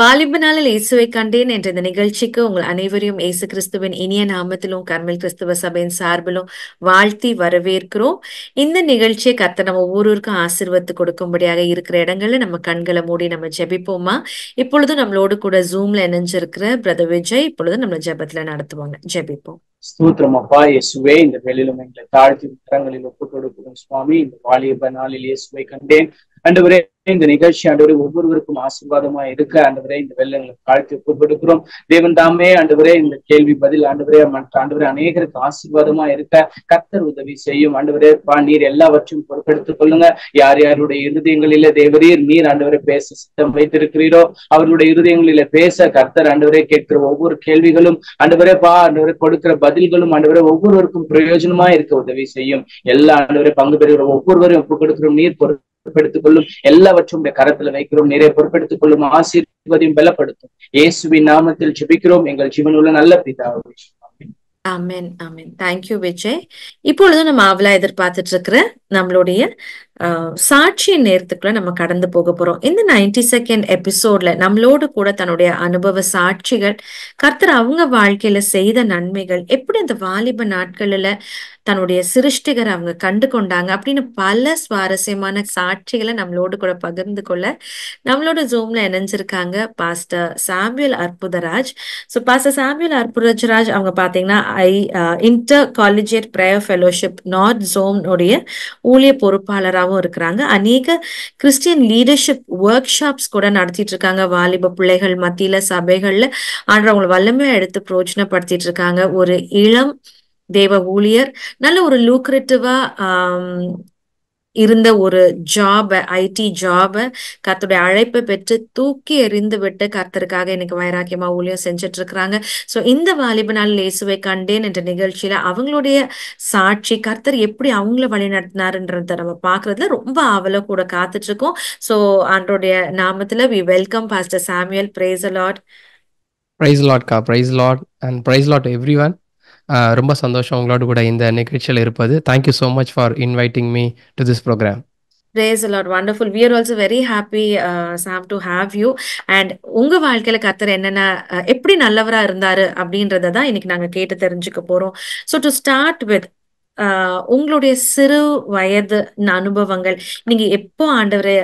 வாலிபனாலில் இயேசுவை கண்டேன் என்ற இந்த நிகழ்ச்சிக்கு உங்கள் அனைவரையும் இயேசு கிறிஸ்துவின் இனிய நாமத்திலும் கர்மல் கிறிஸ்துவ சபையின் சார்பிலும் வாழ்த்தி வரவேற்கிறோம் இந்த நிகழ்ச்சியை கத்த நம்ம ஒவ்வொருவருக்கும் ஆசிர்வத்து கொடுக்கும்படியாக இருக்கிற இடங்கள்ல நம்ம கண்களை மூடி நம்ம ஜெபிப்போமா இப்பொழுதும் நம்மளோடு கூட ஜூம்ல இணைஞ்சிருக்கிற பிரதர் விஜய் இப்பொழுது நம்ம ஜெபத்துல நடத்துவாங்க ஜெபிப்போம் ஸ்தூத்திரம் அப்பா இயேசுவே இந்த வெளியிலும் எங்களை தாழ்த்தி கரங்களில் ஒப்பு கொடுக்கிறோம் சுவாமி இந்த வாலிப நாளில் இயேசுவை கண்டேன் அண்டவரே இந்த நிகழ்ச்சி ஆண்டவரே ஒவ்வொருவருக்கும் ஆசீர்வாதமா இருக்க ஆண்டவரே இந்த வெள்ளங்களை காழ்த்து குறிப்பிடுக்கிறோம் தேவன் தாமே ஆண்டவரே இந்த கேள்வி பதில் ஆண்டவரே மற்ற ஆண்டவரே அநேகருக்கு ஆசீர்வாதமா இருக்க கத்தர் உதவி செய்யும் ஆண்டவரே பா நீர் எல்லாவற்றையும் பொறுப்பெடுத்துக் கொள்ளுங்க யார் யாருடைய இருதயங்களில தேவரீர் நீர் ஆண்டவரை பேச சித்தம் வைத்திருக்கிறீரோ அவர்களுடைய இருதயங்களில பேச கர்த்தர் ஆண்டவரே கேட்கிற ஒவ்வொரு கேள்விகளும் ஆண்டவரே பா ஆண்டவரே கொடுக்கிற பதில்களும் ஆண்டவரே ஒவ்வொருவருக்கும் பிரயோஜனமா இருக்க உதவி செய்யும் எல்லா ஆண்டவரை பங்கு பெறுகிற ஒவ்வொருவரும் ஒப்புக் கொடுக்கிறோம் நீர் பொறுப்பு பொறுப்பெடுத்துக் கொள்ளும் எல்லாவற்றும் கரத்துல வைக்கிறோம் நிறைய பொறுப்பெடுத்துக் கொள்ளும் ஆசீர்வதையும் பலப்படுத்தும் இயேசுவின் நாமத்தில் ஜெபிக்கிறோம் எங்கள் உள்ள நல்ல பிதாவே அமேன் அமேன் தேங்க்யூ விஜய் இப்பொழுது நம்ம அவளா எதிர்பார்த்துட்டு இருக்கிற நம்மளுடைய சாட்சிய நேரத்துக்குள்ள நம்ம கடந்து போக போறோம் இந்த நைன்டி செகண்ட் எபிசோட்ல நம்மளோடு கூட தன்னுடைய அனுபவ சாட்சிகள் கர்த்தர் அவங்க வாழ்க்கையில செய்த நன்மைகள் எப்படி அந்த வாலிப நாட்களில தன்னுடைய சிருஷ்டிகர் அவங்க கண்டு கொண்டாங்க அப்படின்னு பல சுவாரஸ்யமான சாட்சிகளை நம்மளோடு கூட பகிர்ந்து கொள்ள நம்மளோட ஜூம்ல இணைஞ்சிருக்காங்க pastor Samuel Arputharaj so pastor Samuel Arputharaj அவங்க பாத்தீங்கன்னா I intercollegiate prayer fellowship north ஜோம்னுடைய ஊழிய பொறுப்பாளராகவும் இருக்கிறாங்க அநேக கிறிஸ்டியன் லீடர்ஷிப் ஒர்க் ஷாப்ஸ் கூட நடத்திட்டு இருக்காங்க வாலிப பிள்ளைகள் மத்தியில சபைகள்ல ஆண்டு அவங்களை வல்லமையா எடுத்து பிரோஜனப்படுத்திட்டு இருக்காங்க ஒரு இளம் தேவ ஊழியர் நல்ல ஒரு லூக்ரேட்டிவா இருந்த ஒரு ஜாப ஐடி ஜாப கர்த்தருடைய அழைப்பை பெற்று தூக்கி எறிந்து விட்டு கர்த்தருக்காக எனக்கு வைராக்கியமா ஊழியம் செஞ்சுட்டு இருக்கிறாங்க ஸோ இந்த வாலிப நாள் இயேசுவை கண்டேன் என்ற நிகழ்ச்சியில அவங்களுடைய சாட்சி கர்த்தர் எப்படி அவங்கள வழி நடத்தினாருன்றத நம்ம பாக்குறதுல ரொம்ப ஆவல கூட காத்துட்டு இருக்கோம் ஸோ அன்றோடைய நாமத்துல we welcome pastor Samuel praise lord praise கா praise lord and praise lord every one ரொம்ப சந்தோஷம் உங்களோட கூட இந்த நிகழ்ச்சியில் இருப்பது thank you so much for inviting me to this program praise the lord wonderful we're are also very happy Sam to have you and உங்க வாழ்க்கையில கத்தர் என்னென்ன எப்படி நல்லவரா இருந்தாரு அப்படின்றத தான் இன்னைக்கு நாங்க கேட்டு தெரிஞ்சுக்க போறோம் ஸோ டு ஸ்டார்ட் வித் உங்களுடைய சிறு வயது அனுபவங்கள் நீங்க எப்போ ஆண்டவரை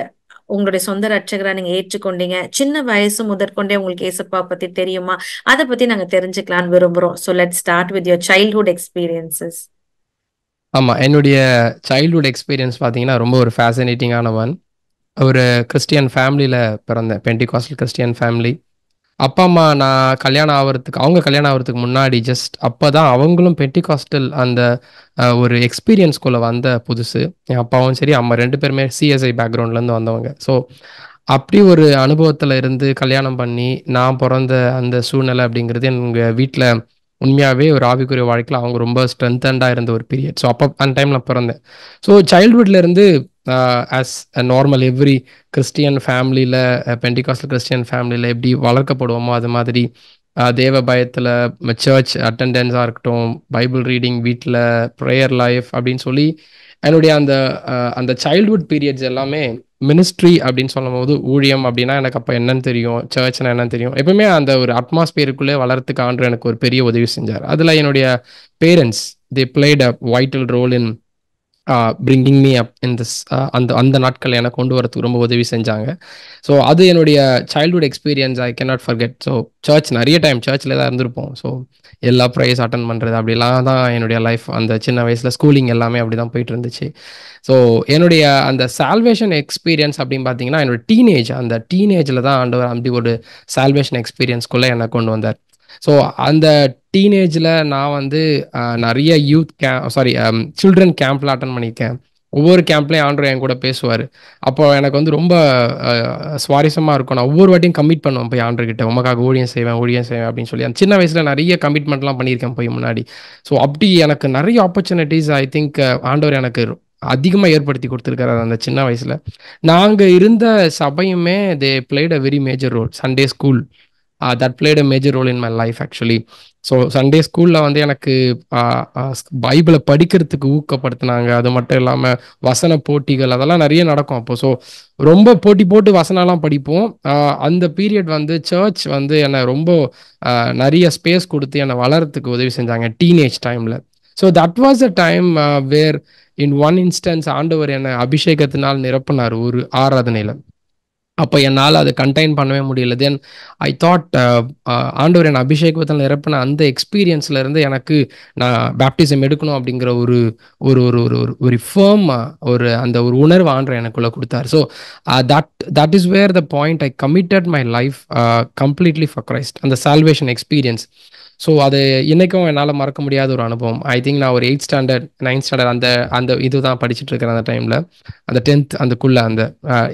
உங்களுடைய சொந்த ரட்சகரா நீங்க ஏற்றுக்கொண்டீங்க சின்ன வயசு முதற்கொண்டே உங்களுக்கு ஏசப்பா பத்தி தெரியுமா அதை பத்தி நாங்க தெரிஞ்சுக்கலாம்னு விரும்புறோம் so let start with your childhood experiences ஆமாம் என்னுடைய சைல்ட்ஹுட் எக்ஸ்பீரியன்ஸ் பாத்தீங்கன்னா ரொம்ப ஒரு ஃபேசினேட்டிங்கான ஒன் ஒரு கிறிஸ்டியன் ஃபேமிலியில் பிறந்தேன் பென்டிகாஸ்டல் கிறிஸ்டியன் ஃபேமிலி அப்பா அம்மா நான் கல்யாணம் ஆகிறதுக்கு அவங்க கல்யாணம் ஆகிறதுக்கு முன்னாடி ஜஸ்ட் அப்போ தான் அவங்களும் காஸ்டல் அந்த ஒரு எக்ஸ்பீரியன்ஸ்குள்ளே வந்த புதுசு என் அப்பாவும் சரி அம்மா ரெண்டு பேருமே சிஎஸ்ஐ பேக்ரவுண்ட்லேருந்து வந்தவங்க ஸோ அப்படி ஒரு அனுபவத்தில் இருந்து கல்யாணம் பண்ணி நான் பிறந்த அந்த சூழ்நிலை அப்படிங்கிறது எங்கள் வீட்டில் உண்மையாகவே ஒரு ஆவிக்குரிய வாழ்க்கையில் அவங்க ரொம்ப ஸ்ட்ரென்தண்டாக இருந்த ஒரு பீரியட் ஸோ அப்போ அந்த டைமில் பிறந்தேன் ஸோ சைல்ட்ஹுட்லேருந்து as a normal every christian ஃபேமிலியில் பெண்டிகாஸ்டல் கிறிஸ்டியன் ஃபேமிலியில் எப்படி வளர்க்கப்படுவோமோ அது மாதிரி தேவ பயத்தில் சர்ச் அட்டண்டன்ஸாக இருக்கட்டும் பைபிள் ரீடிங் வீட்டில் ப்ரேயர் லைஃப் அப்படின்னு சொல்லி என்னுடைய அந்த அந்த சைல்ட்ஹுட் பீரியட்ஸ் எல்லாமே மினிஸ்ட்ரி அப்படின்னு சொல்லும் போது ஊழியம் அப்படின்னா எனக்கு அப்போ என்னன்னு தெரியும் சர்ச்னா என்னன்னு தெரியும் எப்பவுமே அந்த ஒரு அட்மாஸ்பியருக்குள்ளே வளர்த்துக்கான்ற எனக்கு ஒரு பெரிய உதவி செஞ்சார் அதில் என்னுடைய parents they played a vital role in bringing me up in this அந்த அந்த நாட்களை எனக்கு கொண்டு வரத்துக்கு ரொம்ப உதவி செஞ்சாங்க ஸோ அது என்னுடைய childhood experience I can not forget so church நிறைய டைம் சர்ச்சில் தான் இருந்திருப்போம் ஸோ எல்லா ப்ரைஸ் அட்டன் பண்ணுறது அப்படிலாம் தான் என்னுடைய லைஃப் அந்த சின்ன வயசில் ஸ்கூலிங் எல்லாமே அப்படி தான் போயிட்டு இருந்துச்சு ஸோ என்னுடைய அந்த சால்வேஷன் எக்ஸ்பீரியன்ஸ் அப்படின்னு பார்த்தீங்கன்னா என்னோட டீனேஜ் அந்த டீனேஜில் தான் ஆண்டவர் அப்படி ஒரு சால்வேஷன் எக்ஸ்பீரியன்ஸ்குள்ளே என்னை கொண்டு வந்தார் ஸோ அந்த டீனேஜில் நான் வந்து நிறைய யூத் கே சாரி சில்ட்ரன் கேம்ப்லாம் அட்டன் பண்ணியிருக்கேன் ஒவ்வொரு கேம்ப்லேயும் ஆண்ட்ரோ என் கூட பேசுவார் அப்போ எனக்கு வந்து ரொம்ப சுவாரஸ்யமாக இருக்கும் நான் ஒவ்வொரு வாட்டியும் கமிட் பண்ணுவேன் போய் ஆண்ட்ரோ கிட்ட உமக்காக ஊழியம் செய்வேன் ஊழியம் செய்வேன் அப்படின்னு சொல்லி அந்த சின்ன வயசில் நிறைய கமிட்மெண்ட்லாம் பண்ணியிருக்கேன் போய் முன்னாடி ஸோ அப்படி எனக்கு நிறைய ஆப்பர்ச்சுனிட்டிஸ் ஐ திங்க் ஆண்டவர் எனக்கு அதிகமாக ஏற்படுத்தி கொடுத்துருக்காரு அந்த சின்ன வயசில் நாங்கள் இருந்த சபையுமே they played a very major role Sunday school that played a major role in my life actually so Sunday ஸ்கூலில் வந்து எனக்கு uh, uh, பைபிளை படிக்கிறதுக்கு ஊக்கப்படுத்தினாங்க அது மட்டும் இல்லாமல் வசன போட்டிகள் அதெல்லாம் நிறைய நடக்கும் அப்போ ஸோ ரொம்ப போட்டி போட்டு வசனம்லாம் படிப்போம் uh, அந்த பீரியட் வந்து சர்ச் வந்து என்னை ரொம்ப நிறைய ஸ்பேஸ் கொடுத்து என்னை வளர்கிறதுக்கு உதவி செஞ்சாங்க டீனேஜ் டைமில் so that was a time where in one instance ஆண்டவர் என்னை அபிஷேகத்தினால் நிரப்பினார் ஒரு ஆராதனையில் அப்போ என்னால் அதை கண்டெயின் பண்ணவே முடியல then I thought uh, uh, ஆண்டவர் என் அபிஷேக் பத்தன இறப்பின அந்த எக்ஸ்பீரியன்ஸ்லேருந்து எனக்கு நான் பேப்டிசம் எடுக்கணும் அப்படிங்கிற ஒரு ஒரு ஒரு ஒரு ஒரு ஒரு ஃபேம் ஒரு அந்த ஒரு உணர்வு ஆண்டர் எனக்குள்ளே கொடுத்தார் so that that is where the point I committed my life completely for Christ அந்த சால்வேஷன் எக்ஸ்பீரியன்ஸ் ஸோ அது இன்றைக்கும் என்னால் மறக்க முடியாத ஒரு அனுபவம் ஐ திங்க் நான் ஒரு எயிட் ஸ்டாண்டர்ட் நைன்த் ஸ்டாண்டர்ட் அந்த அந்த இது தான் படிச்சுட்டு இருக்கிறேன் அந்த டைமில் அந்த டென்த் அந்தக்குள்ளே அந்த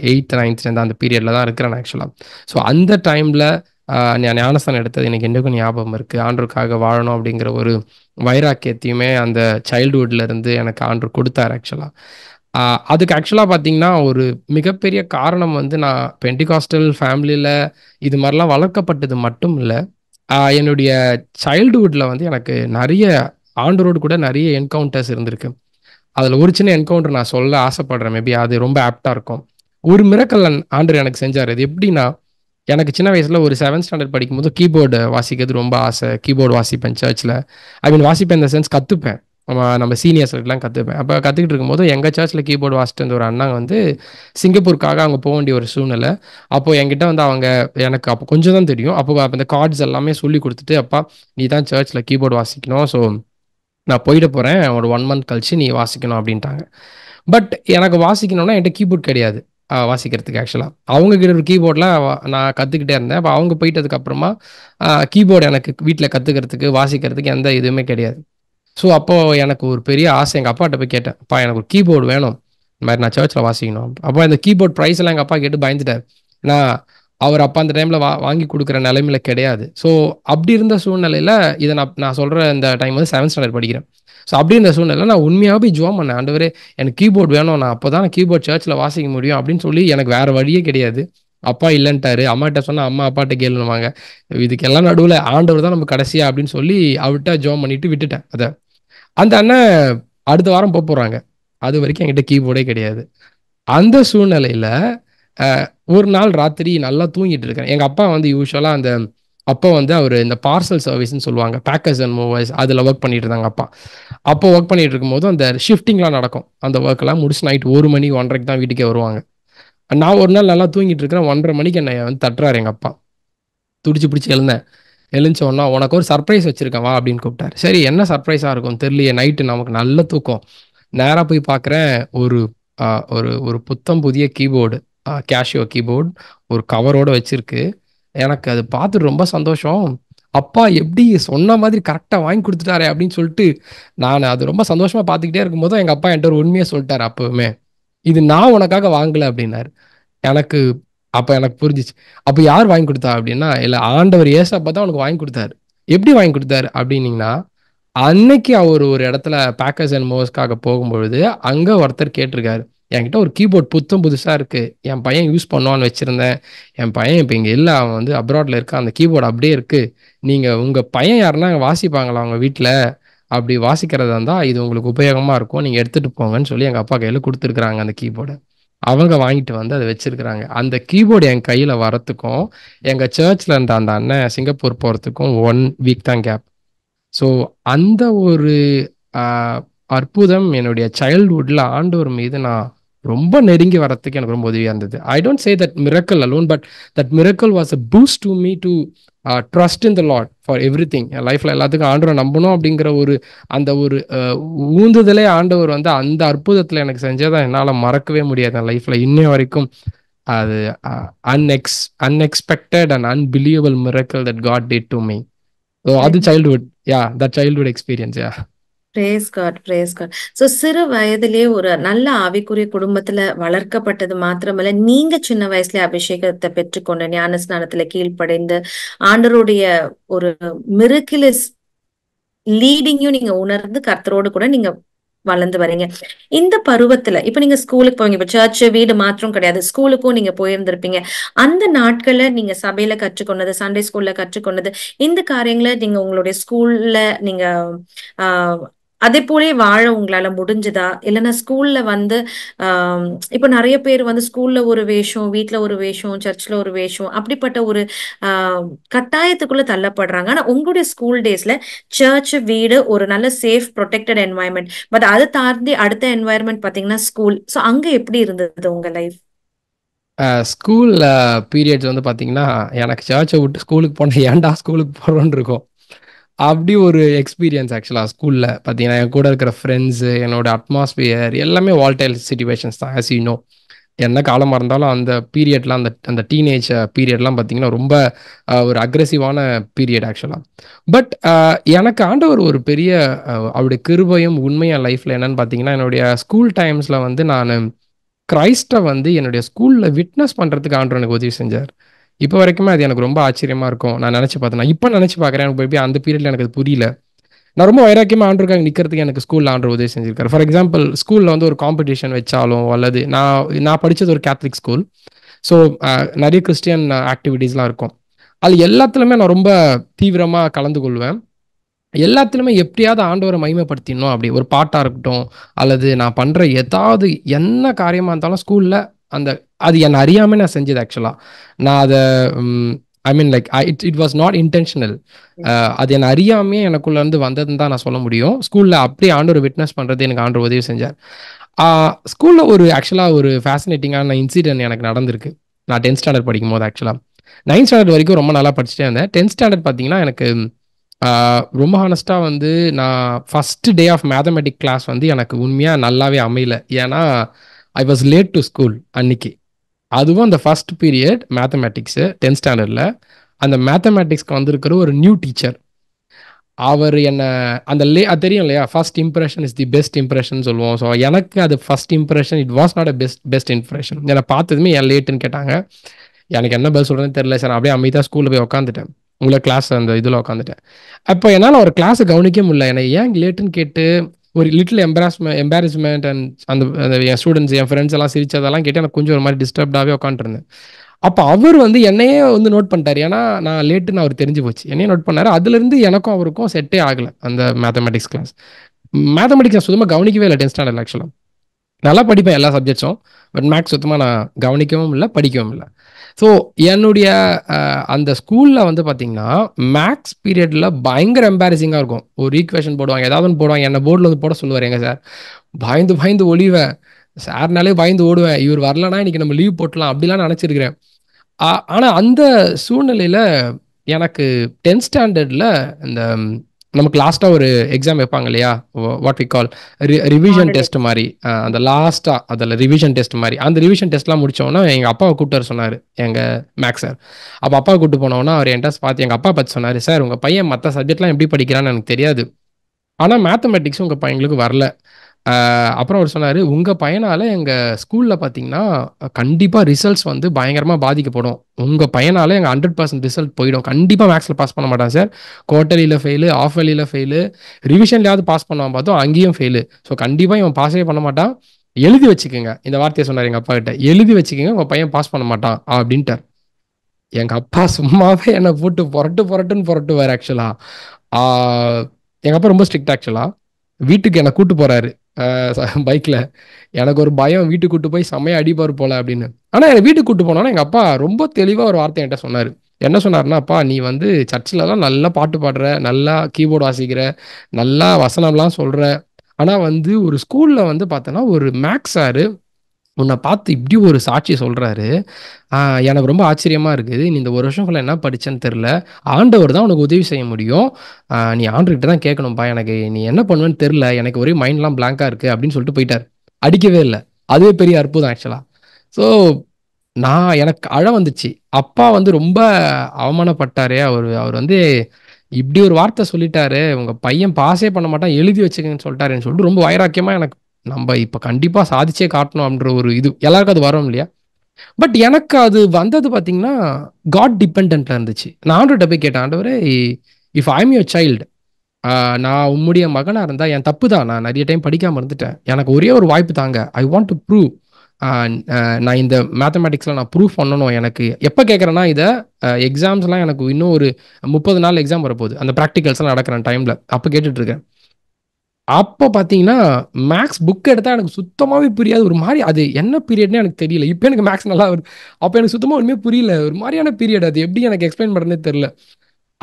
எயித்து நைன்த் ஸ்டாண்டர்ட் அந்த பீரியடில் தான் இருக்கிறேன் ஆக்சுவலாக ஸோ அந்த டைமில் நான் ஞானஸ்தானம் எடுத்தது எனக்கு என்னக்கும் ஞாபகம் இருக்குது ஆண்டருக்காக வாழணும் அப்படிங்கிற ஒரு வைராக்கியத்தையுமே அந்த சைல்டுஹுட்லேருந்து எனக்கு ஆண்டர் கொடுத்தார் ஆக்சுவலாக அதுக்கு ஆக்சுவலாக பார்த்தீங்கன்னா ஒரு மிகப்பெரிய காரணம் வந்து நான் பென்டிகாஸ்டல் ஃபேமிலியில் இது மாதிரிலாம் வளர்க்கப்பட்டது மட்டும் இல்லை என்னுடைய சைல்டுஹுட்டில் வந்து எனக்கு நிறைய ஆண்டரோடு கூட நிறைய என்கவுண்டர்ஸ் இருந்திருக்கு அதில் ஒரு சின்ன என்கவுண்டர் நான் சொல்ல ஆசைப்படுறேன் மேபி அது ரொம்ப ஆப்டாக இருக்கும் ஒரு மிரக்கல் ஆண்டர் எனக்கு செஞ்சார் அது எப்படின்னா எனக்கு சின்ன வயசில் ஒரு செவன்த் ஸ்டாண்டர்ட் படிக்கும்போது கீபோர்டு வாசிக்கிறது ரொம்ப ஆசை கீபோர்டு வாசிப்பேன் சர்ச்சில் ஐ மீன் வாசிப்பேன் இந்த சென்ஸ் கற்றுப்பேன் நம்ம நம்ம சீனியர்ஸ்லாம் கற்றுப்பேன் அப்போ கற்றுக்கிட்டு இருக்கும்போது எங்கள் சர்ச்சில் கீபோர்டு வாசிட்டு இருந்த ஒரு அண்ணாங்க வந்து சிங்கப்பூருக்காக அவங்க போக வேண்டிய ஒரு சூழ்நிலை அப்போ என்கிட்ட வந்து அவங்க எனக்கு அப்போ கொஞ்சம் தான் தெரியும் அப்போ அந்த கார்ட்ஸ் எல்லாமே சொல்லி கொடுத்துட்டு அப்பா நீ தான் சர்ச்சில் கீபோர்டு வாசிக்கணும் ஸோ நான் போயிட போகிறேன் ஒரு ஒன் மந்த் கழிச்சு நீ வாசிக்கணும் அப்படின்ட்டாங்க பட் எனக்கு வாசிக்கணும்னா என்கிட்ட கீபோர்ட் கிடையாது வாசிக்கிறதுக்கு ஆக்சுவலாக அவங்க கிட்ட ஒரு கீபோர்டில் நான் கற்றுக்கிட்டே இருந்தேன் அப்போ அவங்க போயிட்டதுக்கப்புறமா கீபோர்டு எனக்கு வீட்டில் கற்றுக்கிறதுக்கு வாசிக்கிறதுக்கு எந்த இதுவுமே கிடையாது ஸோ அப்போது எனக்கு ஒரு பெரிய ஆசை எங்கள் அப்பாட்ட போய் கேட்டேன் அப்பா எனக்கு ஒரு கீபோர்டு வேணும் இந்த மாதிரி நான் சர்ச்சில் வாசிக்கணும் அப்போ இந்த கீபோர்ட் ப்ரைஸ்லாம் எங்கள் அப்பா கேட்டு பயந்துட்டார் ஏன்னா அவர் அப்பா அந்த டைமில் வா வாங்கி கொடுக்குற நிலைமையில கிடையாது ஸோ அப்படி இருந்த சூழ்நிலையில் இதை நான் நான் சொல்கிற இந்த டைம் வந்து செவன்த் ஸ்டாண்டர்ட் படிக்கிறேன் ஸோ அப்படி இருந்த சூழ்நிலையில் நான் உண்மையாக போய் ஜோம் பண்ணேன் ஆண்டவரே எனக்கு கீபோர்டு வேணும் நான் அப்போ தான் கீபோர்ட் சர்ச்சில் வாசிக்க முடியும் அப்படின்னு சொல்லி எனக்கு வேறு வழியே கிடையாது அப்பா இல்லைன்ட்டாரு அம்மாட்ட சொன்னால் அம்மா அப்பாட்ட கேளுவாங்க இதுக்கெல்லாம் நடுவில் ஆண்டவர் தான் நம்ம கடைசியா அப்படின்னு சொல்லி அவர்கிட்ட ஜோம் பண்ணிட்டு விட்டுட்டேன் அதை அந்த அண்ணன் அடுத்த வாரம் போக போகிறாங்க அது வரைக்கும் என்கிட்ட கீபோர்டே கிடையாது அந்த சூழ்நிலையில் ஒரு நாள் ராத்திரி நல்லா தூங்கிட்டு இருக்கேன் எங்கள் அப்பா வந்து யூஸ்வலாக அந்த அப்போ வந்து அவர் இந்த பார்சல் சர்வீஸ்ன்னு சொல்லுவாங்க பேக்கர்ஸ் அண்ட் மூவர்ஸ் அதில் ஒர்க் பண்ணிட்டு இருந்தாங்க அப்பா அப்போ ஒர்க் பண்ணிட்டு இருக்கும்போது அந்த ஷிஃப்டிங்லாம் நடக்கும் அந்த ஒர்க்கெல்லாம் முடிச்சு நைட் ஒரு மணி ஒன்றரைக்கு தான் வீட்டுக்கே வருவாங்க நான் ஒரு நாள் நல்லா தூங்கிட்டு இருக்கிறேன் ஒன்றரை மணிக்கு என்னை வந்து தட்டுறாரு எங்கள் அப்பா துடிச்சு பிடிச்சி எழுந்தேன் எழுந்தோன்னா உனக்கு ஒரு சர்ப்ரைஸ் வச்சிருக்கவா வா அப்படின்னு கூப்பிட்டாரு சரி என்ன சர்ப்ரைஸாக இருக்கும் தெரியலையே நைட்டு நமக்கு நல்ல தூக்கம் நேராக போய் பார்க்குறேன் ஒரு ஒரு ஒரு புத்தம் புதிய கீபோர்டு கேஷியோ கீபோர்டு ஒரு கவரோடு வச்சிருக்கு எனக்கு அது பார்த்துட்டு ரொம்ப சந்தோஷம் அப்பா எப்படி சொன்ன மாதிரி கரெக்டாக வாங்கி கொடுத்துட்டாரு அப்படின்னு சொல்லிட்டு நான் அது ரொம்ப சந்தோஷமாக பார்த்துக்கிட்டே இருக்கும்போது எங்கள் அப்பா என்கிட்ட ஒரு உண்மையை சொல்லிட்டாரு அப்போவுமே இது நான் உனக்காக வாங்கலை அப்படின்னாரு எனக்கு அப்ப எனக்கு புரிஞ்சிச்சு அப்ப யார் வாங்கி கொடுத்தா அப்படின்னா இல்ல ஆண்டவர் ஏசப்பா தான் அவனுக்கு வாங்கி கொடுத்தாரு எப்படி வாங்கி கொடுத்தாரு அப்படின்னீங்கன்னா அன்னைக்கு அவர் ஒரு இடத்துல பேக்கர்ஸ் அண்ட் மோஸ்க்காக போகும்பொழுது அங்க ஒருத்தர் கேட்டிருக்காரு என்கிட்ட ஒரு கீபோர்ட் புத்தம் புதுசாக இருக்குது என் பையன் யூஸ் பண்ணுவான்னு வச்சுருந்தேன் என் பையன் இப்போ இங்கே இல்லை அவன் வந்து அப்ராடில் இருக்கான் அந்த கீபோர்டு அப்படியே இருக்குது நீங்கள் உங்கள் பையன் யாருன்னா வாசிப்பாங்களா அவங்க வீட்டில் அப்படி வாசிக்கிறதா இருந்தால் இது உங்களுக்கு உபயோகமாக இருக்கும் நீங்கள் எடுத்துகிட்டு போங்கன்னு சொல்லி எங்கள் அப்பா கையில் கொடுத்துருக்குறாங்க அந்த கீபோர்டை அவங்க வாங்கிட்டு வந்து அதை வச்சிருக்கிறாங்க அந்த கீபோர்டு என் கையில் வரத்துக்கும் எங்கள் சர்ச்ல இருந்த அந்த அண்ணன் சிங்கப்பூர் போகிறதுக்கும் ஒன் வீக் தான் கேப் ஸோ அந்த ஒரு அற்புதம் என்னுடைய சைல்ட்ஹுட்ல ஆண்டவர் மீது நான் ரொம்ப நெருங்கி வரத்துக்கு எனக்கு ரொம்ப உதவியாக இருந்தது I don't say that miracle alone but that miracle was a boost to me to trust in the lord for every thing லைஃப்ல எல்லாத்துக்கும் ஆண்டவரை நம்பணும் அப்படிங்கிற ஒரு அந்த ஒரு uh, ஊந்துதலே ஆண்டவர் வந்து அந்த அற்புதத்தில் எனக்கு தான் என்னால் மறக்கவே முடியாது என் லைஃப்ல இன்னும் வரைக்கும் அது அன்எக்ஸ் unexpected and unbelievable miracle that God did to me அது childhood yeah that childhood experience yeah praise God praise God so சிறு வயதிலே ஒரு நல்ல ஆவிக்குரிய குடும்பத்துல வளர்க்கப்பட்டது மாத்திரமல்ல நீங்க சின்ன வயசுல அபிஷேகத்தை பெற்றுக்கொண்ட ஞான ஸ்நானத்துல கீழ்ப்படைந்து ஆண்டருடைய ஒரு மிருக்கிலிஸ் லீடிங்கும் நீங்க உணர்ந்து கர்த்தரோடு கூட நீங்க வளர்ந்து வரீங்க இந்த பருவத்துல இப்ப நீங்க ஸ்கூலுக்கு போவீங்க இப்ப சர்ச் வீடு மாத்திரம் கிடையாது ஸ்கூலுக்கும் நீங்க போயிருந்திருப்பீங்க அந்த நாட்கள்ல நீங்க சபையில கற்றுக்கொண்டது சண்டே ஸ்கூல்ல கற்றுக்கொண்டது இந்த காரியங்களை நீங்க உங்களுடைய ஸ்கூல்ல நீங்க ஆஹ் அதே போலே வாழ உங்களால முடிஞ்சதா இல்லைன்னா ஸ்கூல்ல வந்து ஆஹ் இப்போ நிறைய பேர் வந்து ஸ்கூல்ல ஒரு வேஷம் வீட்டுல ஒரு வேஷம் சர்ச்ல ஒரு வேஷம் அப்படிப்பட்ட ஒரு ஆஹ் கட்டாயத்துக்குள்ள தள்ளப்படுறாங்க ஆனா உங்களுடைய ஸ்கூல் டேஸ்ல சர்ச் வீடு ஒரு நல்ல சேஃப் ப்ரொடெக்டட் என்வாயன்மெண்ட் பட் அதை தாண்டி அடுத்த என்வாயன்மெண்ட் பாத்தீங்கன்னா ஸ்கூல் ஸோ அங்க எப்படி இருந்தது உங்க லைஃப் ஸ்கூலில் பீரியட்ஸ் வந்து பார்த்தீங்கன்னா எனக்கு சர்ச்சை விட்டு ஸ்கூலுக்கு போனேன் ஏன்டா ஸ்கூலுக்கு போகிறோன்னு இருக்கும் அப்படி ஒரு எக்ஸ்பீரியன்ஸ் ஆக்சுவலாக ஸ்கூலில் பார்த்தீங்கன்னா என் கூட இருக்கிற ஃப்ரெண்ட்ஸு என்னோட அட்மாஸ்பியர் எல்லாமே வால்டைல் சுச்சுவேஷன்ஸ் தான் ஆஸ் யூ நோ என்ன காலமாக இருந்தாலும் அந்த பீரியட்லாம் அந்த அந்த டீனேஜ் பீரியட்லாம் பார்த்தீங்கன்னா ரொம்ப ஒரு அக்ரெசிவான பீரியட் ஆக்சுவலாக பட் எனக்கு ஆண்டவர் ஒரு பெரிய அவருடைய கிருபையும் உண்மையாக லைஃப்பில் என்னன்னு பார்த்தீங்கன்னா என்னுடைய ஸ்கூல் டைம்ஸில் வந்து நான் கிரைஸ்டை வந்து என்னுடைய ஸ்கூலில் விட்னஸ் பண்ணுறதுக்கு ஆண்டவர் எனக்கு உதவி செஞ்சார் இப்போ வரைக்குமே அது எனக்கு ரொம்ப ஆச்சரியமா இருக்கும் நான் நினச்சி பார்த்தேன் இப்போ நினச்சி பார்க்குறேன் எனக்கு போய் அந்த பீரியடில் எனக்கு அது புரியல நான் ரொம்ப வைராக்கியமாக ஆண்டுருக்காங்க நிற்கிறதுக்கு எனக்கு ஸ்கூலில் ஆண்டர் உதவி செஞ்சிருக்காரு ஃபார் எக்ஸாம்பிள் ஸ்கூலில் வந்து ஒரு காம்படிஷன் வச்சாலும் அல்லது நான் நான் படித்தது ஒரு கேத்லிக் ஸ்கூல் ஸோ நிறைய கிறிஸ்டியன் ஆக்டிவிட்டீஸ்லாம் இருக்கும் அது எல்லாத்துலையுமே நான் ரொம்ப தீவிரமாக கலந்து கொள்வேன் எல்லாத்துலையுமே எப்படியாவது ஆண்டவரை மகிமைப்படுத்திடணும் அப்படி ஒரு பாட்டாக இருக்கட்டும் அல்லது நான் பண்ணுற ஏதாவது என்ன காரியமாக இருந்தாலும் ஸ்கூலில் அந்த அது என்னை அறியாம நான் செஞ்சது ஆக்சுவலாக நான் அதை I mean like I it it was not intentional அது என்னை அறியாமே எனக்குள்ள இருந்து வந்ததுன்னு தான் நான் சொல்ல முடியும் ஸ்கூலில் அப்படியே ஆண்டோர் விட்னஸ் பண்ணுறது எனக்கு ஆண்டோர் உதவி செஞ்சார் ஸ்கூலில் ஒரு ஆக்சுவலா ஒரு ஃபேசினேட்டிங்கான இன்சிடென்ட் எனக்கு நடந்திருக்கு நான் டென்த் ஸ்டாண்டர்ட் படிக்கும் போது ஆக்சுவலாக நைன்த் ஸ்டாண்டர்ட் வரைக்கும் ரொம்ப நல்லா படிச்சுட்டே இருந்தேன் டென்த் ஸ்டாண்டர்ட் பார்த்தீங்கன்னா எனக்கு ரொம்ப ஹானஸ்ட்டாக வந்து நான் first day of mathematic class வந்து எனக்கு உண்மையாக நல்லாவே அமையல ஏன்னா I was late to school அன்னைக்கு அதுவும் அந்த ஃபர்ஸ்ட் பீரியட் மேத்தமேட்டிக்ஸு டென்த் ஸ்டாண்டர்டில் அந்த மேத்தமேட்டிக்ஸ்க்கு வந்திருக்கிற ஒரு நியூ டீச்சர் அவர் என்ன அந்த லே அது தெரியும் இல்லையா first impression is the best impression சொல்லுவோம் ஸோ எனக்கு அது first impression it was not a best best impression என்னை பார்த்ததுமே என் லேட்டுன்னு கேட்டாங்க எனக்கு என்ன பதில் சொல்கிறேன்னு தெரியல சார் அப்படியே அமைதியாக ஸ்கூலில் போய் உட்காந்துட்டேன் உங்களை கிளாஸ் அந்த இதில் உட்காந்துட்டேன் அப்போ என்னால் ஒரு கிளாஸை கவனிக்க முடியல எனக்கு ஏன் லேட்டுன்னு கேட்டு ஒரு லிட்டில் எம்பாரஸ்மெண்ட் எம்பாரஸ்மெண்ட் அண்ட் அந்த என் ஸ்டூடெண்ட்ஸ் என் ஃப்ரெண்ட்ஸ் எல்லாம் சிரிச்சதெல்லாம் கேட்டு எனக்கு கொஞ்சம் ஒரு மாதிரி டிஸ்டர்ப்டாகவே உட்காந்துருந்தேன் அப்போ அவர் வந்து என்னையே வந்து நோட் பண்ணிட்டார் ஏன்னா நான் லேட்டுன்னு அவர் தெரிஞ்சு போச்சு என்னையே நோட் பண்ணார் அதுலேருந்து எனக்கும் அவருக்கும் செட்டே ஆகலை அந்த மேத்தமெட்டிக்ஸ் கிளாஸ் மேத்தமெட்டிக்ஸ் நான் சுத்தமாக கவனிக்கவே இல்லை டென்த் ஸ்டாண்டர்ட் ஆக்சுவலாக நல்லா படிப்பேன் எல்லா சப்ஜெக்ட்ஸும் பட் மேக்ஸ் சுத்தமாக நான் கவனிக்கவும் இல்லை படிக்கவும் இல்லை ஸோ என்னுடைய அந்த ஸ்கூலில் வந்து பார்த்தீங்கன்னா மேக்ஸ் பீரியடில் பயங்கர எம்பாரசிங்காக இருக்கும் ஒரு ஈக்குவேஷன் போடுவாங்க ஏதாவது ஒன்று போடுவாங்க என்னை போர்டில் வந்து போட சொல்லுவார் எங்கள் சார் பயந்து பயந்து ஒழிவேன் சார்னாலே பயந்து ஓடுவேன் இவர் வரலன்னா இன்னைக்கு நம்ம லீவ் போட்டலாம் அப்படிலாம் நினச்சிருக்கிறேன் ஆனால் அந்த சூழ்நிலையில் எனக்கு டென்த் ஸ்டாண்டர்டில் இந்த நமக்கு லாஸ்ட்டாக ஒரு எக்ஸாம் வைப்பாங்க இல்லையா what we call revision test மாதிரி அந்த லாஸ்ட்டாக அதில் ரிவிஷன் டெஸ்ட் மாதிரி அந்த ரிவிஷன் டெஸ்ட்லாம் முடிச்சோன்னா எங்கள் அப்பாவை கூப்பிட்டு வர சொன்னார் எங்கள் மேக்ஸ் சார் அப்போ அப்பா கூப்பிட்டு போனோன்னா அவர் என்கிட்ட பார்த்து எங்கள் அப்பா பார்த்து சொன்னார் சார் உங்கள் பையன் மற்ற சப்ஜெக்ட்லாம் எப்படி படிக்கிறான்னு எனக்கு தெரியாது ஆனால் மேத்தமெட்டிக்ஸ் உங்கள் பையன்களுக்கு வரல அப்புறம் அவர் சொன்னார் உங்கள் பையனால் எங்கள் ஸ்கூலில் பார்த்தீங்கன்னா கண்டிப்பாக ரிசல்ட்ஸ் வந்து பயங்கரமாக பாதிக்கப்படும் உங்கள் பையனால் எங்கள் ஹண்ட்ரட் பர்சன்ட் ரிசல்ட் போயிடும் கண்டிப்பாக மேக்ஸில் பாஸ் பண்ண மாட்டான் சார் குவார்டர்லியில் ஃபெயிலு ஆஃப் வேலியில் ஃபெயிலு ரிவிஷன்லையாவது பாஸ் பண்ணுவான் பார்த்தோம் அங்கேயும் ஃபெயிலு ஸோ கண்டிப்பாக இவன் பாஸே பண்ண மாட்டான் எழுதி வச்சுக்கோங்க இந்த வார்த்தையை சொன்னார் எங்கள் அப்பா கிட்ட எழுதி வச்சுக்கோங்க உங்கள் பையன் பாஸ் பண்ண மாட்டான் அப்படின்ட்டார் எங்கள் அப்பா சும்மாவே என்னை போட்டு புரட்டு புரட்டுன்னு புரட்டுவார் ஆக்சுவலாக எங்கள் அப்பா ரொம்ப ஸ்ட்ரிக்ட் ஆக்சுவலாக வீட்டுக்கு என்னை கூப்பிட்டு போகிறாரு பைக்கில் எனக்கு ஒரு பயம் வீட்டுக்கு கூட்டு போய் செம்மையாக அடிப்பார் போல அப்படின்னு ஆனால் என்னை வீட்டுக்கு கூட்டு போனோன்னா எங்கள் அப்பா ரொம்ப தெளிவாக ஒரு வார்த்தை என்கிட்ட சொன்னார் என்ன சொன்னார்னா அப்பா நீ வந்து சர்ச்சிலலாம் நல்லா பாட்டு பாடுற நல்லா கீபோர்டு வாசிக்கிற நல்லா வசனம்லாம் சொல்கிற ஆனால் வந்து ஒரு ஸ்கூலில் வந்து பார்த்தோன்னா ஒரு மேக்ஸ் சாரு உன்னை பார்த்து இப்படி ஒரு சாட்சி சொல்கிறாரு எனக்கு ரொம்ப ஆச்சரியமாக இருக்குது நீ இந்த ஒரு வருஷம் ஃபுல்லாக என்ன படித்தேன்னு தெரில ஆண்டவர் தான் உனக்கு உதவி செய்ய முடியும் நீ ஆண்டுகிட்ட தான் கேட்கணும்ப்பா எனக்கு நீ என்ன பண்ணுவேன்னு தெரில எனக்கு ஒரே மைண்ட்லாம் பிளாங்காக இருக்குது அப்படின்னு சொல்லிட்டு போயிட்டார் அடிக்கவே இல்லை அதுவே பெரிய அற்புதம் ஆக்சுவலாக ஸோ நான் எனக்கு அழ வந்துச்சு அப்பா வந்து ரொம்ப அவமானப்பட்டார் அவர் அவர் வந்து இப்படி ஒரு வார்த்தை சொல்லிட்டாரு உங்கள் பையன் பாஸே பண்ண மாட்டான் எழுதி வச்சுக்கன்னு சொல்லிட்டாருன்னு சொல்லிட்டு ரொம்ப வைராக்கியமாக எனக்கு நம்ம இப்போ கண்டிப்பாக சாதிச்சே காட்டணும் அப்படின்ற ஒரு இது எல்லாருக்கும் அது வரும் இல்லையா பட் எனக்கு அது வந்தது பார்த்தீங்கன்னா காட் டிபெண்ட்ல இருந்துச்சு நான் ஆண்டுகிட்ட போய் கேட்டேன் ஆண்டவர் if I am your child நான் உம்முடைய மகனாக இருந்தால் என் தப்பு தான் நான் நிறைய டைம் படிக்காமல் இருந்துட்டேன் எனக்கு ஒரே ஒரு வாய்ப்பு தாங்க ஐ வாண்ட் டு ப்ரூவ் நான் இந்த மேத்தமேட்டிக்ஸில் நான் ப்ரூஃப் பண்ணணும் எனக்கு எப்போ கேட்குறேன்னா இதை எக்ஸாம்ஸ்லாம் எனக்கு இன்னும் ஒரு முப்பது நாள் எக்ஸாம் வரப்போகுது அந்த ப்ராக்டிக்கல்ஸ்லாம் நடக்கிறேன் டைமில் அப்போ கேட்டுட்ருக்கேன் அப்போ பார்த்தீங்கன்னா மேக்ஸ் புக் எடுத்தால் எனக்கு சுத்தமாகவே புரியாது ஒரு மாதிரி அது என்ன பீரியட்னு எனக்கு தெரியல இப்போ எனக்கு மேக்ஸ் நல்லா வருது அப்போ எனக்கு சுத்தமாக ஒன்றுமே புரியல ஒரு மாதிரியான பீரியட் அது எப்படி எனக்கு எக்ஸ்பிளைன் பண்ணுறதே தெரில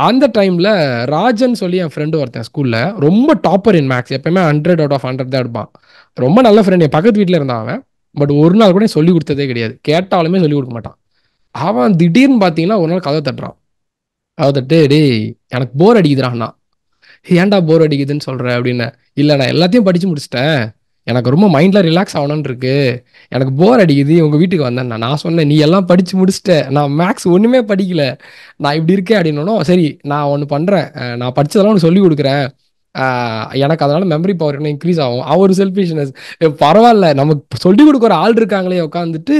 அந்த டைமில் ராஜன் சொல்லி என் ஃப்ரெண்டு ஒருத்தன் ஸ்கூலில் ரொம்ப டாப்பர் இன் மேக்ஸ் எப்பயுமே ஹண்ட்ரட் அவுட் ஆஃப் ஹண்ட்ரட் தான் எடுப்பான் ரொம்ப நல்ல ஃப்ரெண்ட் என் பக்கத்து வீட்டில் இருந்தான் அவன் பட் ஒரு நாள் கூட சொல்லி கொடுத்ததே கிடையாது கேட்டாலுமே சொல்லி கொடுக்க மாட்டான் அவன் திடீர்னு பார்த்தீங்கன்னா ஒரு நாள் கதை தட்டுறான் கதை தட்டு டேய் எனக்கு போர் அண்ணா ஏன்டா போர் அடிக்குதுன்னு சொல்கிற அப்படின்னு இல்லை நான் எல்லாத்தையும் படித்து முடிச்சிட்டேன் எனக்கு ரொம்ப மைண்டில் ரிலாக்ஸ் ஆகணும்னு இருக்கு எனக்கு போர் அடிக்குது உங்கள் வீட்டுக்கு வந்தேன் நான் சொன்னேன் நீ எல்லாம் படித்து முடிச்சிட்டேன் நான் மேக்ஸ் ஒன்றுமே படிக்கல நான் இப்படி இருக்கேன் அப்படின்னோம் சரி நான் ஒன்று பண்ணுறேன் நான் படித்ததெல்லாம் ஒன்று சொல்லி கொடுக்குறேன் எனக்கு அதனால மெமரி பவர் இன்னும் இன்க்ரீஸ் ஆகும் அவர் செல்ஃபிஷ்னஸ் பரவாயில்ல நமக்கு சொல்லிக் கொடுக்குற ஆள் இருக்காங்களே உட்காந்துட்டு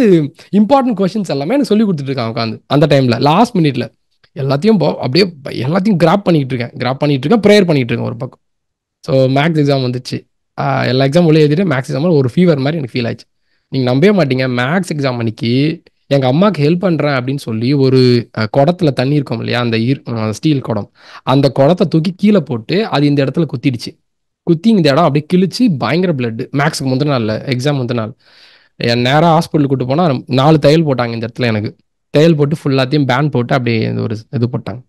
இம்பார்ட்டன்ட் கொஷின்ஸ் எல்லாமே எனக்கு சொல்லி கொடுத்துட்டு இருக்காங்க உட்காந்து அந்த டைமில் லாஸ்ட் மினிட்ல எல்லாத்தையும் அப்படியே எல்லாத்தையும் கிராப் பண்ணிகிட்டு இருக்கேன் கிராப் பண்ணிகிட்டு இருக்கேன் ப்ரேயர் பண்ணிகிட்டு இருக்கேன் ஒரு பக்கம் ஸோ மேக்ஸ் எக்ஸாம் வந்துச்சு எல்லா எக்ஸாம் உள்ளே எழுதிட்டு மேக்ஸ் எக்ஸாம் ஒரு ஃபீவர் மாதிரி எனக்கு ஃபீல் ஆயிடுச்சு நீங்கள் நம்பவே மாட்டீங்க மேக்ஸ் எக்ஸாம் அன்னைக்கு எங்கள் அம்மாவுக்கு ஹெல்ப் பண்ணுறேன் அப்படின்னு சொல்லி ஒரு குடத்துல தண்ணி இருக்கும் இல்லையா அந்த ஈர் ஸ்டீல் குடம் அந்த குடத்தை தூக்கி கீழே போட்டு அது இந்த இடத்துல குத்திடுச்சு குத்தி இந்த இடம் அப்படியே கிழிச்சு பயங்கர பிளட்டு மேக்ஸுக்கு முந்தின நாள் எக்ஸாம் முந்தின நாள் என் நேராக ஹாஸ்பிட்டலுக்கு கூட்டு போனால் நாலு தையல் போட்டாங்க இந்த இடத்துல எனக்கு டைல் போட்டு ஃபுல்லாத்தையும் பேன் போட்டு அப்படியே ஒரு இது போட்டாங்க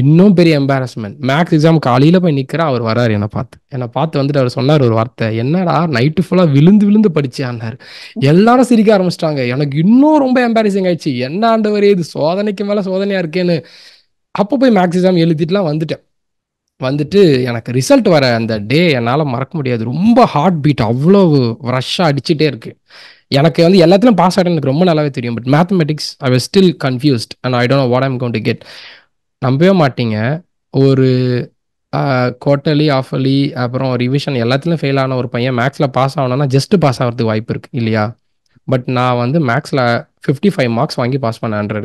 இன்னும் பெரிய எம்பாரஸ்மெண்ட் மேக்ஸ் எக்ஸாம் காலையில் போய் நிற்கிறா அவர் வராரு என்னை பார்த்து என்னை பார்த்து வந்துட்டு அவர் சொன்னார் ஒரு வார்த்தை என்னடா நைட்டு ஃபுல்லாக விழுந்து விழுந்து படிச்சான்னாரு எல்லாரும் சிரிக்க ஆரம்பிச்சிட்டாங்க எனக்கு இன்னும் ரொம்ப எம்பாரசிங் ஆயிடுச்சு என்ன ஆண்டவர் இது சோதனைக்கு மேலே சோதனையாக இருக்கேன்னு அப்போ போய் மேக்ஸ் எக்ஸாம் எழுதிட்டுலாம் வந்துட்டேன் வந்துட்டு எனக்கு ரிசல்ட் வர அந்த டே என்னால் மறக்க முடியாது ரொம்ப ஹார்ட் பீட் அவ்வளோ ரஷ்ஷாக அடிச்சுட்டே இருக்குது எனக்கு வந்து எல்லாத்திலும் பாஸ் ஆகிட்டு எனக்கு ரொம்ப நல்லாவே தெரியும் but mathematics I was still confused and I don't what I'm going to get நம்பவே மாட்டீங்க ஒரு குவார்ட்டர்லி ஆஃபர்லி அப்புறம் ரிவிஷன் எல்லாத்துலையும் ஃபெயில் ஆன ஒரு பையன் மேக்ஸில் பாஸ் ஆகணும்னா ஜஸ்ட் பாஸ் ஆகிறதுக்கு வாய்ப்பு இருக்குது இல்லையா பட் நான் வந்து மேக்ஸில் ஃபிஃப்டி ஃபைவ் மார்க்ஸ் வாங்கி பாஸ் பண்ண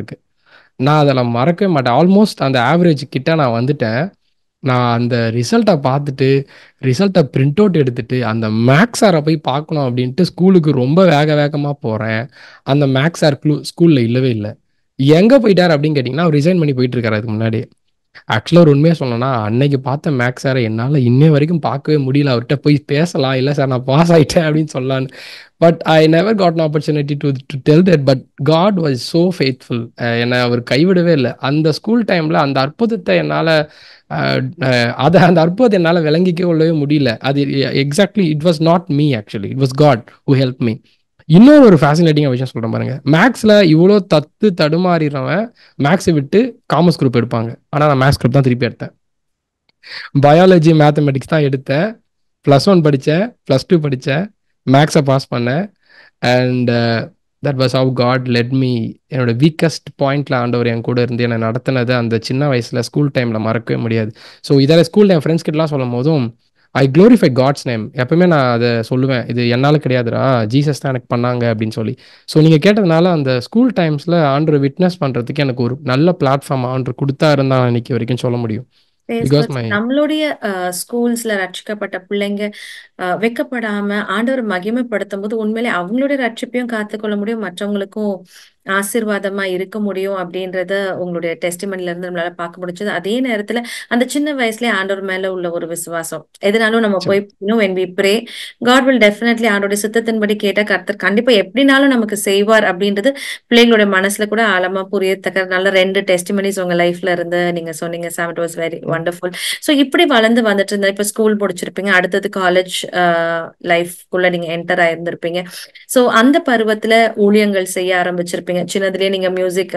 நான் அதில் மறக்கவே மாட்டேன் ஆல்மோஸ்ட் அந்த ஆவரேஜ் கிட்ட நான் வந்துட்டேன் நான் அந்த ரிசல்ட்டை பார்த்துட்டு ரிசல்ட்டை பிரிண்ட் அவுட் எடுத்துட்டு அந்த மேக்ஸ் சாரை போய் பார்க்கணும் அப்படின்ட்டு ஸ்கூலுக்கு ரொம்ப வேக வேகமாக போகிறேன் அந்த மேக்ஸ் சார் ஸ்கூலில் இல்லவே இல்லை எங்கே போயிட்டார் அப்படின்னு கேட்டிங்கன்னா அவர் ரிசைன் பண்ணி போயிட்டு இருக்காரு அதுக்கு முன்னாடி ஆக்சுவலாக ஒரு உண்மையாக சொல்லணும்னா அன்னைக்கு பார்த்த மேக்ஸ் சாரை என்னால் இன்னும் வரைக்கும் பார்க்கவே முடியல அவர்கிட்ட போய் பேசலாம் இல்லை சார் நான் பாஸ் ஆகிட்டேன் அப்படின்னு சொல்லலான்னு but I never got an opportunity to to tell that but God was so faithful என்னை அவர் கைவிடவே இல்லை அந்த ஸ்கூல் டைமில் அந்த அற்புதத்தை என்னால் அதை அந்த அற்புதத்தை என்னால் விளங்கிக்க கொள்ளவே முடியல அது exactly it was not me actually it was God who help me இன்னொரு ஒரு ஃபேசினேட்டிங்காக விஷயம் சொல்கிறேன் பாருங்க மேக்ஸில் இவ்வளோ தத்து தடுமாறிடுறவன் மேக்ஸை விட்டு காமர்ஸ் குரூப் எடுப்பாங்க ஆனால் நான் மேக்ஸ் குரூப் தான் திருப்பி எடுத்தேன் பயாலஜி மேத்தமெட்டிக்ஸ் தான் எடுத்தேன் ப்ளஸ் ஒன் படித்தேன் ப்ளஸ் டூ படித்தேன் மேக்ஸை பாஸ் பண்ணேன் and that was how God let me என்னோட வீக்கஸ்ட் பாயிண்டில் ஆண்டவர் என் கூட இருந்து என்னை நடத்தினது அந்த சின்ன வயசில் ஸ்கூல் டைமில் மறக்கவே முடியாது ஸோ இதில் ஸ்கூல் என் ஃப்ரெண்ட்ஸ் கிட்டலாம் சொல்லும் போதும் ஐ க்ளோரிஃபை காட்ஸ் நேம் எப்பவுமே நான் அதை சொல்லுவேன் இது என்னால் கிடையாதுரா ஜீசஸ் தான் எனக்கு பண்ணாங்க அப்படின்னு சொல்லி ஸோ நீங்கள் கேட்டதுனால அந்த ஸ்கூல் டைம்ஸில் ஆண்டர் விட்னஸ் பண்ணுறதுக்கு எனக்கு ஒரு நல்ல பிளாட்ஃபார்ம் ஆண்டு கொடுத்தா இருந்தா இன்னைக்கு வரைக்கும் சொல்ல முடியும் நம்மளுடைய ஸ்கூல்ஸ்ல ரட்சிக்கப்பட்ட பிள்ளைங்க வெக்கப்படாம ஆண்டவர் மகிமைப்படுத்தும் போது உண்மையிலே அவங்களுடைய ரட்சிப்பையும் காத்துக்கொள்ள முடியும் மற்றவங்களுக்கும் ஆசிர்வாதமா இருக்க முடியும் அப்படின்றத உங்களுடைய டெஸ்டிமனில இருந்து நம்மளால பார்க்க முடிஞ்சது அதே நேரத்துல அந்த சின்ன வயசுல ஆண்டவர் மேல உள்ள ஒரு விசுவாசம் எதுனாலும் நம்ம போய் when we pray God will definitely ஆண்டோடைய சுத்தத்தின்படி கேட்ட கர்த்தர் கண்டிப்பா எப்படினாலும் நமக்கு செய்வார் அப்படின்றது பிள்ளைங்களோட மனசுல கூட ஆழமா புரியத்தக்க நல்ல ரெண்டு டெஸ்டிமனிஸ் உங்க லைஃப்ல இருந்து நீங்க சொன்னீங்க Sam it was very wonderful so இப்படி வளர்ந்து வந்துட்டு இருந்தா இப்ப ஸ்கூல் முடிச்சிருப்பீங்க அடுத்தது காலேஜ் லைஃப்குள்ள நீங்க என்டர் ஆயிருந்திருப்பீங்க ஸோ அந்த பருவத்துல ஊழியங்கள் செய்ய ஆரம்பிச்சிருப்பீங்க சின்னதுலயே நீங்க மியூசிக்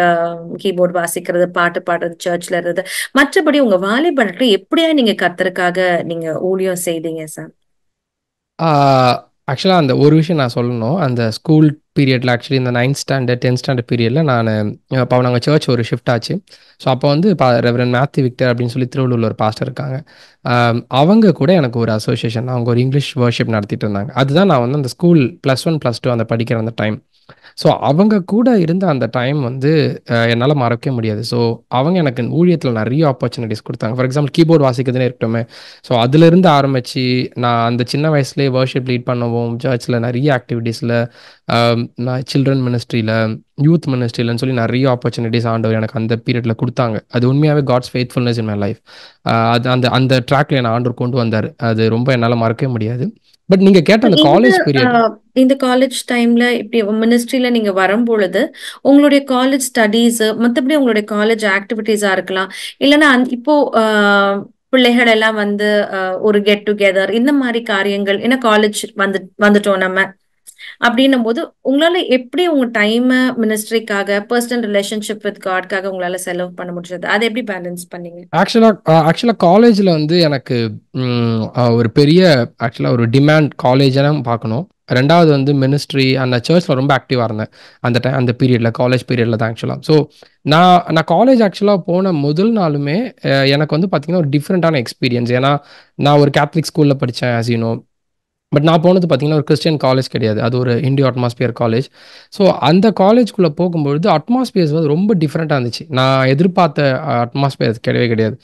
கீபோர்ட் வாசிக்கிறது பாட்டு பாடுறது சர்ச்ல இருந்தது மற்றபடி உங்க வாலிபனுக்கு எப்படியா நீங்க கத்தருக்காக நீங்க ஊழியம் செய்தீங்க சார் ஆக்சுவலாக அந்த ஒரு விஷயம் நான் சொல்லணும் அந்த ஸ்கூல் பீரியடில் ஆக்சுவலி இந்த நைன்த் ஸ்டாண்டர்ட் டென்த் ஸ்டாண்டர்ட் பீரியடில் நான் அப்போ நாங்கள் சர்ச் ஒரு ஷிஃப்ட் ஆச்சு ஸோ அப்போ வந்து பா ரெவரன் மேத்யூ விக்டர் அப்படின்னு சொல்லி திருவள்ளூரில் ஒரு பாஸ்டர் இருக்காங்க அவங்க கூட எனக்கு ஒரு அசோசியேஷன் அவங்க ஒரு இங்கிலீஷ் வேர்ஷிப் நடத்திட்டு இருந்தாங்க அதுதான் நான் வந்து அந்த school plus one plus two அந்த படிக்கிற அந்த டைம் ஸோ அவங்க கூட இருந்த அந்த டைம் வந்து என்னால் மறக்கவே முடியாது ஸோ அவங்க எனக்கு ஊழியத்தில் நிறைய ஆப்பர்ச்சுனிட்டிஸ் கொடுத்தாங்க ஃபார் எக்ஸாம்பிள் கீபோர்ட் வாசிக்கிறதுனே இருக்கட்டுமே ஸோ அதுலேருந்து ஆரம்பித்து நான் அந்த சின்ன வயசுலேயே வர்ஷிப் லீட் பண்ணுவோம் சர்ச்சில் நிறைய ஆக்டிவிட்டீஸில் நான் சில்ட்ரன் மினிஸ்ட்ரியில் யூத் மினிஸ்ட்ரியில்னு சொல்லி நிறைய ஆப்பர்ச்சுனிட்டிஸ் ஆண்டவர் எனக்கு அந்த பீரியடில் கொடுத்தாங்க அது உண்மையாகவே God's faithfulness in my life அது அந்த அந்த ட்ராக்ல என்னை ஆண்டவர் கொண்டு வந்தார் அது ரொம்ப என்னால் மறக்கவே முடியாது பட் நீங்க கேட்ட அந்த காலேஜ் பீரியட் இந்த காலேஜ் டைம்ல இப்படி मिनिஸ்ட்ரியில நீங்க வரும்பொழுது உங்களுடைய காலேஜ் ஸ்டடீஸ் மத்தபடி உங்களுடைய காலேஜ் ஆக்டிவிட்டீஸா இருக்கலாம் இல்லனா இப்போ பிள்ளைகள் எல்லாம் வந்து ஒரு கெட் டுகெதர் இந்த மாதிரி காரியங்கள் என்ன காலேஜ் வந்து வந்துட்டோம் நம்ம அப்படின்னும் போது உங்களால எப்படி உங்க டைம் மினிஸ்ட்ரிக்காக பர்சனல் ரிலேஷன்ஷிப் வித் காட்காக உங்களால செலவு பண்ண முடிச்சது அதை எப்படி பேலன்ஸ் பண்ணீங்க ஆக்சுவலா ஆக்சுவலா காலேஜ்ல வந்து எனக்கு ஒரு பெரிய ஆக்சுவலா ஒரு டிமாண்ட் காலேஜ் பார்க்கணும் ரெண்டாவது வந்து மினிஸ்ட்ரி அந்த சர்ச்சில் ரொம்ப ஆக்டிவாக இருந்தேன் அந்த டைம் அந்த பீரியடில் காலேஜ் பீரியடில் தான் ஆக்சுவலாக ஸோ நான் நான் காலேஜ் ஆக்சுவலாக போன முதல் நாளுமே எனக்கு வந்து பார்த்தீங்கன்னா ஒரு டிஃப்ரெண்ட்டான எக்ஸ்பீரியன்ஸ் ஏன்னா நான் ஒரு கேத்லிக் ஸ்கூலில் படித்தேன் ஆஸ் யூனோ பட் நான் போனது பார்த்தீங்கன்னா ஒரு கிறிஸ்டியன் காலேஜ் கிடையாது அது ஒரு இண்டியோ அட்மாஸ்பியர் காலேஜ் ஸோ அந்த காலேஜ்குள்ளே போகும்பொழுது அட்மாஸ்பியர்ஸ் வந்து ரொம்ப டிஃப்ரெண்ட்டாக இருந்துச்சு நான் எதிர்பார்த்த அட்மாஸ்பியர் கிடையவே கிடையாது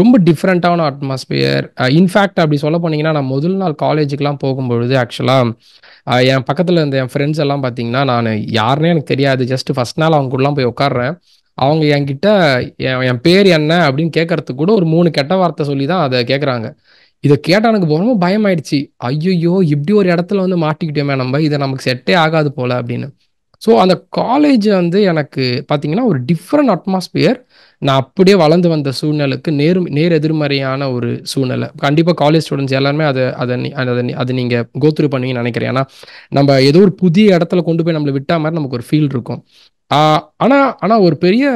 ரொம்ப டிஃப்ரெண்ட்டான அட்மாஸ்பியர் இன்ஃபேக்ட் அப்படி சொல்ல போனீங்கன்னா நான் முதல் நாள் காலேஜுக்கெலாம் போகும்பொழுது ஆக்சுவலாக என் பக்கத்தில் இருந்த என் ஃப்ரெண்ட்ஸ் எல்லாம் பார்த்தீங்கன்னா நான் யாருன்னே எனக்கு தெரியாது ஜஸ்ட் ஃபஸ்ட் நாள் அவங்க கூடலாம் போய் உட்காடுறேன் அவங்க என்கிட்ட என் பேர் என்ன அப்படின்னு கேட்கறதுக்கு கூட ஒரு மூணு கெட்ட வார்த்தை சொல்லி தான் அதை கேட்குறாங்க இதை கேட்டானுக்கு எனக்கு போனோமோ பயம் ஆயிடுச்சு ஐயோ இப்படி ஒரு இடத்துல வந்து மாட்டிக்கிட்டோமே நம்ம இதை நமக்கு செட்டே ஆகாது போல அப்படின்னு ஸோ அந்த காலேஜ் வந்து எனக்கு பார்த்தீங்கன்னா ஒரு டிஃப்ரெண்ட் அட்மாஸ்பியர் நான் அப்படியே வளர்ந்து வந்த சூழ்நிலைக்கு நேர் நேர் எதிர்மறையான ஒரு சூழ்நிலை கண்டிப்பாக காலேஜ் ஸ்டூடெண்ட்ஸ் எல்லாருமே அதை அதை அதை அதை நீங்கள் கோத்ரூ பண்ணுவீங்கன்னு நினைக்கிறேன் ஏன்னா நம்ம ஏதோ ஒரு புதிய இடத்துல கொண்டு போய் நம்மளை விட்டா மாதிரி நமக்கு ஒரு ஃபீல் இருக்கும் ஆனால் ஆனால் ஒரு பெரிய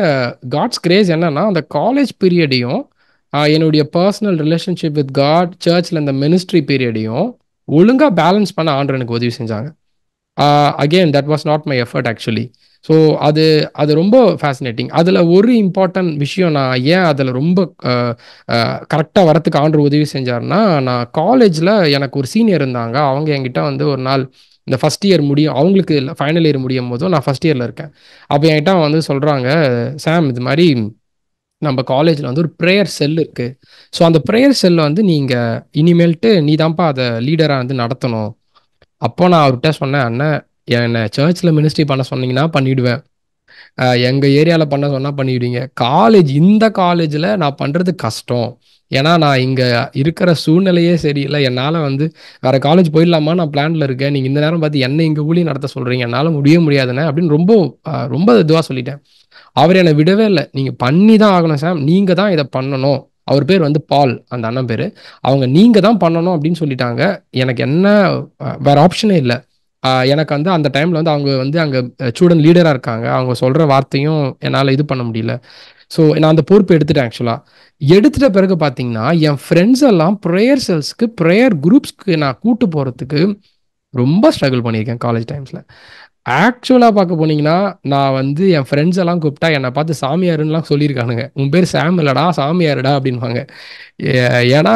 காட்ஸ் கிரேஸ் என்னன்னா அந்த காலேஜ் பீரியடையும் என்னுடைய பர்சனல் ரிலேஷன்ஷிப் வித் காட் சர்ச்சில் இந்த மினிஸ்ட்ரி பீரியடையும் ஒழுங்காக பேலன்ஸ் பண்ண ஆண்டு எனக்கு உதவி செஞ்சாங்க again that was not my effort actually so அது அது ரொம்ப ஃபேசினேட்டிங் அதில் ஒரு இம்பார்ட்டன்ட் விஷயம் நான் ஏன் அதில் ரொம்ப கரெக்டாக வரத்துக்கு ஆண்டு உதவி செஞ்சார்னா நான் காலேஜில் எனக்கு ஒரு சீனியர் இருந்தாங்க அவங்க என்கிட்ட வந்து ஒரு நாள் இந்த ஃபஸ்ட் இயர் முடியும் அவங்களுக்கு ஃபைனல் இயர் முடியும் போதும் நான் ஃபஸ்ட் இயரில் இருக்கேன் அப்போ என்கிட்ட வந்து சொல்கிறாங்க சாம் இது மாதிரி நம்ம காலேஜில் வந்து ஒரு ப்ரேயர் செல் இருக்குது ஸோ அந்த ப்ரேயர் செல்லை வந்து நீங்கள் இனிமேல்ட்டு நீ தான்ப்பா அதை லீடராக வந்து நடத்தணும் அப்போ நான் அவர்கிட்ட சொன்னேன் அண்ணன் என்னை சர்ச்சில் மினிஸ்ட்ரி பண்ண சொன்னீங்கன்னா பண்ணிவிடுவேன் எங்கள் ஏரியாவில் பண்ண சொன்னால் பண்ணிவிடுவீங்க காலேஜ் இந்த காலேஜில் நான் பண்ணுறது கஷ்டம் ஏன்னா நான் இங்கே இருக்கிற சூழ்நிலையே சரியில்லை என்னால் வந்து வேறு காலேஜ் போயிடலாமா நான் பிளானில் இருக்கேன் நீங்கள் இந்த நேரம் பார்த்து என்னை இங்கே ஊழியம் நடத்த சொல்கிறீங்க என்னால் முடிய முடியாதுண்ணே அப்படின்னு ரொம்ப ரொம்ப இதுவாக சொல்லிட்டேன் அவர் என்னை விடவே இல்லை நீங்கள் பண்ணி தான் ஆகணும் சாம் நீங்கள் தான் இதை பண்ணணும் அவர் பேர் வந்து பால் அந்த அண்ணன் பேர் அவங்க நீங்கள் தான் பண்ணணும் அப்படின்னு சொல்லிட்டாங்க எனக்கு என்ன வேறு ஆப்ஷனே இல்லை எனக்கு வந்து அந்த டைமில் வந்து அவங்க வந்து அங்கே ஸ்டூடெண்ட் லீடராக இருக்காங்க அவங்க சொல்கிற வார்த்தையும் என்னால் இது பண்ண முடியல ஸோ நான் அந்த பொறுப்பு எடுத்துட்டேன் ஆக்சுவலாக எடுத்துட்ட பிறகு பார்த்தீங்கன்னா என் ஃப்ரெண்ட்ஸ் எல்லாம் ப்ரேயர் செல்ஸ்க்கு ப்ரேயர் குரூப்ஸ்க்கு நான் கூட்டு போகிறதுக்கு ரொம்ப ஸ்ட்ரகிள் பண்ணியிருக்கேன் காலேஜ் டைம்ஸில் ஆக்சுவலாக பார்க்க போனீங்கன்னா நான் வந்து என் ஃப்ரெண்ட்ஸ் எல்லாம் கூப்பிட்டா என்னை பார்த்து சாமியாருன்னுலாம் சொல்லியிருக்கானுங்க உன் பேர் சாம் இல்லடா சாமியாருடா அப்படின்வாங்க ஏன்னா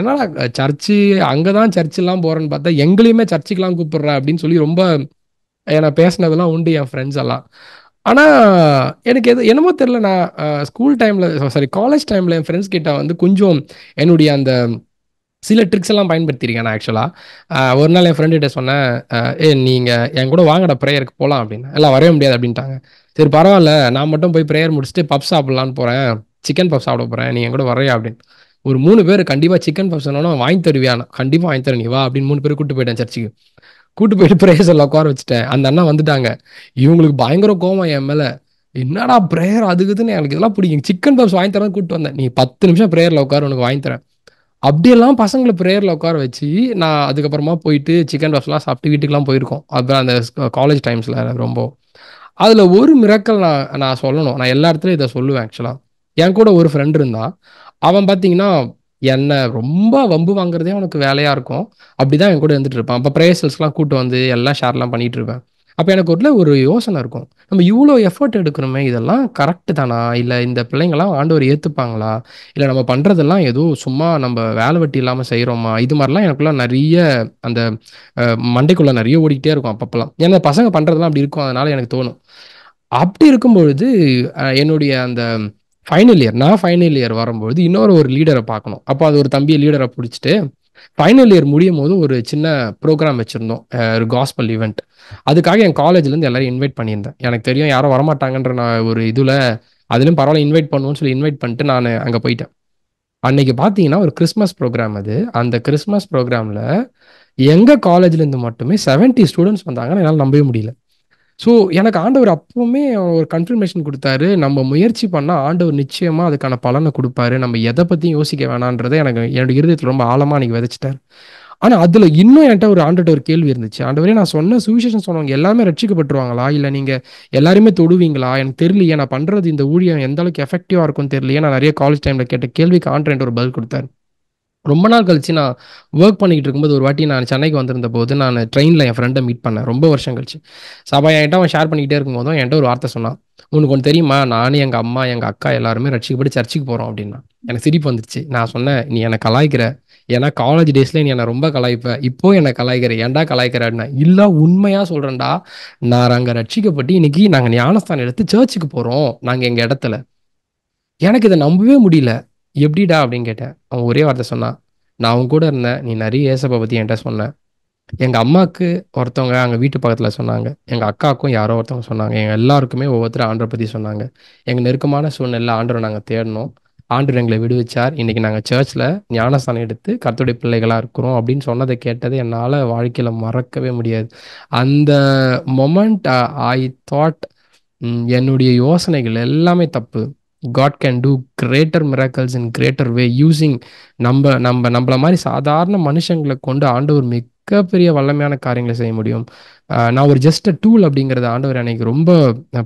என்னடா சர்ச்சு அங்கே தான் சர்ச்செல்லாம் போகிறேன்னு பார்த்தா எங்களையுமே சர்ச்சுக்கெலாம் கூப்பிட்றா அப்படின்னு சொல்லி ரொம்ப என்னை பேசினதெல்லாம் உண்டு என் ஃப்ரெண்ட்ஸ் எல்லாம் ஆனால் எனக்கு எது என்னமோ தெரில நான் ஸ்கூல் டைமில் சாரி காலேஜ் டைமில் என் ஃப்ரெண்ட்ஸ் கிட்ட வந்து கொஞ்சம் என்னுடைய அந்த சில ட்ரிக்ஸ் எல்லாம் பயன்படுத்தியிருக்கேன் நான் ஆக்சுவலாக ஒரு நாள் என் ஃப்ரெண்டுகிட்ட சொன்னேன் ஏ நீங்கள் என் கூட வாங்கட ப்ரேயருக்கு போகலாம் அப்படின்னு எல்லாம் வரைய முடியாது அப்படின்ட்டாங்க சரி பரவாயில்ல நான் மட்டும் போய் ப்ரேயர் முடிச்சுட்டு பப் சாப்பிட்லான்னு போகிறேன் சிக்கன் பப் சாப்பிட போகிறேன் நீங்கள் கூட வரையா அப்படின்னு ஒரு மூணு பேர் கண்டிப்பாக சிக்கன் பப் சொன்னோன்னா வாங்கி தருவியா கண்டிப்பாக வாங்கி தரேன் நீ வா அப்படின்னு மூணு பேர் கூட்டு போயிட்டேன் சர்ச்சுக்கு கூட்டு போயிட்டு ப்ரேயர் சொல்ல உட்கார வச்சுட்டேன் அந்த அண்ணா வந்துட்டாங்க இவங்களுக்கு பயங்கர கோவம் என் மேலே என்னடா ப்ரேயர் அதுக்குதுன்னு எனக்கு இதெல்லாம் பிடிக்கும் சிக்கன் பப்ஸ் வாங்கி தரேன் கூப்பிட்டு வந்தேன் நீ பத்து நிமிஷம் ப்ரேயரில் உட்கார உனக்கு வாங்கி தரேன் அப்படியெல்லாம் பசங்களை ப்ரேயரில் உட்கார வச்சு நான் அதுக்கப்புறமா போயிட்டு சிக்கன் ரைஸ்லாம் சாப்பிட்டு வீட்டுக்குலாம் போயிருக்கோம் அதுதான் அந்த காலேஜ் டைம்ஸில் ரொம்ப அதில் ஒரு மிரக்கல் நான் நான் சொல்லணும் நான் எல்லா இடத்துலையும் இதை சொல்லுவேன் ஆக்சுவலாக என் கூட ஒரு ஃப்ரெண்ட் இருந்தான் அவன் பார்த்தீங்கன்னா என்னை ரொம்ப வம்பு வாங்குறதே அவனுக்கு வேலையாக இருக்கும் அப்படி தான் என் கூட இருந்துட்டு இருப்பான் அப்போ ப்ரேயர்ஸ்லாம் கூப்பிட்டு வந்து எல்லாம் ஷேர்லாம் பண்ணிகிட்டு இருப்பேன் அப்போ எனக்கு உள்ள ஒரு யோசனை இருக்கும் நம்ம இவ்வளோ எஃபர்ட் எடுக்கணுமே இதெல்லாம் கரெக்டு தானா இல்லை இந்த பிள்ளைங்களாம் ஆண்டவர் ஏற்றுப்பாங்களா இல்லை நம்ம பண்ணுறதெல்லாம் எதுவும் சும்மா நம்ம வேலை வெட்டி இல்லாமல் செய்கிறோமா இது மாதிரிலாம் எனக்குள்ள நிறைய அந்த மண்டைக்குள்ளே நிறைய ஓடிக்கிட்டே இருக்கும் அப்பப்பெல்லாம் ஏன்னா பசங்க பண்ணுறதெல்லாம் அப்படி இருக்கும் அதனால் எனக்கு தோணும் அப்படி இருக்கும்பொழுது என்னுடைய அந்த ஃபைனல் இயர் நான் ஃபைனல் இயர் வரும்பொழுது இன்னொரு ஒரு லீடரை பார்க்கணும் அப்போ அது ஒரு தம்பியை லீடரை பிடிச்சிட்டு ஃபைனல் இயர் முடியும் போது ஒரு சின்ன ப்ரோக்ராம் வச்சுருந்தோம் ஒரு காஸ்பல் ஈவெண்ட் அதுக்காக என் காலேஜ்லேருந்து எல்லாரும் இன்வைட் பண்ணியிருந்தேன் எனக்கு தெரியும் யாரும் வரமாட்டாங்கன்ற நான் ஒரு இதில் அதுலேயும் பரவாயில்ல இன்வைட் பண்ணுவோன்னு சொல்லி இன்வைட் பண்ணிட்டு நான் அங்கே போயிட்டேன் அன்னைக்கு பார்த்தீங்கன்னா ஒரு கிறிஸ்மஸ் ப்ரோக்ராம் அது அந்த கிறிஸ்மஸ் ப்ரோக்ராமில் எங்கள் காலேஜ்லேருந்து மட்டுமே செவன்ட்டி ஸ்டூடெண்ட்ஸ் வந்தாங்கன்னு என்னால் நம்பவே முடியல ஸோ எனக்கு ஆண்டவர் அப்பவுமே ஒரு கன்ஃபர்மேஷன் கொடுத்தாரு நம்ம முயற்சி பண்ணால் ஆண்டவர் நிச்சயமாக அதுக்கான பலனை கொடுப்பாரு நம்ம எதை பற்றியும் யோசிக்க வேணான்றதை எனக்கு என்னோட இருதயத்தில் ரொம்ப ஆழமாக அன்றைக்கி விதைச்சிட்டார் ஆனால் அதில் இன்னும் என்கிட்ட ஒரு ஆண்டுகிட்ட ஒரு கேள்வி இருந்துச்சு ஆண்டவரே நான் சொன்ன சுவிசேஷன் சொன்னவங்க எல்லாமே ரட்சிக்கப்பட்டுருவாங்களா இல்லை நீங்கள் எல்லாருமே தொடுவீங்களா எனக்கு தெரியலையே நான் பண்ணுறது இந்த ஊழியம் எந்த அளவுக்கு எஃபெக்டிவாக இருக்கும்னு தெரியலையே நான் நிறைய காலேஜ் டைமில் கேட்ட கேள்விக்கு ஆண்டர் ஒரு பதில் கொடுத்தாரு ரொம்ப நாள் கழிச்சு நான் ஒர்க் பண்ணிக்கிட்டு இருக்கும்போது ஒரு வாட்டி நான் சென்னைக்கு வந்திருந்த போது நான் ட்ரெயினில் என் ஃப்ரெண்டை மீட் பண்ணேன் ரொம்ப வருஷம் கழிச்சு சபா என்கிட்ட அவன் ஷேர் பண்ணிக்கிட்டே போதும் என்கிட்ட ஒரு வார்த்தை சொன்னான் உனக்கு ஒன்று தெரியுமா நானும் எங்கள் அம்மா எங்கள் அக்கா எல்லாருமே ரட்சிக்கப்பட்டு சர்ச்சுக்கு போகிறோம் அப்படின்னா எனக்கு சிரிப்பு வந்துருச்சு நான் சொன்னேன் நீ என்னை கலாய்க்கிற ஏன்னா காலேஜ் டேஸ்ல நீ என்னை ரொம்ப கலாய்ப்ப இப்போ என்னை கலாய்க்கிற ஏன்டா கலாய்க்கிறன்னா இல்லை உண்மையாக சொல்கிறேன்டா நான் அங்கே ரட்சிக்கப்பட்டு இன்னைக்கு நாங்கள் ஞானஸ்தானம் எடுத்து சர்ச்சுக்கு போகிறோம் நாங்கள் எங்கள் இடத்துல எனக்கு இதை நம்பவே முடியல எப்படிடா அப்படின்னு கேட்டேன் அவன் ஒரே வார்த்தை சொன்னான் நான் அவன் கூட இருந்தேன் நீ நிறைய ஏசப்பை பற்றி என்கிட்ட சொன்னேன் எங்கள் அம்மாவுக்கு ஒருத்தவங்க அங்கே வீட்டு பக்கத்தில் சொன்னாங்க எங்கள் அக்காவுக்கும் யாரோ ஒருத்தவங்க சொன்னாங்க எங்கள் எல்லாருக்குமே ஒவ்வொருத்தரும் ஆண்டரை பற்றி சொன்னாங்க எங்கள் நெருக்கமான சூழ்நிலை ஆண்டரை நாங்கள் தேடணும் ஆண்டவர் எங்களை விடுவிச்சார் இன்றைக்கி நாங்கள் சர்ச்சில் ஞானஸ்தானம் எடுத்து கத்துடைய பிள்ளைகளாக இருக்கிறோம் அப்படின்னு சொன்னதை கேட்டது என்னால் வாழ்க்கையில் மறக்கவே முடியாது அந்த மொமெண்ட் ஐ தாட் என்னுடைய யோசனைகள் எல்லாமே தப்பு God can do greater miracles in greater way using நம்ம நம்ம நம்மள மாதிரி சாதாரண மனுஷங்களை கொண்டு ஆண்டவர் மிகப்பெரிய வல்லமையான காரியங்களை செய்ய முடியும் நான் ஒரு ஜஸ்ட் அ டூல் அப்படிங்கிறத ஆண்டவர் எனக்கு ரொம்ப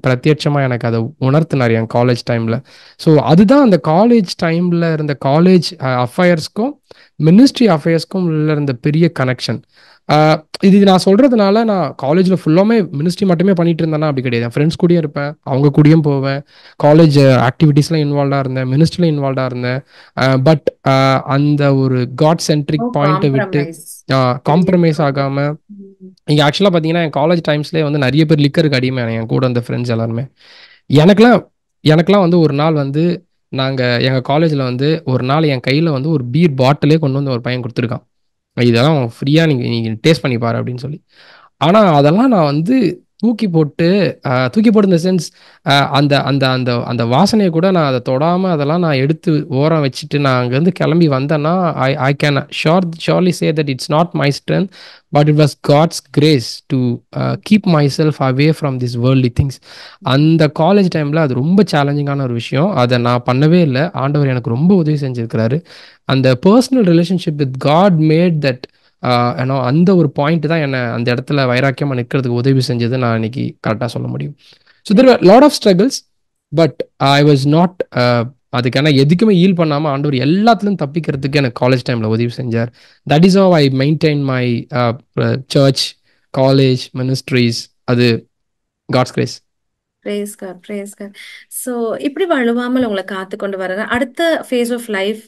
பிரத்யட்சமாக எனக்கு அதை உணர்த்தினார் என் காலேஜ் டைமில் ஸோ அதுதான் அந்த காலேஜ் டைமில் இருந்த காலேஜ் அஃபயர்ஸ்க்கும் மினிஸ்ட்ரி அஃபேர்ஸ்க்கும் உள்ள இருந்த பெரிய கனெக்ஷன் இது நான் சொல்கிறதுனால நான் காலேஜில் ஃபுல்லாமே மினிஸ்ட்ரி மட்டுமே பண்ணிட்டு இருந்தேன்னா அப்படி கிடையாது என் ஃப்ரெண்ட்ஸ் கூடயும் இருப்பேன் அவங்க கூடயும் போவேன் காலேஜ் ஆக்டிவிட்டீஸ்லாம் இன்வால்வாக இருந்தேன் மினிஸ்ட்ரியில் இன்வால்வாக இருந்தேன் பட் அந்த ஒரு காட் சென்ட்ரிக் பாயிண்ட்டை விட்டு காம்ப்ரமைஸ் ஆகாமல் இங்கே ஆக்சுவலாக பார்த்தீங்கன்னா என் காலேஜ் டைம்ஸ்லேயே வந்து நிறைய பேர் லிக்கருக்கு அடிமையான என் கூட அந்த ஃப்ரெண்ட்ஸ் எல்லாருமே எனக்குலாம் எனக்குலாம் வந்து ஒரு நாள் வந்து நாங்கள் எங்கள் காலேஜில் வந்து ஒரு நாள் என் கையில் வந்து ஒரு பீர் பாட்டிலே கொண்டு வந்து ஒரு பையன் கொடுத்துருக்கான் இதெல்லாம் ஃப்ரீயாக நீங்கள் நீங்கள் டேஸ்ட் பண்ணி பாரு அப்படின்னு சொல்லி ஆனால் அதெல்லாம் நான் வந்து தூக்கி போட்டு தூக்கி போட்டு இந்த சென்ஸ் அந்த அந்த அந்த அந்த வாசனையை கூட நான் அதை தொடாமல் அதெல்லாம் நான் எடுத்து ஓரம் வச்சுட்டு நான் அங்கேருந்து கிளம்பி வந்தேன்னா I I can sure surely say that it's not my strength but it was God's grace to keep my self away from this worldly things அந்த காலேஜ் டைமில் அது ரொம்ப சேலஞ்சிங்கான ஒரு விஷயம் அதை நான் பண்ணவே இல்லை ஆண்டவர் எனக்கு ரொம்ப உதவி செஞ்சுருக்கிறாரு அந்த personal relationship with God made that ஏன்னா அந்த ஒரு பாயிண்ட் தான் என்னை அந்த இடத்துல வைராக்கியமாக நிற்கிறதுக்கு உதவி செஞ்சது நான் இன்னைக்கு கரெக்டாக சொல்ல முடியும் so there lot of struggles but I was not அதுக்கான எதுக்குமே ஈல் பண்ணாமல் ஆண்டவர் எல்லாத்துலேயும் தப்பிக்கிறதுக்கு எனக்கு காலேஜ் டைமில் உதவி செஞ்சார் that is how I maintain my church college ministries அது God's grace praise God praise God so இப்படி வழுவாமல் உங்களை காத்து கொண்டு வர்ற அடுத்த ஃபேஸ் ஆஃப் லைஃப்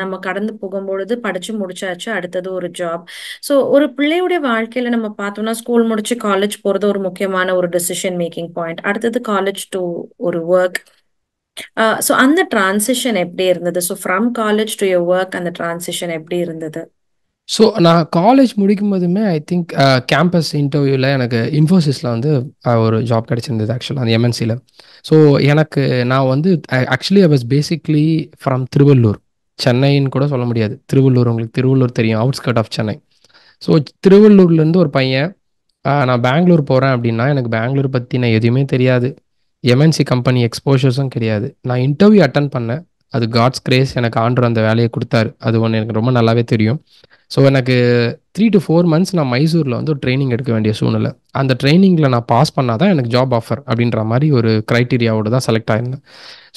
நம்ம கடந்து போகும்பொழுது படிச்சு முடிச்சாச்சு அடுத்தது ஒரு ஜாப் ஸோ ஒரு பிள்ளையுடைய வாழ்க்கையில நம்ம பார்த்தோம்னா ஸ்கூல் முடிச்சு காலேஜ் போறது ஒரு முக்கியமான ஒரு டெசிஷன் மேக்கிங் பாயிண்ட் அடுத்தது காலேஜ் டு ஒரு ஒர்க் ஸோ அந்த டிரான்சிஷன் எப்படி இருந்தது so from college to your work அந்த டிரான்சிஷன் எப்படி இருந்தது ஸோ நான் காலேஜ் முடிக்கும் போதுமே ஐ திங்க் கேம்பஸ் இன்டர்வியூவில் எனக்கு இன்ஃபோசிஸில் வந்து ஒரு ஜாப் கிடைச்சிருந்தது ஆக்சுவலாக அந்த எம்என்சியில் ஸோ எனக்கு நான் வந்து actually I was basically from Tiruvallur சென்னைன்னு கூட சொல்ல முடியாது திருவள்ளூர் உங்களுக்கு திருவள்ளூர் தெரியும் அவுட்ஸ்கட் ஆஃப் சென்னை ஸோ திருவள்ளூர்லேருந்து ஒரு பையன் நான் பெங்களூர் போகிறேன் அப்படின்னா எனக்கு பெங்களூர் பற்றி நான் எதுவுமே தெரியாது எம்என்சி கம்பெனி எக்ஸ்போஷர்ஸும் கிடையாது நான் இன்டர்வியூ அட்டன் பண்ணேன் அது காட்ஸ் கிரேஸ் எனக்கு ஆண்டர் அந்த வேலையை கொடுத்தாரு அது ஒன்று எனக்கு ரொம்ப நல்லாவே தெரியும் ஸோ எனக்கு த்ரீ டு ஃபோர் மந்த்ஸ் நான் மைசூரில் வந்து ஒரு ட்ரைனிங் எடுக்க வேண்டிய சூழ்நிலை அந்த ட்ரைனிங்கில் நான் பாஸ் பண்ணால் தான் எனக்கு ஜாப் ஆஃபர் அப்படின்ற மாதிரி ஒரு க்ரைட்டீரியாவோடு தான் செலக்ட் ஆயிருந்தேன்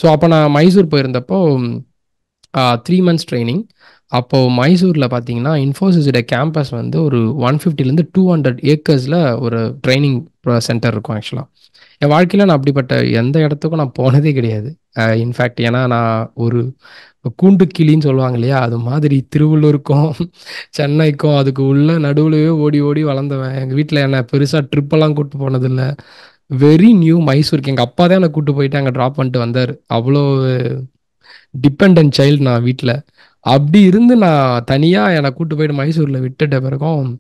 ஸோ அப்போ நான் மைசூர் போயிருந்தப்போ த்ரீ மந்த்ஸ் ட்ரைனிங் அப்போது மைசூரில் பார்த்தீங்கன்னா இன்ஃபோசிஸோட கேம்பஸ் வந்து ஒரு ஒன் ஃபிஃப்டிலேருந்து டூ ஹண்ட்ரட் ஏக்கர்ஸில் ஒரு ட்ரைனிங் சென்டர் இருக்கும் ஆக்சுவலாக என் வாழ்க்கையில் நான் அப்படிப்பட்ட எந்த இடத்துக்கும் நான் போனதே கிடையாது இன்ஃபேக்ட் ஏன்னா நான் ஒரு கூண்டு கிளின்னு சொல்லுவாங்க இல்லையா அது மாதிரி திருவள்ளூருக்கும் சென்னைக்கும் அதுக்கு உள்ள நடுவுலையே ஓடி ஓடி வளர்ந்தவன் எங்கள் வீட்டில் என்ன பெருசாக ட்ரிப்பெல்லாம் கூப்பிட்டு போனதில்லை வெரி நியூ மைசூருக்கு எங்கள் அப்பா தான் என்னை கூப்பிட்டு போயிட்டு அங்கே ட்ராப் பண்ணிட்டு வந்தார் அவ்வளோ டிபெண்ட் சைல்டு நான் வீட்டில் அப்படி இருந்து நான் தனியாக என்னை கூப்பிட்டு போயிட்டு மைசூரில் விட்டுட்ட பிறகும்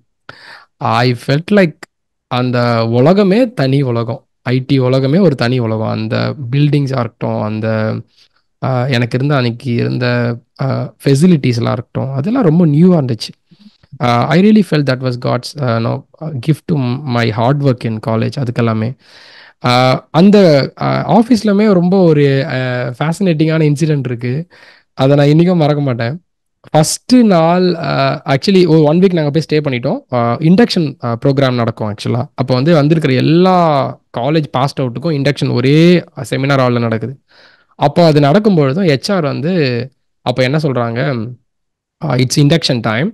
ஐ ஃபெல்ட் லைக் அந்த உலகமே தனி உலகம் ஐடி உலகமே ஒரு தனி உலகம் அந்த பில்டிங்ஸாக இருக்கட்டும் அந்த எனக்கு இருந்த அன்னைக்கு இருந்த ஃபெசிலிட்டிஸ்லாம் இருக்கட்டும் அதெல்லாம் ரொம்ப நியூவாக இருந்துச்சு I really felt that was God's no gift to my hard work in college அதுக்கெல்லாமே அந்த ஆஃபீஸ்லமே ரொம்ப ஒரு ஃபேசினேட்டிங்கான இன்சிடெண்ட் இருக்குது அதை நான் இன்றைக்கும் மறக்க மாட்டேன் ஃபஸ்ட்டு நாள் ஆக்சுவலி uh, ஒரு ஒன் வீக் நாங்கள் போய் ஸ்டே பண்ணிட்டோம் இண்டக்ஷன் uh, ப்ரோக்ராம் uh, நடக்கும் ஆக்சுவலாக அப்போ வந்து வந்திருக்கிற எல்லா காலேஜ் பாஸ்ட் அவுட்டுக்கும் இண்டக்ஷன் ஒரே செமினார் ஹாலில் நடக்குது அப்போ அது நடக்கும்பொழுதும் ஹெச்ஆர் வந்து அப்போ என்ன சொல்கிறாங்க it's induction time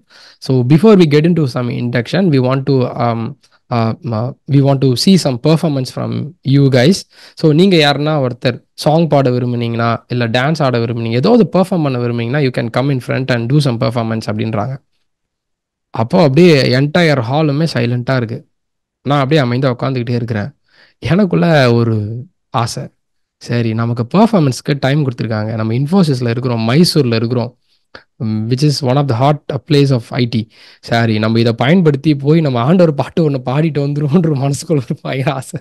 so before we get into some induction we want to we want to see some performance from you guys so நீங்கள் யாருன்னா ஒருத்தர் சாங் பாட விரும்புனீங்கன்னா இல்லை டான்ஸ் ஆட விரும்புனீங்க ஏதோ ஒரு பெர்ஃபார்ம் பண்ண விரும்புனீங்கன்னா you can come in front and do some performance அப்படின்றாங்க அப்போ அப்படியே என்டையர் ஹாலுமே சைலண்ட்டாக இருக்குது நான் அப்படியே அமைந்து உட்காந்துக்கிட்டே இருக்கிறேன் எனக்குள்ள ஒரு ஆசை சரி நமக்கு பர்ஃபார்மன்ஸ்க்கு டைம் கொடுத்துருக்காங்க நம்ம இன்ஃபோசிஸில் இருக்கிறோம் மைசூரில் இருக்கிறோம் which is one of the hot place of IT sorry நம்ம இதை பயன்படுத்தி போய் நம்ம ஆண்ட ஒரு பாட்டு ஒன்று பாடிட்டு வந்துருவோன்ற மனசுக்குள்ள ஒரு பயங்கர ஆசை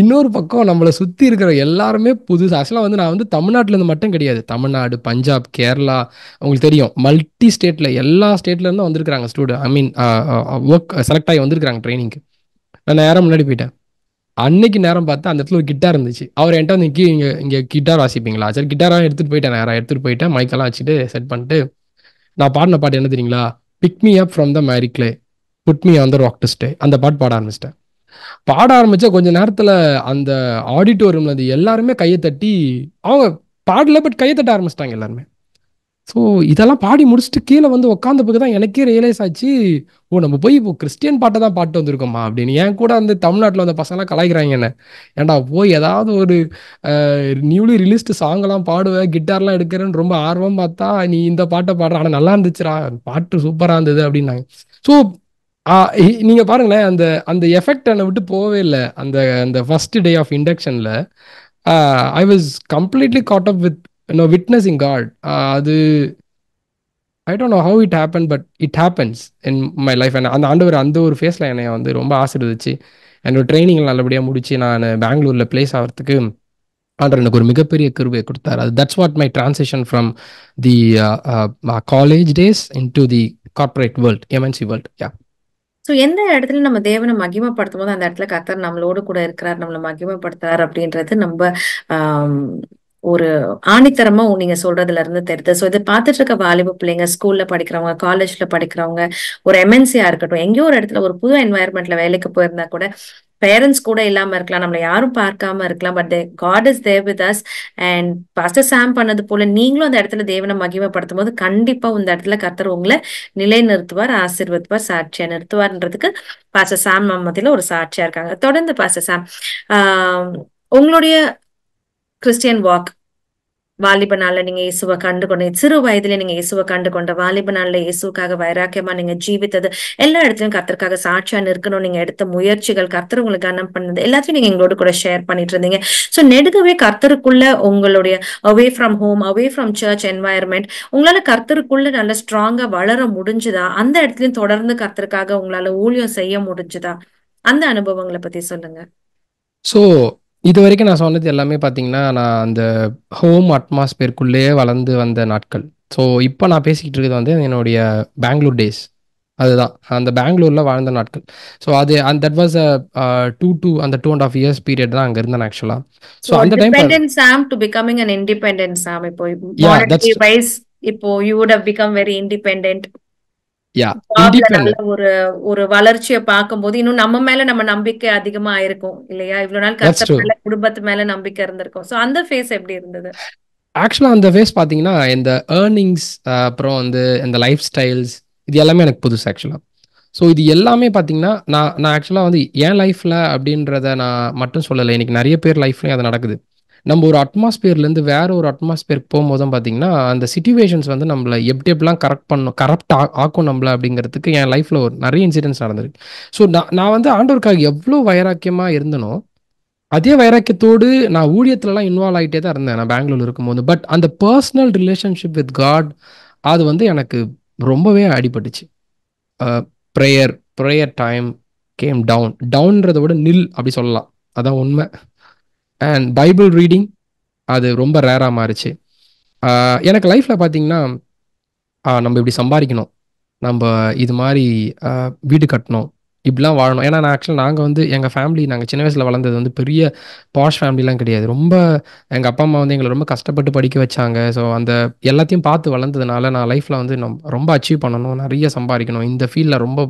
இன்னொரு பக்கம் நம்மளை சுற்றி இருக்கிற எல்லாருமே புதுசு ஆக்சுவலாக வந்து நான் வந்து தமிழ்நாட்டிலேருந்து மட்டும் கிடையாது தமிழ்நாடு பஞ்சாப் கேரளா அவங்களுக்கு தெரியும் மல்டி ஸ்டேட்டில் எல்லா ஸ்டேட்லேருந்தும் வந்திருக்கிறாங்க student I mean work select ஆகி வந்திருக்கிறாங்க ட்ரைனிங்க்கு நான் நேரம் முன்னாடி போயிட்டேன் அன்னைக்கு நேரம் பார்த்தா அந்த இடத்துல ஒரு கிட்டார் இருந்துச்சு அவர் என்கிட்ட வந்து இங்கே இங்கே கிட்டார் வாசிப்பீங்களா சரி கிட்டாராக எடுத்துகிட்டு போயிட்டேன் நேரம் எடுத்துட்டு போயிட்டேன் மைக்கெல்லாம் வச்சுட்டு செட் பண்ணிட்டு நான் பாடின பாட்டு என்ன தெரியுங்களா pick me up from the miry clay put me on the rock test அந்த பாட்டு பாட ஆரம்பிச்சிட்டேன் பாட ஆரம்பிச்சா கொஞ்ச நேரத்தில் அந்த ஆடிட்டோரியம்ல இருந்து எல்லாருமே கையை தட்டி அவங்க பாடல பட் கையை தட்ட ஆரம்பிச்சிட்டாங்க எல்லாருமே ஸோ இதெல்லாம் பாடி முடிச்சுட்டு கீழே வந்து உட்காந்த பிறகு தான் எனக்கே ரியலைஸ் ஆச்சு ஓ நம்ம போய் இப்போ கிறிஸ்டியன் பாட்டை தான் பாட்டு வந்திருக்கோமா அப்படின்னு என் கூட அந்த தமிழ்நாட்டில் வந்த பசங்களாம் கலாய்க்கிறாங்க என்ன ஏன்டா போய் ஏதாவது ஒரு நியூலி ரிலீஸ்டு சாங்கெல்லாம் பாடுவேன் கிட்டார்லாம் எடுக்கிறேன்னு ரொம்ப ஆர்வம் பார்த்தா நீ இந்த பாட்டை பாடுற ஆனால் நல்லா இருந்துச்சுரா பாட்டு சூப்பராக இருந்தது அப்படின்னாங்க ஸோ நீங்கள் பாருங்களேன் அந்த அந்த எஃபெக்ட் என்னை விட்டு போகவே இல்லை அந்த அந்த ஃபர்ஸ்ட் டே ஆஃப் இண்டக்ஷனில் I was completely caught up with no witnessing God அது I don't know how it happen but it happens in my life அந்த ஆண்டவர் அந்த ஒரு ஃபேஸில் என்னை வந்து ரொம்ப ஆசீர்வதிச்சு என்னோடய ட்ரைனிங் நல்லபடியாக முடிச்சு நான் பெங்களூரில் பிளேஸ் ஆகிறதுக்கு ஆண்டர் எனக்கு ஒரு மிகப்பெரிய கருவை கொடுத்தார் அது that's what my transition from the college days into the corporate world MNC world yeah so எந்த இடத்துல நம்ம தேவனை மகிமப்படுத்தும் போது அந்த இடத்துல கத்தர் நம்மளோடு கூட இருக்கிறார் நம்மளை மகிமைப்படுத்துறார் அப்படின்றது நம்ம um, ஒரு ஆணித்தரமா நீங்க சொல்றதுல இருந்து தெரியுது ஸோ இதை பார்த்துட்டு இருக்க வாலிப பிள்ளைங்க ஸ்கூல்ல படிக்கிறவங்க காலேஜ்ல படிக்கிறவங்க ஒரு எம்என்சியா இருக்கட்டும் எங்கேயோ ஒரு இடத்துல ஒரு புது என்வாயர்மெண்ட்ல வேலைக்கு போயிருந்தா கூட பேரண்ட்ஸ் கூட இல்லாம இருக்கலாம் நம்மளை யாரும் பார்க்காம இருக்கலாம் but God is there with us and pastor Sam பண்ணது போல நீங்களும் அந்த இடத்துல தேவனை மகிமைப்படுத்தும் போது கண்டிப்பா இந்த இடத்துல கர்த்தர் உங்களை நிலை நிறுத்துவார் ஆசீர்வதிப்பார் சாட்சியா நிறுத்துவார்ன்றதுக்கு பாச சாம் மத்தியில ஒரு சாட்சியா இருக்காங்க தொடர்ந்து பாச சாம் உங்களுடைய கிறிஸ்டியன் வாக் வாலிப நாள்ல நீங்க இயேசுவை கண்டு கொண்ட சிறு வயதுல நீங்க இயேசுவை கண்டு கொண்ட வாலிப நாள்ல இயேசுக்காக வைராக்கியமா நீங்க ஜீவித்தது எல்லா இடத்துலயும் கர்த்தருக்காக சாட்சியா நிற்கணும் நீங்க எடுத்த முயற்சிகள் கர்த்தர் உங்களுக்கு கனம் பண்ணது எல்லாத்தையும் நீங்க எங்களோட கூட ஷேர் பண்ணிட்டு இருந்தீங்க சோ நெடுகவே கர்த்தருக்குள்ள உங்களுடைய away from home away from church environment உங்களால கர்த்தருக்குள்ள நல்ல ஸ்ட்ராங்கா வளர முடிஞ்சுதா அந்த இடத்துலயும் தொடர்ந்து கர்த்தருக்காக உங்களால ஊழியம் செய்ய முடிஞ்சுதா அந்த அனுபவங்களை பத்தி சொல்லுங்க சோ இது வரைக்கும் நான் சொன்னது எல்லாமே பார்த்தீங்கன்னா நான் அந்த ஹோம் அட்மாஸ்பியர்க்குள்ளேயே வளர்ந்து வந்த நாட்கள் ஸோ இப்போ நான் பேசிக்கிட்டு இருக்கிறது வந்து என்னுடைய பெங்களூர் டேஸ் அதுதான் அந்த பெங்களூரில் வாழ்ந்த நாட்கள் ஸோ அது அந்த தட் வாஸ் டூ டூ அந்த two and half years period தான் அங்கே இருந்தேன் ஆக்சுவலாக ஸோ அந்த time to becoming an independent Sam இப்போ இப்போ you would have become very independent ஒரு ஒரு வளர்ச்சியை பார்க்கும்போது இன்னும் நம்ம மேல நம்ம நம்பிக்கை அதிகமா இருக்கும் இல்லையா இவ்வளவு நாள் கஷ்டப்பட குடும்பத்து மேல நம்பிக்கை இருந்திருக்கும் சோ அந்த ஃபேஸ் எப்படி இருந்தது ஆக்சுவலா அந்த ஃபேஸ் பாத்தீங்கன்னா இந்த ஏர்னிங்ஸ் அப்புறம் வந்து இந்த லைஃப் ஸ்டைல்ஸ் இது எல்லாமே எனக்கு புதுசு ஆக்சுவலா ஸோ இது எல்லாமே பார்த்தீங்கன்னா நான் நான் ஆக்சுவலாக வந்து என் லைஃப்பில் அப்படின்றத நான் மட்டும் சொல்லலை இன்னைக்கு நிறைய பேர் லைஃப்லையும் அது நடக்குது நம்ம ஒரு அட்மாஸ்பியர்லேருந்து வேற ஒரு அட்மாஸ்பியருக்கு போகும்போது பார்த்தீங்கன்னா அந்த சுச்சுவேஷன்ஸ் வந்து நம்மளை எப்படி எப்படிலாம் கரெக்ட் பண்ணும் கரெக்ட் ஆக்கும் நம்மள அப்படிங்கிறதுக்கு என் லைஃப்பில் ஒரு நிறைய இன்சிடென்ட்ஸ் நடந்திருக்கு ஸோ நான் நான் வந்து ஆண்டோருக்காக எவ்வளோ வைராக்கியமாக இருந்தனோ அதே வைராக்கியத்தோடு நான் ஊழியத்துலலாம் இன்வால்வ் ஆகிட்டே தான் இருந்தேன் நான் பெங்களூர் இருக்கும்போது பட் அந்த பர்சனல் ரிலேஷன்ஷிப் வித் காட் அது வந்து எனக்கு ரொம்பவே அடிபட்டுச்சு prayer prayer time came down டவுன்றதை விட நில் அப்படி சொல்லலாம் அதான் உண்மை அண்ட் பைபிள் ரீடிங் அது ரொம்ப ரேராக மாறிச்சு எனக்கு லைஃப்பில் பார்த்தீங்கன்னா நம்ம இப்படி சம்பாதிக்கணும் நம்ம இது மாதிரி வீடு கட்டணும் இப்படிலாம் வாழணும் ஏன்னா நான் ஆக்சுவலாக நாங்கள் வந்து எங்கள் ஃபேமிலி நாங்கள் சின்ன வயசில் வளர்ந்தது வந்து பெரிய பாஷ் ஃபேமிலிலாம் கிடையாது ரொம்ப எங்கள் அப்பா அம்மா வந்து எங்களை ரொம்ப கஷ்டப்பட்டு படிக்க வச்சாங்க ஸோ அந்த எல்லாத்தையும் பார்த்து வளர்ந்ததுனால நான் லைஃப்பில் வந்து ரொம்ப அச்சீவ் பண்ணணும் நிறைய சம்பாதிக்கணும் இந்த ஃபீல்டில் ரொம்ப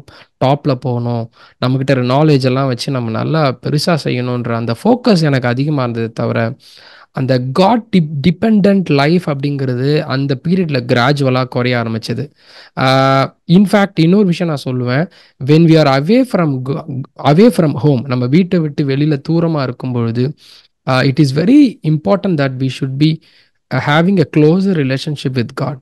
டாப்பில் போகணும் நம்மக்கிட்ட நாலேஜ் எல்லாம் வச்சு நம்ம நல்லா பெருசாக செய்யணுன்ற அந்த ஃபோக்கஸ் எனக்கு அதிகமாக இருந்தது தவிர அந்த காட் டிப் டிபெண்ட் லைஃப் அப்படிங்கிறது அந்த பீரியட்ல கிராஜுவலாக குறைய ஆரம்பிச்சது இன்ஃபேக்ட் இன்னொரு விஷயம் நான் சொல்லுவேன் when we are away from away from home நம்ம வீட்டை விட்டு வெளியில் தூரமாக இருக்கும் பொழுது it is very important that we should be having a closer relationship with God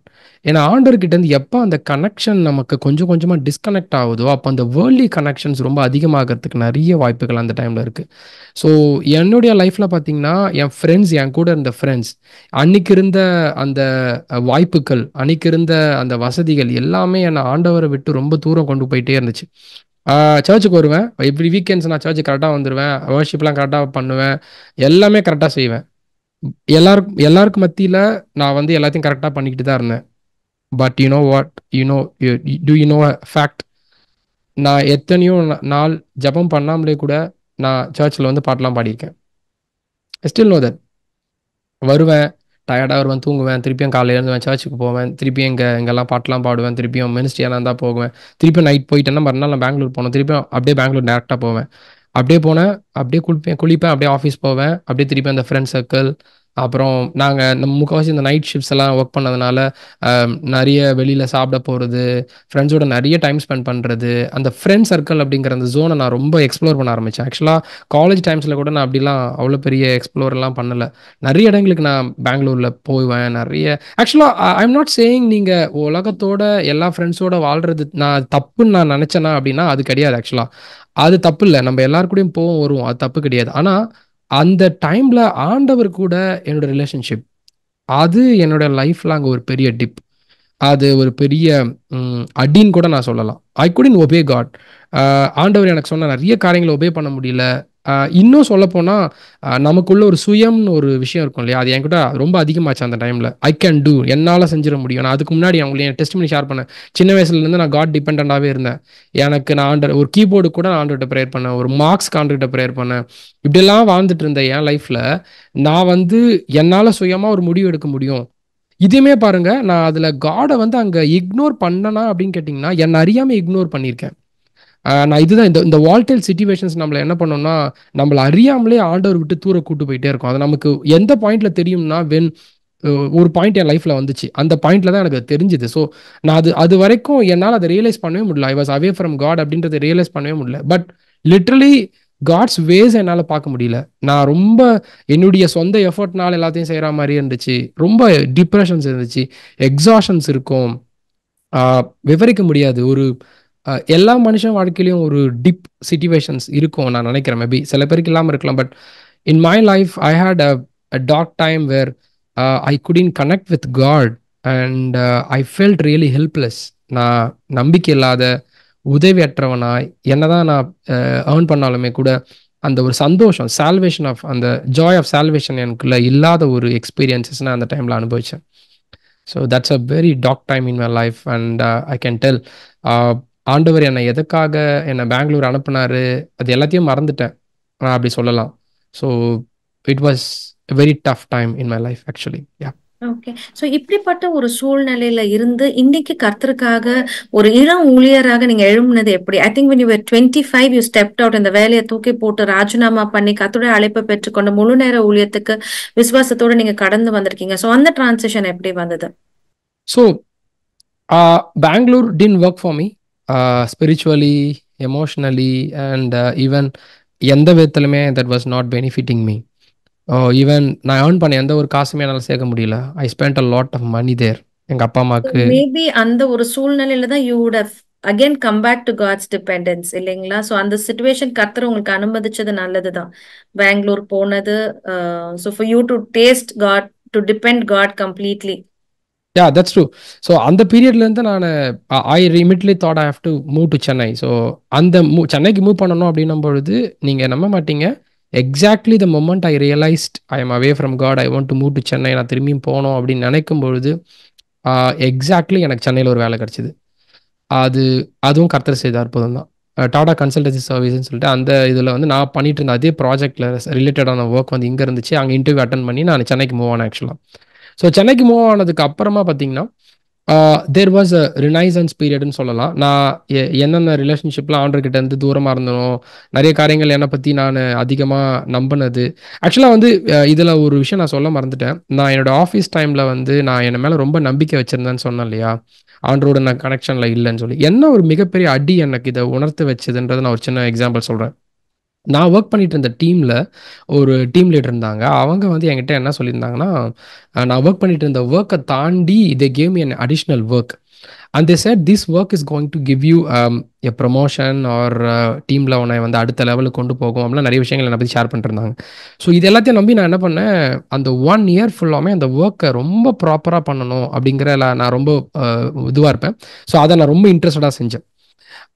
ஏன்னா இருந்து எப்போ அந்த கனெக்ஷன் நமக்கு கொஞ்சம் கொஞ்சமாக டிஸ்கனெக்ட் ஆகுதோ அப்போ அந்த வேர்ல்டி கனெக்ஷன்ஸ் ரொம்ப அதிகமாகிறதுக்கு நிறைய வாய்ப்புகள் அந்த டைமில் இருக்குது ஸோ என்னுடைய லைஃப்பில் பார்த்தீங்கன்னா என் ஃப்ரெண்ட்ஸ் என் கூட இருந்த ஃப்ரெண்ட்ஸ் அன்னைக்கு இருந்த அந்த uh, வாய்ப்புகள் அன்னைக்கு இருந்த அந்த வசதிகள் எல்லாமே என்னை ஆண்டவரை விட்டு ரொம்ப தூரம் கொண்டு போயிட்டே இருந்துச்சு சர்ச்சுக்கு வருவேன் எப்படி வீக்கெண்ட்ஸ் நான் சர்ச்சுக்கு கரெக்டாக வந்துடுவேன் வேர்ஷிப்லாம் கரெக்டாக பண்ணுவேன் எல்லாமே கரெக்டாக செய்வேன் எல்லாருக்கும் எல்லாருக்கும் மத்தியில் நான் வந்து எல்லாத்தையும் கரெக்டாக பண்ணிக்கிட்டு தான் இருந்தேன் but you know what you know do you know fact நான் எத்தனையோ நாள் ஜபம் பண்ணாமலே கூட நான் சர்ச்சில் வந்து பாட்டெலாம் பாடியிருக்கேன் ஸ்டில் நோ தட் வருவேன் டயர்டாக வருவேன் தூங்குவேன் திருப்பியும் காலையில் இருந்துவேன் சர்ச்சுக்கு போவேன் திருப்பியும் இங்கே இங்கெல்லாம் பாட்டெலாம் பாடுவேன் திருப்பியும் மினிஸ்ட்ரியெல்லாம் இருந்தால் போவேன் திருப்பியும் நைட் போயிட்டேன்னா மறுநாள் நான் பெங்களூர் போனோம் திருப்பியும் அப்படியே பெங்களூர் டேரெக்டாக போவேன் அப்படியே போனேன் அப்படியே குளிப்பேன் குளிப்பேன் அப்படியே ஆஃபீஸ் போவேன் அப்படியே திருப்பி அந்த ஃப்ரெண்ட் சர்க்கிள் அப்புறம் நாங்கள் நம்ம முக்கால்வாசி இந்த நைட் ஷிப்ஸ் எல்லாம் ஒர்க் பண்ணதுனால நிறைய வெளியில் சாப்பிட போகிறது ஃப்ரெண்ட்ஸோட நிறைய டைம் ஸ்பெண்ட் பண்ணுறது அந்த ஃப்ரெண்ட் சர்க்கிள் அப்படிங்கிற அந்த ஜோனை நான் ரொம்ப எக்ஸ்ப்ளோர் பண்ண ஆரம்பித்தேன் ஆக்சுவலாக காலேஜ் டைம்ஸில் கூட நான் அப்படிலாம் அவ்வளோ பெரிய எக்ஸ்ப்ளோர்லாம் பண்ணலை நிறைய இடங்களுக்கு நான் பெங்களூரில் போவேன் நிறைய ஆக்சுவலாக ஐ எம் நாட் சேயிங் நீங்கள் உலகத்தோட எல்லா ஃப்ரெண்ட்ஸோட வாழ்கிறது நான் தப்புன்னு நான் நினச்சேன்னா அப்படின்னா அது கிடையாது ஆக்சுவலாக அது தப்பு இல்லை நம்ம எல்லாருக்கூடையும் போவோம் வருவோம் அது தப்பு கிடையாது ஆனால் அந்த டைம்ல ஆண்டவர் கூட என்னோட ரிலேஷன்ஷிப் அது என்னோட லைஃப்ல அங்கே ஒரு பெரிய டிப் அது ஒரு பெரிய அடின்னு கூட நான் சொல்லலாம் ஐ குடின் ஒபே காட் ஆண்டவர் எனக்கு சொன்ன நிறைய காரியங்களை ஒபே பண்ண முடியல இன்னும் போனால் நமக்குள்ள ஒரு சுயம்னு ஒரு விஷயம் இருக்கும் இல்லையா அது என்கிட்ட ரொம்ப அதிகமாச்சு அந்த டைமில் ஐ கேன் டூ என்னால் செஞ்சிட முடியும் நான் அதுக்கு முன்னாடி அவங்களுக்கு என் டெஸ்ட் பண்ணி ஷேர் பண்ணேன் சின்ன வயசுலேருந்து நான் காட் டிபெண்டாகவே இருந்தேன் எனக்கு நான் ஆண்டர் ஒரு கீபோர்டு கூட நான் ஆண்டர்கிட்ட ப்ரேயர் பண்ணேன் ஒரு மார்க்ஸ் ஆண்டர்கிட்ட ப்ரேயர் பண்ணேன் இப்படிலாம் வாழ்ந்துட்டு இருந்தேன் என் லைஃப்பில் நான் வந்து என்னால் சுயமாக ஒரு முடிவு எடுக்க முடியும் இதையுமே பாருங்கள் நான் அதில் காடை வந்து அங்கே இக்னோர் பண்ணனா அப்படின்னு கேட்டிங்கன்னா என்னை அறியாமல் இக்னோர் பண்ணியிருக்கேன் நான் இதுதான் இந்த இந்த வால்டைல் சுச்சுவேஷன்ஸ் நம்மளை என்ன பண்ணோம்னா நம்மளை அறியாமலே ஆண்டவர் விட்டு தூர கூட்டு போயிட்டே இருக்கும் அது நமக்கு எந்த பாயிண்ட்ல தெரியும்னா வென் ஒரு பாயிண்ட் என் லைஃப்ல வந்துச்சு அந்த பாயிண்ட்ல தான் எனக்கு தெரிஞ்சுது ஸோ நான் அது அது வரைக்கும் என்னால் அதை ரியலைஸ் பண்ணவே முடியல I was away from God அப்படின்றத ரியலைஸ் பண்ணவே முடியல பட் லிட்ரலி காட்ஸ் வேஸ் என்னால் பார்க்க முடியல நான் ரொம்ப என்னுடைய சொந்த எஃபர்ட்னால எல்லாத்தையும் செய்கிற மாதிரி இருந்துச்சு ரொம்ப டிப்ரெஷன்ஸ் இருந்துச்சு எக்ஸாஷன்ஸ் இருக்கும் விவரிக்க முடியாது ஒரு எல்லா மனுஷன் வாழ்க்கையிலையும் ஒரு டிப் சிச்சுவேஷன்ஸ் இருக்கும் நான் நினைக்கிறேன் மேபி சில பேருக்கு இல்லாமல் இருக்கலாம் but in my life I had a dark time where I couldn't connect with God and I felt really helpless நான் நம்பிக்கை இல்லாத உதவியற்றவனா என்னதான் நான் ஏர்ன் பண்ணாலுமே கூட அந்த ஒரு சந்தோஷம் சால்வேஷன் ஆஃப் அந்த ஜாய் ஆஃப் சால்வேஷன் எனக்குள்ள இல்லாத ஒரு எக்ஸ்பீரியன்ஸஸ் நான் அந்த டைமில் அனுபவிச்சேன் so that's a very dark time in my life and I can tell ஆண்டவர் என்னை எதுக்காக என்னை பெங்களூர் அனுப்புனாரு அது எல்லாத்தையும் மறந்துட்டேன் நான் அப்படி சொல்லலாம் so it was very tough time in my life actually yeah okay so இப்படிப்பட்ட ஒரு சூழ்நிலையில இருந்து இன்னைக்கு கர்த்தருக்காக ஒரு இளம் ஊழியராக நீங்க எழும்புனது எப்படி I think when you were twenty five you step out இந்த வேலையை தூக்கி போட்டு ராஜினாமா பண்ணி கத்துடைய அழைப்பை பெற்றுக்கொண்டு முழு நேர ஊழியத்துக்கு விசுவாசத்தோட நீங்க கடந்து வந்திருக்கீங்க ஸோ அந்த டிரான்சிஷன் எப்படி வந்தது so Bangalore didn't work for me spiritually emotionally and even எந்த விதத்துலையுமே that was not benefiting me even நான் ஏர்ன் பண்ண எந்த ஒரு காசுமே என்னால் சேர்க்க முடியல I spend a lot of money there எங்க அப்பா அம்மாக்கு மேபி அந்த ஒரு சூழ்நிலையில தான் you would have again come back to God's dependence இல்லைங்களா ஸோ அந்த சுச்சுவேஷன் கத்துற உங்களுக்கு அனுமதிச்சது நல்லதுதான் பெங்களூர் போனது so for you to taste God to depend God completely yeah that's true so அந்த பீரியட்லேருந்து நான் I immediately thought I have to move to Chennai so அந்த மூ சென்னைக்கு மூவ் பண்ணணும் அப்படின்னும் பொழுது நீங்கள் நம்ப மாட்டீங்க exactly the moment I realized I am away from God I want to move to Chennai நான் திரும்பியும் போகணும் அப்படின்னு நினைக்கும் பொழுது எக்ஸாக்ட்லி எனக்கு சென்னையில் ஒரு வேலை கிடச்சிது அது அதுவும் கர்த்தர் செய்த அற்புதம் தான் டாடா கன்சல்டன்சி சர்வீஸ்னு சொல்லிட்டு அந்த இதில் வந்து நான் பண்ணிட்டு இருந்த அதே ப்ராஜெக்டில் ரிலேட்டடான ஒர்க் வந்து இங்கே இருந்துச்சு அங்கே இன்டர்வியூ அட்டன் பண்ணி நான் சென்னைக்கு மூவ் ஆனேன் ஆக்சுவலாக ஸோ சென்னைக்கு மூவ் ஆனதுக்கு அப்புறமா பார்த்தீங்கன்னா தேர் வாஸ் அ ரினைசன்ஸ் பீரியட்னு சொல்லலாம் நான் என்னென்ன ரிலேஷன்ஷிப்பில் ஆண்டர்கிட்ட இருந்து தூரமாக இருந்தனும் நிறைய காரியங்கள் என்னை பற்றி நான் அதிகமாக நம்பினது ஆக்சுவலாக வந்து இதில் ஒரு விஷயம் நான் சொல்ல மறந்துட்டேன் நான் என்னோட ஆஃபீஸ் டைமில் வந்து நான் என்னை மேலே ரொம்ப நம்பிக்கை வச்சுருந்தேன்னு சொன்னேன் இல்லையா ஆண்டரோட நான் கனெக்ஷனில் இல்லைன்னு சொல்லி என்ன ஒரு மிகப்பெரிய அடி எனக்கு இதை உணர்த்து வச்சதுன்றதை நான் ஒரு சின்ன எக்ஸாம்பிள் சொல்கிறேன் நான் ஒர்க் பண்ணிட்டு இருந்த டீமில் ஒரு டீம் லீடர் இருந்தாங்க அவங்க வந்து என்கிட்ட என்ன சொல்லியிருந்தாங்கன்னா நான் ஒர்க் பண்ணிட்டு இருந்த ஒர்க்கை தாண்டி இதே came an additional work and they said this work is going to give you a promotion or டீமில் உன்னை வந்து அடுத்த லெவலுக்கு கொண்டு போகும் அப்படிலாம் நிறைய விஷயங்கள் என்னை பற்றி ஷேர் பண்ணிருந்தாங்க ஸோ இது எல்லாத்தையும் நம்பி நான் என்ன பண்ணேன் அந்த ஒன் இயர் ஃபுல்லாமே அந்த ஒர்க்கை ரொம்ப ப்ராப்பராக பண்ணணும் அப்படிங்கிற நான் ரொம்ப இதுவாக இருப்பேன் ஸோ அதை நான் ரொம்ப இன்ட்ரெஸ்டடாக செஞ்சேன்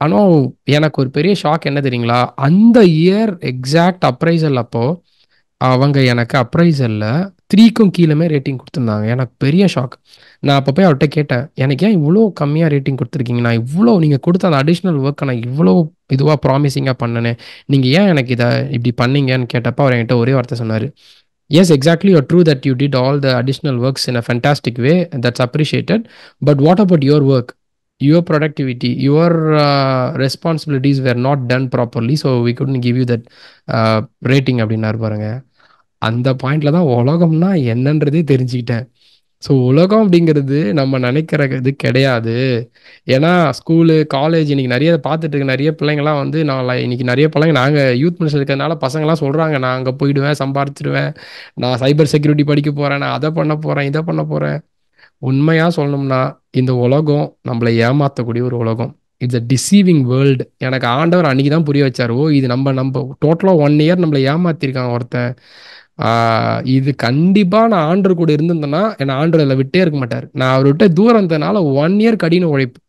ஆனால் எனக்கு ஒரு பெரிய ஷாக் என்ன தெரியுங்களா அந்த இயர் எக்ஸாக்ட் அப்ரைசல் அப்போ அவங்க எனக்கு அப்ரைசலில் த்ரீக்கும் கீழே ரேட்டிங் கொடுத்துருந்தாங்க எனக்கு பெரிய ஷாக் நான் அப்போ போய் அவர்கிட்ட கேட்டேன் எனக்கு ஏன் இவ்வளோ கம்மியாக ரேட்டிங் கொடுத்துருக்கீங்க நான் இவ்வளோ நீங்கள் கொடுத்த அந்த அடிஷ்னல் ஒர்க்கை நான் இவ்வளோ இதுவாக ப்ராமிசிங்காக பண்ணினேன் நீங்கள் ஏன் எனக்கு இதை இப்படி பண்ணீங்கன்னு கேட்டப்போ அவர் என்கிட்ட ஒரே வார்த்தை சொன்னார் yes exactly you're true that you did all the additional works in a fantastic way that's appreciated but what about your work your productivity your responsibilities were not done properly so we could couldn't give you that uh, rating அப்படின்னாரு பாருங்க அந்த பாயிண்ட்ல தான் உலகம்னா என்னன்றதே தெரிஞ்சுக்கிட்டேன் so உலகம் அப்படிங்கிறது நம்ம நினைக்கிற இது கிடையாது ஏன்னா ஸ்கூலு காலேஜ் இன்னைக்கு நிறைய பார்த்துட்டு இருக்க நிறைய பிள்ளைங்களாம் வந்து நான் இன்னைக்கு நிறைய பிள்ளைங்க நாங்கள் யூத் மினிஸ்டர் இருக்கிறதுனால பசங்களாம் சொல்கிறாங்க நான் அங்கே போயிடுவேன் சம்பாரிச்சிடுவேன் நான் சைபர் செக்யூரிட்டி படிக்க போகிறேன் நான் அதை பண்ண போகிறேன் இதை பண்ண போகிறேன் உண்மையாக சொல்லணும்னா இந்த உலகம் நம்மளை ஏமாற்றக்கூடிய ஒரு உலகம் இட்ஸ் அ டிசீவிங் வேர்ல்டு எனக்கு ஆண்டவர் அன்றைக்கி தான் புரிய வச்சார் ஓ இது நம்ம நம்ம டோட்டலாக ஒன் இயர் நம்மளை ஏமாத்திருக்கான் ஒருத்தன் இது கண்டிப்பாக நான் ஆண்டர் கூட இருந்திருந்தேன்னா என்னை ஆண்டர் அதில் விட்டே இருக்க மாட்டார் நான் அவர் விட்ட தூரம் இருந்ததுனால ஒன் இயர் கடின உழைப்பு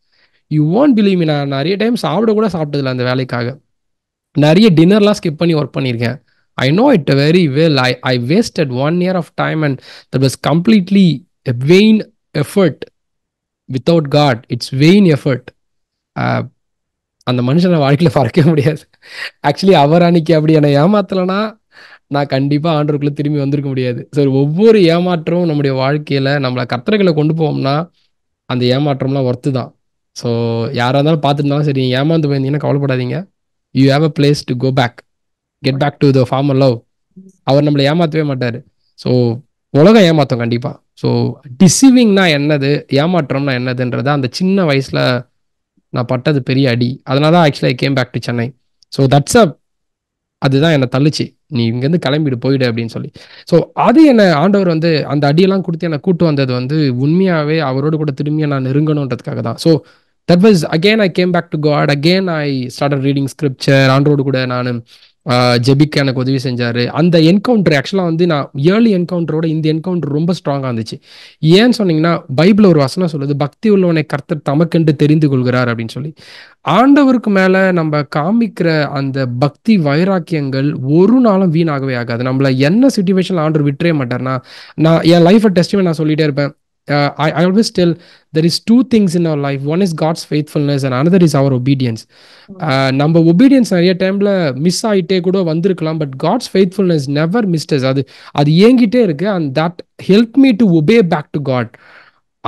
யூ ஓன்ட் பிலீவ் மீ நான் நிறைய டைம் சாப்பிட கூட சாப்பிட்டதில்ல அந்த வேலைக்காக நிறைய டின்னர்லாம் ஸ்கிப் பண்ணி ஒர்க் பண்ணியிருக்கேன் I know it very well I I wasted one year of time and that was completely vain effort without God it's vain effort அந்த மனுஷனை வாழ்க்கையில் பார்க்க முடியாது ஆக்சுவலி அவர் அன்னைக்கு அப்படி என்னை ஏமாத்தலைனா நான் கண்டிப்பாக ஆண்டோருக்குள்ள திரும்பி வந்திருக்க முடியாது ஸோ ஒவ்வொரு ஏமாற்றமும் நம்முடைய வாழ்க்கையில் நம்மளை கத்திரைகளை கொண்டு போவோம்னா அந்த ஏமாற்றம்லாம் ஒர்த்து தான் ஸோ யாராக இருந்தாலும் பார்த்துருந்தாலும் சரி ஏமாந்து போயிருந்தீங்கன்னா கவலைப்படாதீங்க you have a place to go back get back to the form love அவர் நம்மளை ஏமாற்றவே மாட்டார் ஸோ உலகம் ஏமாத்தம் கண்டிப்பாக ஸோ டிசீவிங்னா என்னது ஏமாற்றம்னா என்னதுன்றத அந்த சின்ன வயசில் நான் பட்டது பெரிய அடி அதனால தான் actually I came back to Chennai so that's a அதுதான் என்னை தள்ளுச்சு நீ இங்கேருந்து கிளம்பிடு போயிடு அப்படின்னு சொல்லி ஸோ அது என்னை ஆண்டவர் வந்து அந்த அடியெல்லாம் கொடுத்து என்னை கூப்பிட்டு வந்தது வந்து உண்மையாகவே அவரோடு கூட திரும்பியை நான் நெருங்கணுன்றதுக்காக தான் so that was again I came back to God again I start reading scripture ஆண்டரோடு கூட நான் ஜெபிக்கு எனக்கு உதவி செஞ்சாரு அந்த என்கவுண்டர் ஆக்சுவலாக வந்து நான் ஏர்லி என்கவுண்டரோட இந்த என்கவுண்டர் ரொம்ப ஸ்ட்ராங்காக இருந்துச்சு ஏன்னு சொன்னீங்கன்னா பைபிள் ஒரு வசனம் சொல்லுது பக்தி உள்ளவனை கர்த்தர் தமக்கென்று தெரிந்து கொள்கிறார் அப்படின்னு சொல்லி ஆண்டவருக்கு மேலே நம்ம காமிக்கிற அந்த பக்தி வைராக்கியங்கள் ஒரு நாளும் வீணாகவே ஆகாது நம்மள என்ன சுச்சுவேஷன் ஆண்டர் விட்டுறே மாட்டார்னா நான் என் லைஃப்பை டெஸ்ட்டுமே நான் சொல்லிட்டே இருப்பேன் uh, I, I always tell there is two things in our life one is god's faithfulness and another is our obedience hmm. uh, நம்ம ஒபீடியன்ஸ் நிறைய டைம்ல மிஸ் ஆகிட்டே கூட வந்திருக்கலாம் but God's faithfulness never misses அது அது ஏங்கிட்டே இருக்கு and that help me to obey back to God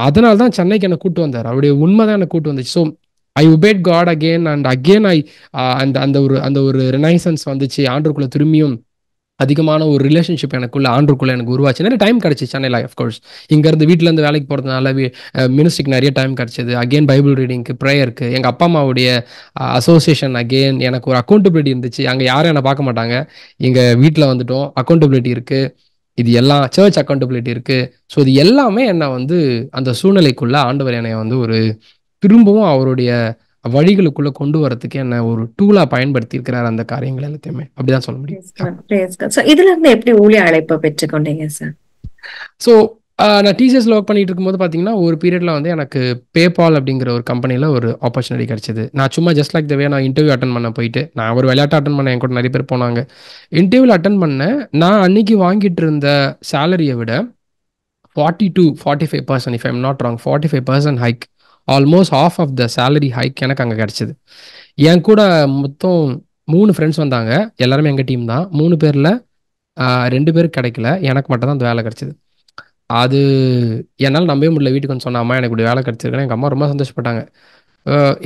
அதனால தான் சென்னைக்கு என்னை கூட்டு வந்தார் அவருடைய உண்மை தான் என்னை கூட்டு வந்துச்சு so I obeyed God again and again I அந்த அந்த ஒரு அந்த ஒரு ரினைசன்ஸ் வந்துச்சு ஆண்டுக்குள்ள திரும்பியும் அதிகமான ஒரு ரிலேஷன்ஷிப் எனக்குள்ள ஆண்டுக்குள்ளே எனக்கு உருவாச்சு நிறைய டைம் கிடச்சி சென்னையில் அஃப்கோர்ஸ் இங்கேருந்து வீட்டிலேருந்து வேலைக்கு போகிறதுனால மினிஸ்ட்ரிக்கு நிறைய டைம் கிடச்சிது அகெயின் பைபிள் ரீடிங்க்கு ப்ரேயருக்கு எங்கள் அப்பா அம்மாவுடைய அசோசியேஷன் அகெயின் எனக்கு ஒரு அக்கௌண்டபிலிட்டி இருந்துச்சு அங்கே யாரும் என்னை பார்க்க மாட்டாங்க எங்கள் வீட்டில் வந்துட்டோம் அக்கௌண்டபிலிட்டி இருக்குது இது எல்லாம் சர்ச் அக்கௌண்டபிலிட்டி இருக்குது ஸோ இது எல்லாமே என்னை வந்து அந்த சூழ்நிலைக்குள்ளே ஆண்டவர் என்னை வந்து ஒரு திரும்பவும் அவருடைய வழிகளுக்குள்ள கொண்டு வரதுக்கு என்ன ஒரு டூலா பயன்படுத்தி இருக்கிறார் அந்த காரியங்கள் எல்லாத்தையுமே அப்படிதான் சொல்ல முடியும் இதுல இருந்து எப்படி ஊழிய அழைப்பு பெற்றுக்கொண்டீங்க சார் ஸோ நான் டிசிஎஸ்ல ஒர்க் பண்ணிட்டு இருக்கும்போது பார்த்தீங்கன்னா ஒரு பீரியட்ல வந்து எனக்கு பேபால் அப்படிங்கிற ஒரு கம்பெனியில் ஒரு ஆப்பர்ச்சுனிட்டி கிடைச்சது நான் சும்மா ஜஸ்ட் லைக் தவே நான் இன்டர்வியூ அட்டன் பண்ண போயிட்டு நான் ஒரு விளையாட்டு அட்டன் பண்ண என் கூட நிறைய பேர் போனாங்க இன்டர்வியூல அட்டன் பண்ணேன் நான் அன்னைக்கு வாங்கிட்டு இருந்த சேலரியை விட forty two forty five percent if I'm not wrong forty five percent hike almost half of the salary hike எனக்கு அங்கே கிடச்சிது என் கூட மொத்தம் மூணு ஃப்ரெண்ட்ஸ் வந்தாங்க எல்லாருமே எங்கள் டீம் தான் மூணு பேரில் ரெண்டு பேருக்கு கிடைக்கல எனக்கு மட்டும் தான் வேலை கிடச்சிது அது என்னால் நம்பவே முடியல வீட்டுக்கு வந்து சொன்ன அம்மா எனக்கு வேலை கிடச்சிருக்கேன் எங்கள் அம்மா ரொம்ப சந்தோஷப்பட்டாங்க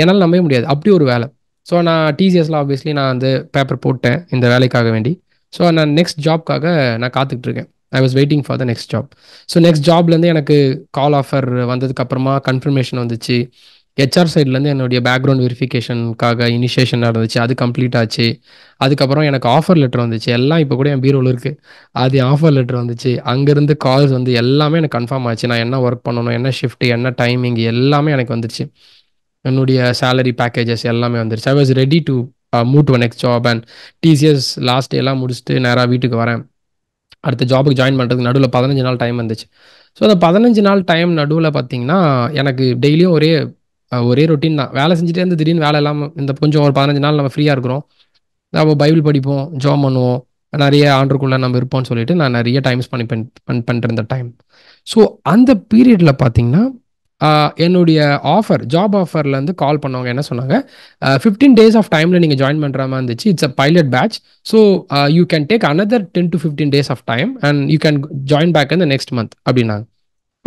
என்னால் நம்பவே முடியாது அப்படி ஒரு வேலை ஸோ நான் டிசிஎஸ்ல ஆப்வியஸ்லி நான் வந்து பேப்பர் போட்டேன் இந்த வேலைக்காக வேண்டி ஸோ நான் நெக்ஸ்ட் ஜாப்க்காக நான் காத்துக்கிட்டு இருக்கேன் I was waiting for the next job so next ஜாப்லேருந்து எனக்கு கால் ஆஃபர் வந்ததுக்கு அப்புறமா கன்ஃபர்மேஷன் வந்துச்சு ஹெச்ஆர் சைட்லேருந்து என்னுடைய பேக்ரவுண்ட் வெரிஃபிகேஷனுக்காக இனிஷியேஷன் நடந்துச்சு அது கம்ப்ளீட் ஆச்சு அதுக்கப்புறம் எனக்கு ஆஃபர் லெட்டர் வந்துச்சு எல்லாம் இப்போ கூட என் பீரோவில் இருக்குது அது ஆஃபர் லெட்டர் வந்துச்சு அங்கேருந்து கால்ஸ் வந்து எல்லாமே எனக்கு கன்ஃபார்ம் ஆச்சு நான் என்ன ஒர்க் பண்ணணும் என்ன ஷிஃப்ட் என்ன டைமிங் எல்லாமே எனக்கு வந்துருச்சு என்னுடைய சேலரி பேக்கேஜஸ் எல்லாமே வந்துருச்சு I was ready to move on next job and TCS last எல்லாம் முடிச்சுட்டு நேராக வீட்டுக்கு வரேன் அடுத்த ஜாபுக்கு ஜாயின் பண்ணுறதுக்கு நடுவில் பதினஞ்சு நாள் டைம் வந்துச்சு ஸோ அந்த பதினஞ்சு நாள் டைம் நடுவில் பார்த்தீங்கன்னா எனக்கு டெய்லியும் ஒரே ஒரே ரொட்டீன் தான் வேலை செஞ்சுட்டே இருந்து திடீர்னு வேலை இல்லாமல் இந்த கொஞ்சம் ஒரு பதினஞ்சு நாள் நம்ம ஃப்ரீயாக இருக்கிறோம் நம்ம பைபிள் படிப்போம் ஜாப் பண்ணுவோம் நிறைய ஆண்டுக்குள்ளே நம்ம இருப்போம்னு சொல்லிட்டு நான் நிறைய டைம் ஸ்பெண்ட் பண் பண்ணுற டைம் ஸோ அந்த பீரியடில் பார்த்தீங்கன்னா என்னுடைய ஆஃபர் ஜாப் ஆஃபர்லேருந்து கால் பண்ணவங்க என்ன சொன்னாங்க ஃபிஃப்டீன் டேஸ் ஆஃப் டைமில் நீங்கள் ஜாயின் பண்ணுற மாதிரி இருந்துச்சு it's a pilot batch so you can take another ten to fifteen days of time and you can join back இந்த நெக்ஸ்ட் மந்த் அப்படின்னாங்க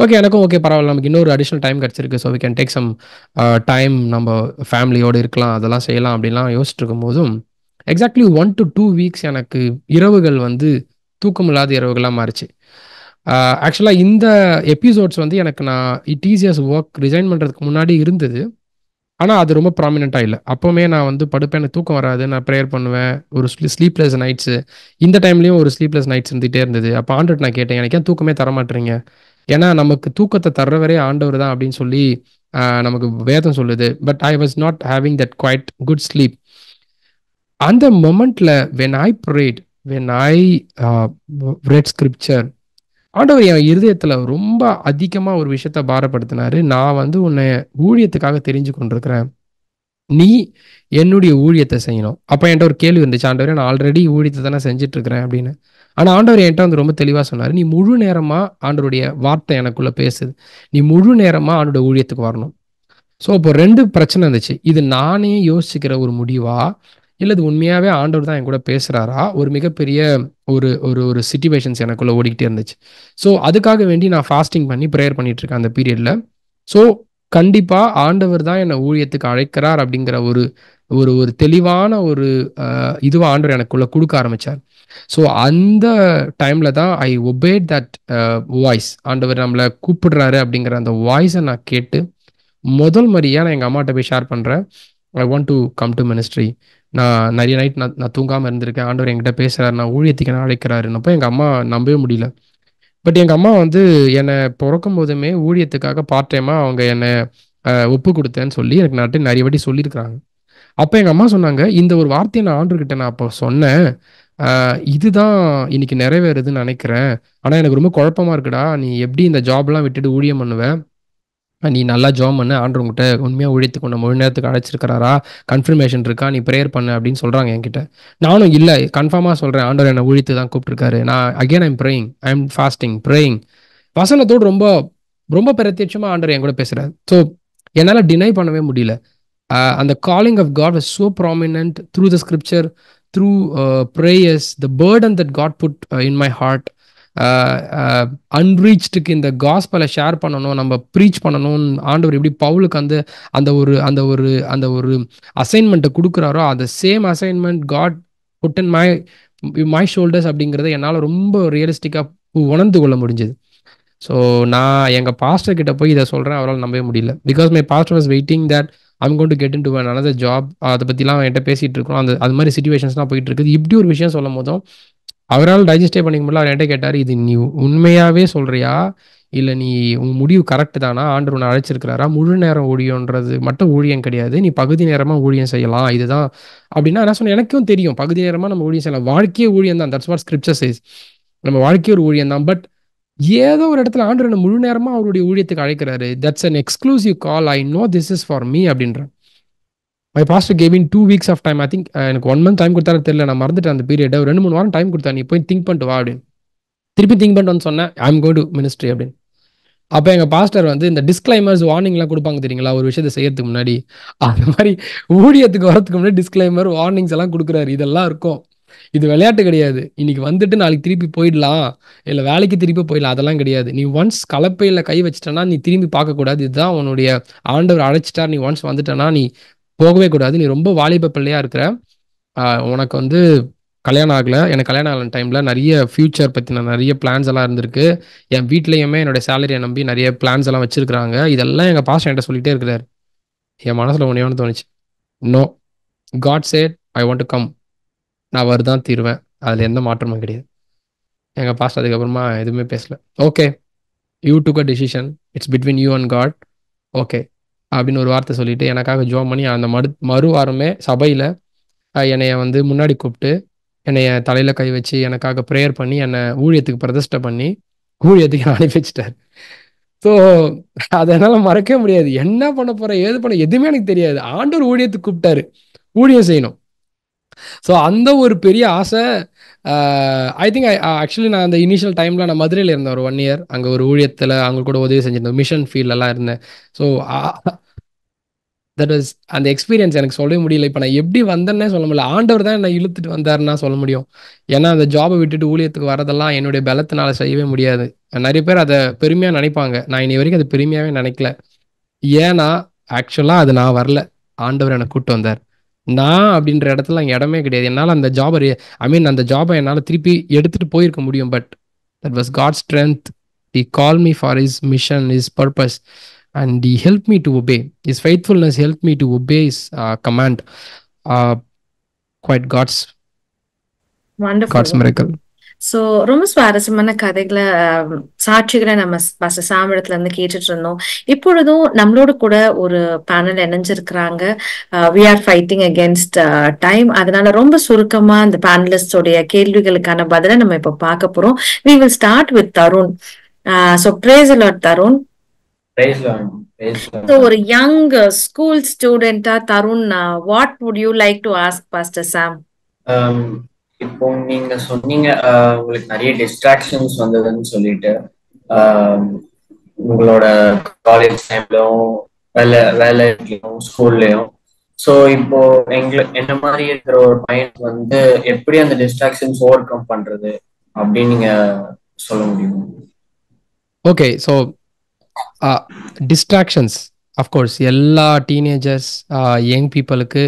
ஓகே எனக்கும் ஓகே பரவாயில்ல நமக்கு இன்னொரு அடிஷ்னல் டைம் கிடச்சிருக்கு so we can take some time நம்ம ஃபேமிலியோடு இருக்கலாம் அதெல்லாம் செய்யலாம் அப்படிலாம் யோசிச்சுட்டு இருக்கும்போதும் exactly one to two weeks எனக்கு இரவுகள் வந்து தூக்கம் இல்லாத இரவுகளாக மாறிச்சு ஆக்சுவலாக இந்த எபிசோட்ஸ் வந்து எனக்கு நான் இட் ஈஸியஸ் ஒர்க் ரிசைன் பண்ணுறதுக்கு முன்னாடி இருந்தது ஆனால் அது ரொம்ப ப்ராமினெண்ட்டாக இல்லை அப்போவுமே நான் வந்து படுப்பேன் எனக்கு தூக்கம் வராது நான் ப்ரேயர் பண்ணுவேன் ஒரு ஸ்லீப்லெஸ் நைட்ஸு இந்த டைம்லேயும் ஒரு ஸ்லீப்லெஸ் நைட்ஸ் இருந்துகிட்டே இருந்தது அப்போ ஆண்டர்ட் நான் கேட்டேன் எனக்கு ஏன் தூக்கமே தரமாட்டேறீங்க ஏன்னா நமக்கு தூக்கத்தை தர்றவரே ஆண்டவர் தான் அப்படின்னு சொல்லி நமக்கு வேதம் சொல்லுது but I was not having that quite good sleep அந்த மொமெண்ட்டில் when I prayed when I read scripture ஆண்டவர் என் இருதயத்தில் ரொம்ப அதிகமாக ஒரு விஷயத்த பாரப்படுத்தினாரு நான் வந்து உன்னை ஊழியத்துக்காக தெரிஞ்சு கொண்டிருக்கிறேன் நீ என்னுடைய ஊழியத்தை செய்யணும் அப்போ என்கிட்ட ஒரு கேள்வி இருந்துச்சு ஆண்டவர் நான் ஆல்ரெடி ஊழியத்தை தானே செஞ்சுட்டு இருக்கிறேன் அப்படின்னு ஆனால் ஆண்டவர் என்கிட்ட வந்து ரொம்ப தெளிவாக சொன்னார் நீ முழு நேரமாக ஆண்டவருடைய வார்த்தை எனக்குள்ளே பேசுது நீ முழு நேரமாக ஆண்டோட ஊழியத்துக்கு வரணும் ஸோ இப்போ ரெண்டு பிரச்சனை இருந்துச்சு இது நானே யோசிக்கிற ஒரு முடிவா இல்லை அது உண்மையாகவே ஆண்டவர் தான் என் கூட பேசுகிறாரா ஒரு மிகப்பெரிய ஒரு ஒரு ஒரு சிச்சுவேஷன்ஸ் எனக்குள்ளே ஓடிக்கிட்டே இருந்துச்சு ஸோ அதுக்காக வேண்டி நான் ஃபாஸ்டிங் பண்ணி ப்ரேயர் பண்ணிகிட்ருக்கேன் அந்த பீரியடில் ஸோ கண்டிப்பாக ஆண்டவர் தான் என்னை ஊழியத்துக்கு அழைக்கிறார் அப்படிங்கிற ஒரு ஒரு ஒரு தெளிவான ஒரு இதுவாக ஆண்டவர் எனக்குள்ளே கொடுக்க ஆரம்பித்தார் ஸோ அந்த டைமில் தான் ஐ ஒபேட் தட் வாய்ஸ் ஆண்டவர் நம்மளை கூப்பிடுறாரு அப்படிங்கிற அந்த வாய்ஸை நான் கேட்டு முதல் மாதிரியாக நான் எங்கள் அம்மாட்ட போய் ஷேர் பண்ணுறேன் I want to come to ministry நான் நிறைய நைட் நான் நான் தூங்காமல் இருந்திருக்கேன் ஆண்டவர் என்கிட்ட பேசுகிறாரு நான் ஊழியத்துக்கு நான் அழைக்கிறாருன்னப்போ எங்கள் அம்மா நம்பவே முடியல பட் எங்கள் அம்மா வந்து என்னை பிறக்கும் போதுமே ஊழியத்துக்காக பார்ட் டைமாக அவங்க என்னை ஒப்பு கொடுத்தேன்னு சொல்லி எனக்கு நாட்டு நிறைய வாட்டி சொல்லியிருக்கிறாங்க அப்போ எங்கள் அம்மா சொன்னாங்க இந்த ஒரு வார்த்தையை நான் ஆண்டர்கிட்ட நான் அப்போ சொன்னேன் இதுதான் இன்னைக்கு நிறைவேறுதுன்னு நினைக்கிறேன் ஆனால் எனக்கு ரொம்ப குழப்பமா இருக்குடா நீ எப்படி இந்த ஜாப்லாம் விட்டுட்டு ஊழியம் பண்ணுவேன் நீ நல்லா ஜாம் பண்ண ஆண்டு உண்மையாக உழைத்து கொண்ட முழு நேரத்துக்கு அழைச்சிருக்கிறாரா கன்ஃபர்மேஷன் இருக்கா நீ ப்ரேயர் பண்ண அப்படின்னு சொல்கிறாங்க என்கிட்ட நானும் இல்லை கன்ஃபார்மாக சொல்கிறேன் ஆண்டவர் என்னை உழித்து தான் கூப்பிட்டுருக்காரு நான் again I'm praying I am fasting praying வசனத்தோடு ரொம்ப ரொம்ப பிரத்யட்சமாக ஆண்டர் என் கூட பேசுகிறார் ஸோ என்னால் டினை பண்ணவே முடியல அந்த calling of God was so prominent through the scripture through prayers the burden that God put in my heart அன்ரீச்டுக்கு இந்த காஸ்பலை ஷேர் பண்ணணும் நம்ம ப்ரீச் பண்ணணும்னு ஆண்டவர் எப்படி பவுலுக்கு அந்த அந்த ஒரு அந்த ஒரு அந்த ஒரு அசைன்மெண்ட்டை கொடுக்குறாரோ அந்த same assignment God put and my my shoulders அப்படிங்கிறத என்னால் ரொம்ப ரியலிஸ்டிக்காக உணர்ந்து கொள்ள முடிஞ்சது ஸோ நான் எங்கள் பாஸ்டர் கிட்ட போய் இதை சொல்கிறேன் அவரால் நம்பவே முடியல because my pastor was waiting that I'm going to get into another job அதை பற்றிலாம் என்கிட்ட பேசிகிட்டு இருக்கோம் அந்த அது மாதிரி சுச்சுவேஷன்ஸ்லாம் போயிட்டு இருக்குது இப்படி ஒரு விஷயம் சொல்லும் போதும் அவரால் டைஜஸ்டே பண்ணிக்க முடியல அவர் என்கிட்ட கேட்டார் இது நீ உண்மையாகவே சொல்கிறியா இல்லை நீ உன் முடிவு கரெக்டு தானா ஆண்டு ஒன்று அழைச்சிருக்கிறாரா முழு நேரம் ஊழியன்றது மட்டும் ஊழியம் கிடையாது நீ பகுதி நேரமாக ஊழியம் செய்யலாம் இதுதான் அப்படின்னா என்ன சொன்ன எனக்கும் தெரியும் பகுதி நேரமாக நம்ம ஊழியம் செய்யலாம் வாழ்க்கையே ஊழியம் தான் தட்ஸ் வாட் ஸ்கிரிப்சர் சைஸ் நம்ம வாழ்க்கையே ஒரு ஊழியம் தான் பட் ஏதோ ஒரு இடத்துல ஆண்டு முழு நேரமாக அவருடைய ஊழியத்துக்கு அழைக்கிறாரு that's an exclusive call I know this is for me அப்படின்ற my pastor gave in two weeks of time I think எனக்கு ஒன் மந்த் டைம் கொடுத்தாரு தெரியல நான் மறந்துட்டேன் அந்த பீரியட் ரெண்டு மூணு வாரம் டைம் கொடுத்தா நீ போய் திங்க் பண்ணிட்டு வா அப்படின்னு திருப்பி திங்க் பண்ணிட்டு வந்து சொன்னேன் I am go to ministry அப்படின்னு அப்போ எங்கள் பாஸ்டர் வந்து இந்த டிஸ்க்ளைமர்ஸ் வார்னிங்லாம் கொடுப்பாங்க தெரியுங்களா ஒரு விஷயத்தை செய்யறதுக்கு முன்னாடி அந்த மாதிரி ஊழியத்துக்கு வரதுக்கு முன்னாடி டிஸ்க்ளைமர் வார்னிங்ஸ் எல்லாம் கொடுக்குறாரு இதெல்லாம் இருக்கும் இது விளையாட்டு கிடையாது இன்னைக்கு வந்துட்டு நாளைக்கு திருப்பி போயிடலாம் இல்லை வேலைக்கு திருப்பி போயிடலாம் அதெல்லாம் கிடையாது நீ ஒன்ஸ் கலப்பையில் கை வச்சிட்டனா நீ திரும்பி பார்க்கக்கூடாது இதுதான் உன்னுடைய ஆண்டவர் அழைச்சிட்டா நீ ஒன்ஸ் வந்துட்டனா நீ போகவே கூடாது நீ ரொம்ப வாலிப பிள்ளையா இருக்கிற உனக்கு வந்து கல்யாணம் ஆகலை எனக்கு கல்யாணம் ஆகல டைமில் நிறைய ஃப்யூச்சர் பற்றின நிறைய பிளான்ஸ் எல்லாம் இருந்திருக்கு என் வீட்லேயுமே என்னோட சேலரியை நம்பி நிறைய பிளான்ஸ் எல்லாம் வச்சுருக்குறாங்க இதெல்லாம் எங்கள் பாஸ்ட் என்கிட்ட சொல்லிகிட்டே இருக்கிறார் என் மனசில் ஒன்றே ஒன்று தோணுச்சு no God said I want to come நான் வருதான் தீருவேன் அதில் எந்த மாற்றமும் கிடையாது எங்கள் பாஸ்ட் அதுக்கப்புறமா எதுவுமே பேசல okay you took a decision it's between you and God okay அப்படின்னு ஒரு வார்த்தை சொல்லிட்டு எனக்காக ஜோம் பண்ணி அந்த மறு மறு வாரமே சபையில் என்னைய வந்து முன்னாடி கூப்பிட்டு என்னைய தலையில் கை வச்சு எனக்காக ப்ரேயர் பண்ணி என்னை ஊழியத்துக்கு பிரதிஷ்ட பண்ணி ஊழியத்துக்கு அனுப்பி வச்சிட்டார் ஸோ அதை என்னால் மறக்கவே முடியாது என்ன பண்ண போகிற ஏது பண்ண எதுவுமே எனக்கு தெரியாது ஆண்டோர் ஊழியத்துக்கு கூப்பிட்டாரு ஊழியம் செய்யணும் ஸோ அந்த ஒரு பெரிய ஆசை ஐ திங்க் ஐ ஆக்சுவலி நான் அந்த இனிஷியல் டைமில் நான் மதுரையில் இருந்தேன் ஒரு ஒன் இயர் அங்கே ஒரு ஊழியத்தில் அவங்க கூட உதவி செஞ்சிருந்தேன் மிஷன் ஃபீல்டெல்லாம் இருந்தேன் ஸோ தட் வாஸ் அந்த எக்ஸ்பீரியன்ஸ் எனக்கு சொல்ல முடியல இப்போ நான் எப்படி வந்தேன்னே சொல்ல முடியல ஆண்டவர் தான் என்னை இழுத்துட்டு வந்தாருன்னா சொல்ல முடியும் ஏன்னா அந்த ஜாபை விட்டுட்டு ஊழியத்துக்கு வரதெல்லாம் என்னுடைய பலத்தினால செய்யவே முடியாது நிறைய பேர் அதை பெருமையாக நினைப்பாங்க நான் இனி வரைக்கும் அது பெருமையாகவே நினைக்கல ஏன்னா ஆக்சுவலாக அது நான் வரல ஆண்டவர் என்னை கூப்பிட்டு வந்தார் நான் அப்படின்ற இடத்துல இடமே கிடையாது என்னால் அந்த ஜாபை ஐ மீன் அந்த ஜாபை என்னால் திருப்பி எடுத்துகிட்டு போயிருக்க முடியும் but that was God strength the call me for his mission his purpose and the help me to obey his faithfulness help me to obey his command command. காட்ஸ் uh, quite God's ஸோ ரொம்ப சுவாரஸ்யமான கதைகளை um, சாட்சிகளை நம்ம pastor சாமிடத்துல இருந்து கேட்டுட்டு இருந்தோம் இப்பொழுதும் நம்மளோட கூட ஒரு பேனல் இணைஞ்சிருக்கிறாங்க we are fighting against time அதனால ரொம்ப சுருக்கமா அந்த பேனலிஸ்டோடைய கேள்விகளுக்கான பதிலை நம்ம இப்போ பார்க்க போறோம் we will start with Tarun so brace alert Tarun ஒரு யங் ஸ்கூல் ஸ்டூடெண்டா Tarun what would you like to ask pastor Sam இப்போ நீங்க சொன்னீங்க உங்களுக்கு நிறைய டிஸ்ட்ராக்ஷன்ஸ் வந்ததுன்னு சொல்லிட்டு உங்களோட காலேஜ் டைம்லயும் வேலை வேலையிலும் ஸோ இப்போ எங்களுக்கு என்ன மாதிரி இருக்கிற ஒரு பையன் வந்து எப்படி அந்த டிஸ்ட்ராக்ஷன்ஸ் ஓவர் கம் பண்றது அப்படின்னு நீங்க சொல்ல முடியும் ஓகே ஸோ டிஸ்ட்ராக்ஷன்ஸ் அஃப்கோர்ஸ் எல்லா டீனேஜர்ஸ் யங் பீப்புளுக்கு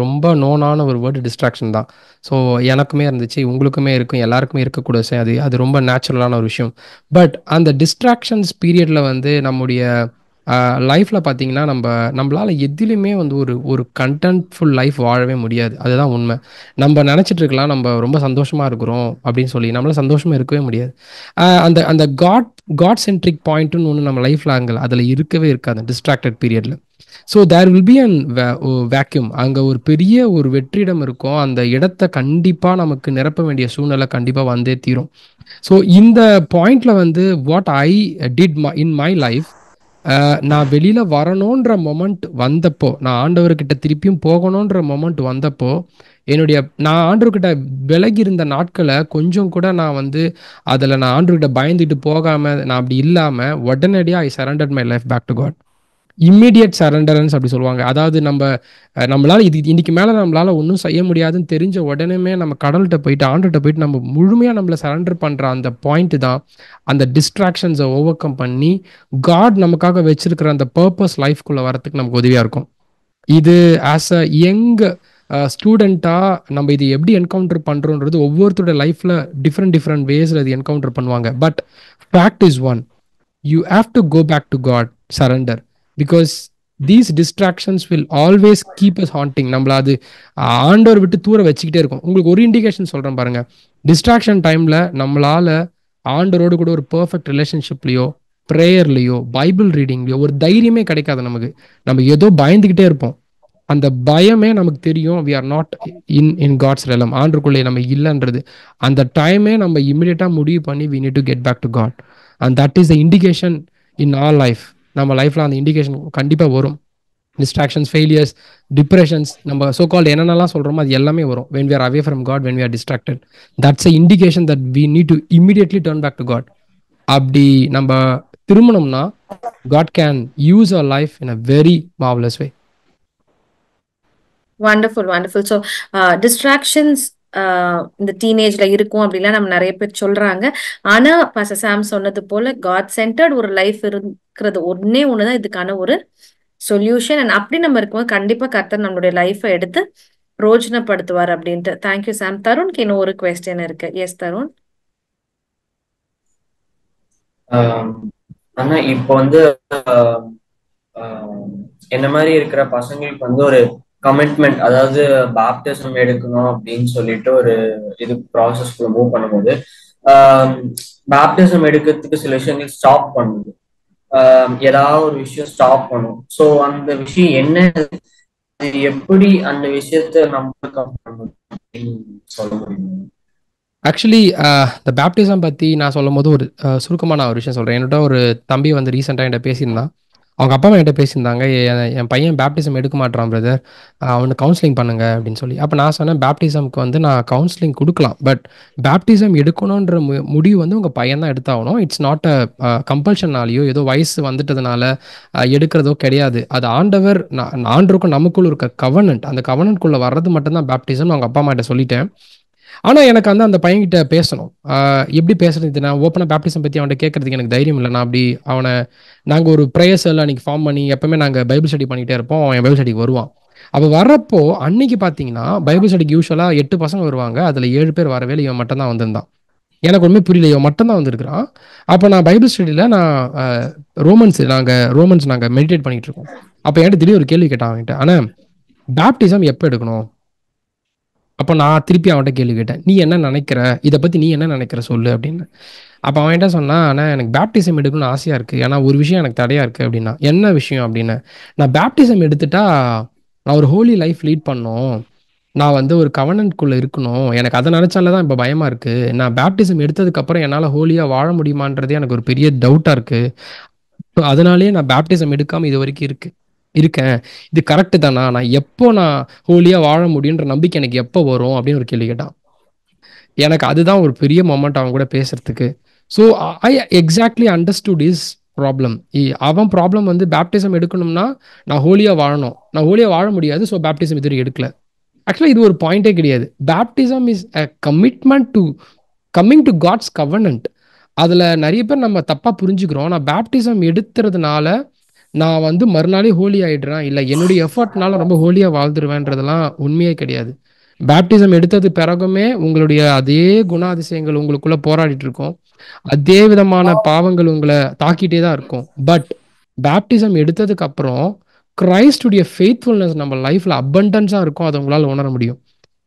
ரொம்ப நோனான ஒரு வேர்டு டிஸ்ட்ராக்ஷன் தான் ஸோ எனக்குமே இருந்துச்சு உங்களுக்குமே இருக்கும் எல்லாருக்குமே இருக்கக்கூடாது அது அது ரொம்ப நேச்சுரலான ஒரு விஷயம் பட் அந்த டிஸ்ட்ராக்ஷன்ஸ் பீரியடில் வந்து நம்முடைய லைஃப்பில் பார்த்தீங்கன்னா நம்ம நம்மளால் எதிலுமே வந்து ஒரு ஒரு கண்டென்ட்ஃபுல் லைஃப் வாழவே முடியாது அதுதான் உண்மை நம்ம நினச்சிட்டு இருக்கலாம் நம்ம ரொம்ப சந்தோஷமாக இருக்கிறோம் அப்படின்னு சொல்லி நம்மளால் சந்தோஷமாக இருக்கவே முடியாது அந்த அந்த காட் காட் சென்ட்ரிக் பாயிண்ட்டுன்னு ஒன்று நம்ம லைஃப்பில் அங்கே அதில் இருக்கவே இருக்காது டிஸ்ட்ராக்டட் பீரியடில் so there will be an vacuum அங்கே ஒரு பெரிய ஒரு வெற்றிடம் இருக்கும் அந்த இடத்த கண்டிப்பாக நமக்கு நிரப்ப வேண்டிய சூழ்நிலை கண்டிப்பாக வந்தே தீரும் ஸோ இந்த பாயிண்ட்ல வந்து what I did my in my life நான் வெளியில் வரணுன்ற மொமெண்ட் வந்தப்போ நான் ஆண்டவர்கிட்ட திருப்பியும் போகணுன்ற மொமெண்ட் வந்தப்போ என்னுடைய நான் ஆண்டவர்கிட்ட விலகி இருந்த நாட்களை கொஞ்சம் கூட நான் வந்து அதில் நான் ஆண்டவர்கிட்ட பயந்துட்டு போகாமல் நான் அப்படி இல்லாமல் உடனடியாக I surrendered my life back to God immediate surrenders அப்படி சொல்லுவாங்க அதாவது நம்ம நம்மளால் இது இன்னைக்கு மேலே நம்மளால் ஒன்றும் செய்ய முடியாதுன்னு தெரிஞ்ச உடனே நம்ம கடல்கிட்ட போயிட்டு ஆண்டுகிட்ட போயிட்டு நம்ம முழுமையாக நம்மளை சரண்டர் பண்ணுற அந்த பாயிண்ட் தான் அந்த டிஸ்ட்ராக்ஷன்ஸை ஓவர் கம் பண்ணி காட் நமக்காக வச்சிருக்கிற அந்த பர்பஸ் லைஃப்குள்ள வரத்துக்கு நமக்கு உதவியாக இருக்கும் இது ஆஸ் அ யங் ஸ்டூடெண்ட்டாக நம்ம இது எப்படி என்கவுண்டர் பண்ணுறோன்றது ஒவ்வொருத்தருடைய லைஃப்பில் டிஃப்ரெண்ட் டிஃப்ரெண்ட் வேஸில் இது என்கவுண்டர் பண்ணுவாங்க but fact is one you have to go back to God surrender because these distractions will always keep us haunting நம்மள அது ஆண்டோர் விட்டு தூர வச்சுக்கிட்டே இருக்கும் உங்களுக்கு ஒரு இண்டிகேஷன் சொல்கிறேன் பாருங்க டிஸ்ட்ராக்ஷன் டைமில் நம்மளால் ஆண்டரோடு கூட ஒரு பர்ஃபெக்ட் ரிலேஷன்ஷிப்லையோ ப்ரேயர்லையோ பைபிள் ரீடிங்லையோ ஒரு தைரியமே கிடைக்காது நமக்கு நம்ம ஏதோ பயந்துக்கிட்டே இருப்போம் அந்த பயமே நமக்கு தெரியும் we are not in in God's realm ஆண்டுக்குள்ளே நம்ம இல்லைன்றது அந்த டைமே நம்ம இம்மிடியட்டாக முடிவு பண்ணி we need to get back to God and that is the indication in all life நம்ம லைஃப்ல அந்த இண்டிகேஷன் கண்டிப்பாக வரும் டிஸ்ட்ராக்ஷன்ஸ் ஃபெயிலியர்ஸ் டிப்ரெஷன்ஸ் நம்ம சோ கால் என்னென்னலாம் சொல்கிறோமோ அது எல்லாமே வரும் when we are away from God when we are distracted that's a indication that we need to immediately turn back to God அப்படி நம்ம திருமணம்னா God can use our life in a very marvellous way wonderful wonderful so distractions இந்த டீனேஜ்ல இருக்கும் அப்படிலாம் நம்ம நிறைய பேர் சொல்றாங்க ஆனா பச சாம் சொன்னது போல காட் சென்டர்ட் ஒரு லைஃப் இருக்கிறது ஒன்னே ஒண்ணுதான் இதுக்கான ஒரு சொல்யூஷன் அண்ட் அப்படி நம்ம இருக்கும்போது கண்டிப்பா கர்த்தர் நம்மளுடைய லைஃபை எடுத்து ரோஜனப்படுத்துவார் அப்படின்ட்டு தேங்க்யூ சாம் தருண்க்கு இன்னும் ஒரு கொஸ்டின் இருக்கு எஸ் தருண் ஆனா இப்போ வந்து என்ன மாதிரி இருக்கிற பசங்களுக்கு வந்து ஒரு கமிட்மெண்ட் அதாவது பாப்டிசம் எடுக்கணும் அப்படின்னு சொல்லிட்டு ஒரு இது ப்ராசஸ் மூவ் பண்ணும்போது பாப்டிசம் எடுக்கிறதுக்கு சில விஷயங்கள் ஸ்டாப் பண்ணுது ஏதாவது ஒரு விஷயம் ஸ்டாப் பண்ணும் ஸோ அந்த விஷயம் என்ன எப்படி அந்த விஷயத்த நம்ம சொல்ல முடியும் ஆக்சுவலி இந்த பேப்டிசம் பற்றி நான் சொல்லும் போது ஒரு சுருக்கமாக நான் ஒரு விஷயம் சொல்கிறேன் என்னோட ஒரு தம்பி வந்து ரீசெண்டாக என்கிட்ட பேசியிருந்தான் அவங்க அப்பா அம்மா என்கிட்ட பேசியிருந்தாங்க என் பையன் பேப்டிசம் எடுக்க மாட்டான் பிரதர் அவனுக்கு கவுன்சிலிங் பண்ணுங்க அப்படின்னு சொல்லி அப்போ நான் சொன்னேன் பேப்டிசம்க்கு வந்து நான் கவுன்சிலிங் கொடுக்கலாம் பட் பேப்டிசம் எடுக்கணுன்ற மு முடிவு வந்து உங்கள் பையன் தான் எடுத்தாகணும் இட்ஸ் நாட் அ கம்பல்ஷன்னாலேயோ ஏதோ வயசு வந்துட்டதுனால எடுக்கிறதோ கிடையாது அது ஆண்டவர் நான் ஆண்டருக்கும் நமக்குள்ள இருக்க கவர்னன்ட் அந்த கவர்னன்ட்குள்ளே வர்றது மட்டும்தான் பேப்டிசம் அவங்க அப்பா அம்மாட்ட சொல்லிட்டேன் ஆனால் எனக்கு வந்து அந்த பையன்கிட்ட பேசணும் எப்படி பேசுறது நான் ஓப்பனாக பேப்டிசம் பற்றி அவன்கிட்ட கேட்கறதுக்கு எனக்கு தைரியம் இல்லை நான் அப்படி அவனை நாங்கள் ஒரு ப்ரேயர்ஸ் எல்லாம் அன்றைக்கி ஃபார்ம் பண்ணி எப்பவுமே நாங்கள் பைபிள் ஸ்டடி பண்ணிகிட்டே இருப்போம் அவன் பைபிள் ஸ்டடிக்கு வருவான் அப்போ வரப்போ அன்னைக்கு பார்த்தீங்கன்னா பைபிள் ஸ்டடிக்கு யூஸ்வலாக எட்டு பசங்க வருவாங்க அதில் ஏழு பேர் வரவே இல்லை இவன் மட்டும்தான் வந்திருந்தான் எனக்கு ஒன்றுமே புரியல இவன் மட்டும்தான் வந்திருக்கிறான் அப்போ நான் பைபிள் ஸ்டடியில் நான் ரோமன்ஸ் நாங்கள் ரோமன்ஸ் நாங்கள் மெடிடேட் பண்ணிகிட்டு இருக்கோம் அப்போ என்கிட்ட திடீர் ஒரு கேள்வி கேட்டான் அவன்கிட்ட ஆனால் பேப்டிசம் எப்போ எடுக்கணும் அப்போ நான் திருப்பி அவன்கிட்ட கேள்வி கேட்டேன் நீ என்ன நினைக்கிற இதை பற்றி நீ என்ன நினைக்கிற சொல்லு அப்படின்னு அப்போ அவன்கிட்ட சொன்னால் ஆனால் எனக்கு பேப்டிசம் எடுக்கணும்னு ஆசையாக இருக்குது ஏன்னா ஒரு விஷயம் எனக்கு தடையாக இருக்குது அப்படின்னா என்ன விஷயம் அப்படின்னு நான் பேப்டிசம் எடுத்துட்டா நான் ஒரு ஹோலி லைஃப் லீட் பண்ணோம் நான் வந்து ஒரு கவனன்ட்குள்ளே இருக்கணும் எனக்கு அதை நினச்சால தான் இப்போ பயமாக இருக்குது நான் பேப்டிசம் எடுத்ததுக்கப்புறம் என்னால் ஹோலியாக வாழ முடியுமான்றதே எனக்கு ஒரு பெரிய டவுட்டாக இருக்குது அதனாலேயே நான் பேப்டிசம் எடுக்காமல் இது வரைக்கும் இருக்குது இருக்கேன் இது கரெக்டு தானா நான் எப்போ நான் ஹோலியாக வாழ முடியுன்ற நம்பிக்கை எனக்கு எப்போ வரும் அப்படின்னு ஒரு கேள்வி கேட்டான் எனக்கு அதுதான் ஒரு பெரிய மொமெண்ட் அவன் கூட பேசுறதுக்கு so I exactly understood is problem அவன் ப்ராப்ளம் வந்து பேப்டிசம் எடுக்கணும்னா நான் ஹோலியாக வாழணும் நான் ஹோலியாக வாழ முடியாது ஸோ பேப்டிசம் இது எடுக்கல ஆக்சுவலாக இது ஒரு பாயிண்டே கிடையாது baptism is a commitment to coming to God's covenant அதில் நிறைய பேர் நம்ம தப்பாக புரிஞ்சுக்கிறோம் நான் பேப்டிசம் எடுத்துறதுனால நான் வந்து மறுநாளே ஹோலி ஆயிடுறேன் இல்லை என்னுடைய எஃபர்ட்னால ரொம்ப ஹோலியாக வாழ்ந்துருவேன்றதெல்லாம் உண்மையே கிடையாது பேப்டிசம் எடுத்தது பிறகுமே உங்களுடைய அதே குணாதிசயங்கள் உங்களுக்குள்ள போராடிட்டு இருக்கும் அதே விதமான பாவங்கள் உங்களை தாக்கிட்டே தான் இருக்கும் பட் பேப்டிசம் எடுத்ததுக்கு அப்புறம் கிரைஸ்டுடைய ஃபேத்ஃபுல்னஸ் நம்ம லைஃப்ல அபண்டன்ஸா இருக்கும் அதை உங்களால் உணர முடியும்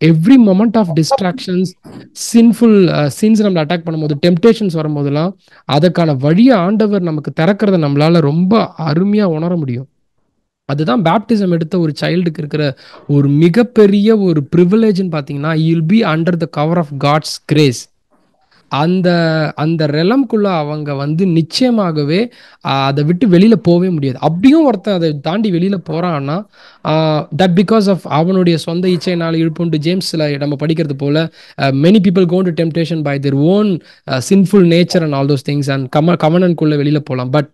every moment of distractions sinful sins நம்மளை அட்டாக் பண்ணும்போது டெம்டேஷன்ஸ் வரும்போதெல்லாம் அதற்கான வழியை ஆண்டவர் நமக்கு திறக்கிறத நம்மளால ரொம்ப அருமையா உணர முடியும் அதுதான் பேப்டிசம் எடுத்த ஒரு சைல்டுக்கு இருக்கிற ஒரு மிகப்பெரிய ஒரு ப்ரிவிலேஜ்னு பார்த்தீங்கன்னா you'll be under the cover of God's grace அந்த அந்த ரெலம்குள்ள அவங்க வந்து நிச்சயமாகவே அதை விட்டு வெளியில் போகவே முடியாது அப்படியும் ஒருத்தன் அதை தாண்டி வெளியில் போகிறான்னா தட் பிகாஸ் ஆஃப் அவனுடைய சொந்த இச்சையினால் இழுப்புண்டு ஜேம்ஸில் நம்ம படிக்கிறது போல many people gone to temptation by their own sinful nature and all those things and come கவனன்குள்ள வெளியில் போகலாம் but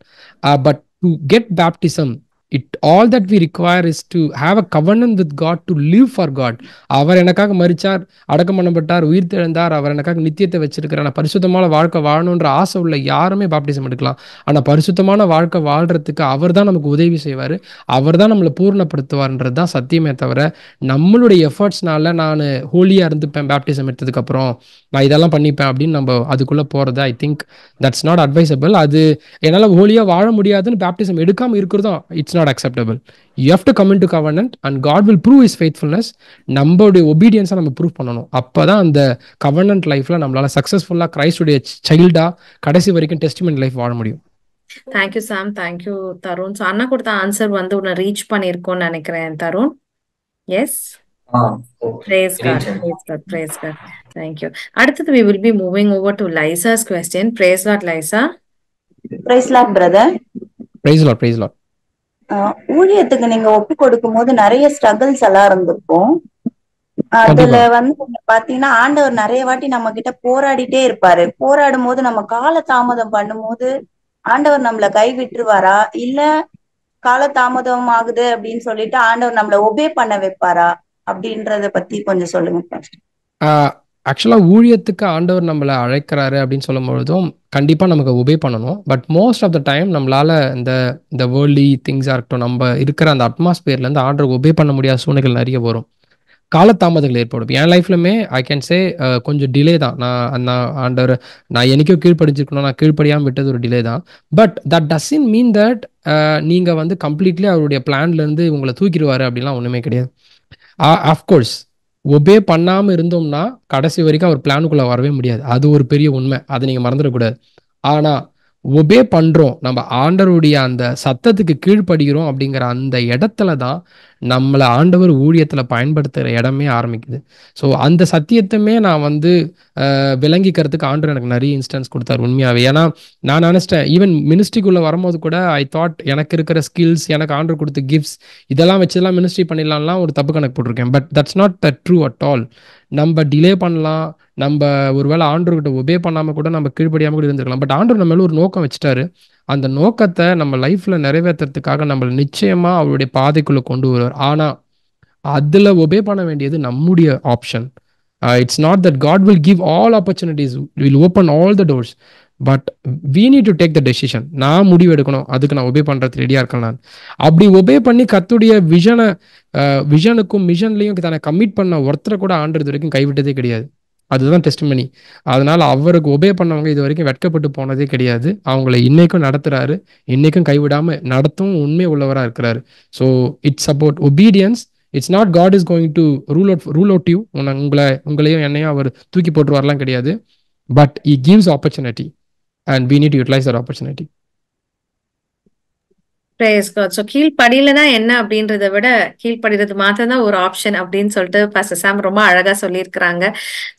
but to get baptism it all that we require is to have a கவர்னன் with God to live for God அவர் எனக்காக மறிச்சார் அடக்கம் பண்ணப்பட்டார் உயிர் திழந்தார் அவர் எனக்காக நித்தியத்தை வச்சிருக்கிறார் ஆனால் பரிசுத்தமான வாழ்க்கை வாழணுன்ற ஆசை உள்ள யாருமே பாப்டிசம் எடுக்கலாம் ஆனால் பரிசுத்தமான வாழ்க்கை வாழ்றதுக்கு அவர் தான் நமக்கு உதவி செய்வார் அவர் தான் நம்மளை பூர்ணப்படுத்துவார்ன்றது தான் சத்தியமே தவிர நம்மளுடைய எஃபர்ட்ஸ்னால நான் ஹோலியாக இருந்துப்பேன் பேப்டிசம் எடுத்ததுக்கப்புறம் நான் இதெல்லாம் பண்ணிப்பேன் அப்படின்னு நம்ம அதுக்குள்ளே போகிறது I think that's not advisable அது என்னால் ஹோலியாக வாழ முடியாதுன்னு பேப்டிசம் எடுக்காமல் இருக்கிறதோ it's not acceptable you have to come to covenant and God will prove his faithfulness நம்மளுடைய ஒபீடியன்ஸை நம்ம ப்ரூவ் பண்ணணும் அப்போ தான் அந்த கவர்னன்ட் லைஃப்பில் நம்மளால் சக்ஸஸ்ஃபுல்லாக கிரைஸ்டுடைய சைல்டாக கடைசி வரைக்கும் டெஸ்டிமெண்ட் லைஃப் வாழ முடியும் thank you Sam thank you Tarun so அண்ணா கொடுத்த ஆன்சர் வந்து உன்னை ரீச் பண்ணியிருக்கோம்னு நினைக்கிறேன் Tarun yes praise God praise God praise God Thank you. அடுத்தது, we will be moving over to Lisa's question. Praise Lord, Lisa Praise Lord, brother. Praise Lord, praise Lord. ஊழியத்துக்கு நீங்க ஒப்பு கொடுக்கும் போது நிறைய ஸ்ட்ரகிள்ஸ் எல்லாம் இருந்திருக்கும் அதுல வந்து பாத்தீங்கன்னா ஆண்டவர் நிறைய வாட்டி நம்ம கிட்ட போராடிட்டே இருப்பாரு போராடும் போது நம்ம கால தாமதம் பண்ணும்போது ஆண்டவர் நம்மளை கை விட்டுருவாரா இல்ல கால தாமதம் ஆகுது அப்படின்னு சொல்லிட்டு ஆண்டவர் நம்மளை ஒபே பண்ண வைப்பாரா அப்படின்றத பத்தி கொஞ்சம் சொல்லுங்க ஆக்சுவலாக ஊழியத்துக்கு ஆண்டவர் நம்மளை அழைக்கிறாரு அப்படின்னு சொல்லும் பொழுதும் கண்டிப்பாக நமக்கு ஒபே பண்ணணும் but most of the time நம்மளால் இந்த இந்த வேர்லி திங்ஸாக இருக்கட்டும் நம்ம இருக்கிற அந்த அட்மாஸ்பியர்லேருந்து ஆண்டர் ஒபே பண்ண முடியாத சூழ்நிலைகள் நிறைய வரும் காலத்தாமதங்கள் ஏற்படும் என் லைஃப்லுமே ஐ கேன் சே கொஞ்சம் டிலே தான் நான் நான் ஆண்டவர் நான் என்னைக்கோ கீழ்ப்படிஞ்சிருக்கணும் நான் கீழ்ப்படியாமல் விட்டது ஒரு டிலே தான் but that doesn't mean that நீங்கள் வந்து கம்ப்ளீட்லி அவருடைய பிளான்லேருந்து உங்களை தூக்கிடுவாரு அப்படிலாம் ஒன்றுமே கிடையாது ஆஃப்கோர்ஸ் ஒபே பண்ணாமல் இருந்தோம்னா கடைசி வரைக்கும் அவர் பிளானுக்குள்ளே வரவே முடியாது அது ஒரு பெரிய உண்மை அதை நீங்கள் மறந்துடக்கூடாது ஆனால் ஒபே பண்ணுறோம் நம்ம ஆண்டவருடைய அந்த சத்தத்துக்கு கீழ்ப்படுகிறோம் அப்படிங்கிற அந்த இடத்துல தான் நம்மளை ஆண்டவர் ஊழியத்தில் பயன்படுத்துகிற இடமே ஆரம்பிக்குது ஸோ அந்த சத்தியத்தையுமே நான் வந்து விளங்கிக்கிறதுக்கு ஆண்டவர் எனக்கு நிறைய இன்ஸ்டன்ஸ் கொடுத்தார் உண்மையாகவே ஏன்னா நான் நினச்சிட்டேன் ஈவன் மினிஸ்ட்ரிக்குள்ளே வரும்போது கூட ஐ தாட் எனக்கு இருக்கிற ஸ்கில்ஸ் எனக்கு ஆண்டர் கொடுத்த கிஃப்ட்ஸ் இதெல்லாம் வச்சுலாம் மினிஸ்ட்ரி பண்ணிடலாம்லாம் ஒரு தப்பு கணக்கு போட்டிருக்கேன் but that's not the true at all நம்ம டிலே பண்ணலாம் நம்ம ஒருவேளை ஆண்டவர்கிட்ட ஒபே பண்ணாமல் கூட நம்ம கீழ்படியாமல் கூட இருந்திருக்கலாம் பட் ஆண்டவர் நம்ம மேலே ஒரு நோக்கம் வச்சுட்டாரு அந்த நோக்கத்தை நம்ம லைஃப்பில் நிறைவேற்றுறதுக்காக நம்மளை நிச்சயமாக அவருடைய பாதைக்குள்ளே கொண்டு வருவார் ஆனால் அதில் ஒபே பண்ண வேண்டியது நம்முடைய option it's not that God will give all opportunities will open all the doors but we need to take the decision நான் முடிவு எடுக்கணும் அதுக்கு நான் ஒபே பண்ணுறது ரெடியாக இருக்கேன் நான் அப்படி ஒபே பண்ணி கத்துடைய விஷனை விஷனுக்கும் uh, மிஷன்லையும் தன்னை கமிட் பண்ண ஒருத்தரை கூட ஆண்டுறது வரைக்கும் கைவிட்டதே கிடையாது அதுதான் டெஸ்ட் மணி அதனால அவருக்கு ஒபே பண்ணவங்க இது வரைக்கும் வெட்கப்பட்டு போனதே கிடையாது அவங்கள இன்னைக்கும் நடத்துறாரு இன்னைக்கும் கைவிடாம நடத்தும் உண்மை உள்ளவராக இருக்கிறாரு so it's about obedience it's not God is going to rule out rule out you உங்களை உங்களையும் என்னையும் அவர் தூக்கி போட்டுருவார்லாம் கிடையாது but he gives opportunity and we need utilize our opportunity so கீழ்ப்படியில தான் என்ன அப்படின்றத விட கீழ்ப்படிறது மாத்திரம் தான் ஒரு ஆப்ஷன் அப்படின்னு சொல்லிட்டு பாஸ்டர் சாம் ரொம்ப அழகா சொல்லியிருக்கிறாங்க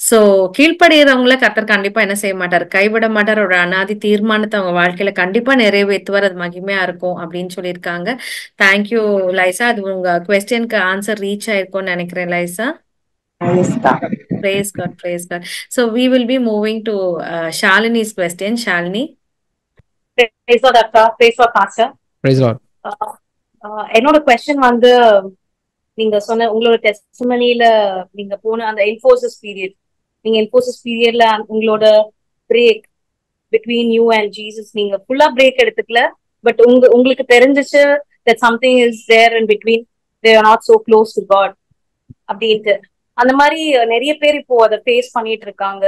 ஸோ கீழ்ப்படுகிறவங்கள கத்தர் கண்டிப்பா என்ன செய்ய மாட்டார் கைவிட மாட்டார் ஒரு அனாதி தீர்மானத்தை அவங்க வாழ்க்கையில கண்டிப்பா நிறைவேற்றுவார் அது மகிமையா இருக்கும் அப்படின்னு சொல்லியிருக்காங்க தேங்க்யூ லைசா அது உங்க கொஸ்டினுக்கு ஆன்சர் ரீச் ஆயிருக்கும்னு நினைக்கிறேன் Lisa praise God praise God so we will be moving to Shalini's question Shalini praise அக்கா பிரேஸ் Uh, uh, என்னோட கொஸ்டின் வந்து நீங்க சொன்ன உங்களோட டெஸ்டிமனில நீங்க போன அந்த இன்ஃபோசிஸ் பீரியட் நீங்க இன்ஃபோசிஸ் பீரியட்ல உங்களோட break between you and Jesus நீங்க ஃபுல்லா பிரேக் எடுத்துக்கல பட் உங்க உங்களுக்கு தெரிஞ்சிச்சு that something is there and between they are not so close to God அப்படின்ட்டு அந்த மாதிரி நிறைய பேர் இப்போ அதை ஃபேஸ் பண்ணிட்டு இருக்காங்க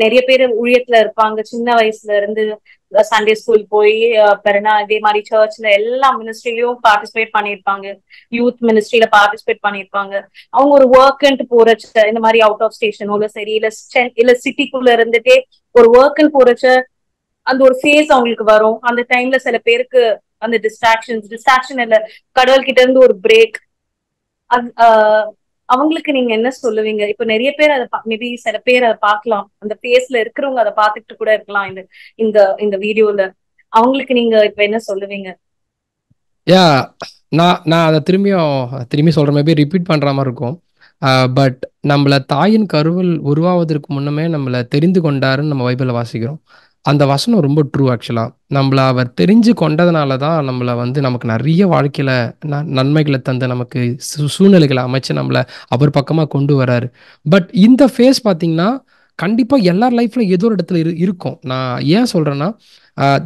நிறைய பேர் ஊழியத்துல இருப்பாங்க சின்ன வயசுல இருந்து சண்டே ஸ்கூல் போய் பெருனா இதே மாதிரி சர்ச்ல எல்லா மினிஸ்ட்ரிலயும் பார்ட்டிசிபேட் பண்ணியிருப்பாங்க யூத் மினிஸ்ட்ரியில பார்ட்டிசிபேட் பண்ணியிருப்பாங்க அவங்க ஒரு ஒர்க்குன்ட்டு போறச்ச இந்த மாதிரி அவுட் ஆஃப் இல்ல சரி இல்ல இல்ல சிட்டிக்குள்ள இருந்துட்டே ஒரு ஒர்க்குன்னு போறச்ச அந்த ஒரு ஃபேஸ் அவங்களுக்கு வரும் அந்த டைம்ல சில பேருக்கு அந்த டிஸ்ட்ராக்ஷன் டிஸ்ட்ராக்ஷன் இல்ல கடவுள் கிட்ட இருந்து ஒரு பிரேக் அவங்களுக்கு நீங்க என்ன சொல்லுவீங்க இப்ப நிறைய பேர் அதை மேபி சில பேர் அதை பார்க்கலாம் அந்த பேஸ்ல இருக்கிறவங்க அதை பார்த்துட்டு கூட இருக்கலாம் இந்த இந்த இந்த வீடியோல அவங்களுக்கு நீங்க இப்ப என்ன சொல்லுவீங்க யா நான் நான் அதை திரும்பியும் திரும்பி சொல்ற மாதிரி ரிப்பீட் பண்ற மாதிரி இருக்கும் பட் நம்மள தாயின் கருவில் உருவாவதற்கு முன்னமே நம்மளை தெரிந்து கொண்டாருன்னு நம்ம வைபிளை வாசிக்கிறோம் அந்த வசனம் ரொம்ப ட்ரூ ஆக்சுவலாக நம்மளை அவர் தெரிஞ்சு கொண்டதுனால தான் நம்மளை வந்து நமக்கு நிறைய வாழ்க்கையில் ந நன்மைகளை தந்து நமக்கு சூழ்நிலைகளை அமைச்சு நம்மளை அவர் பக்கமாக கொண்டு வராரு பட் இந்த ஃபேஸ் பார்த்தீங்கன்னா கண்டிப்பாக எல்லார் லைஃப்பில் ஏதோ ஒரு இடத்துல இரு இருக்கும் நான் ஏன் சொல்கிறேன்னா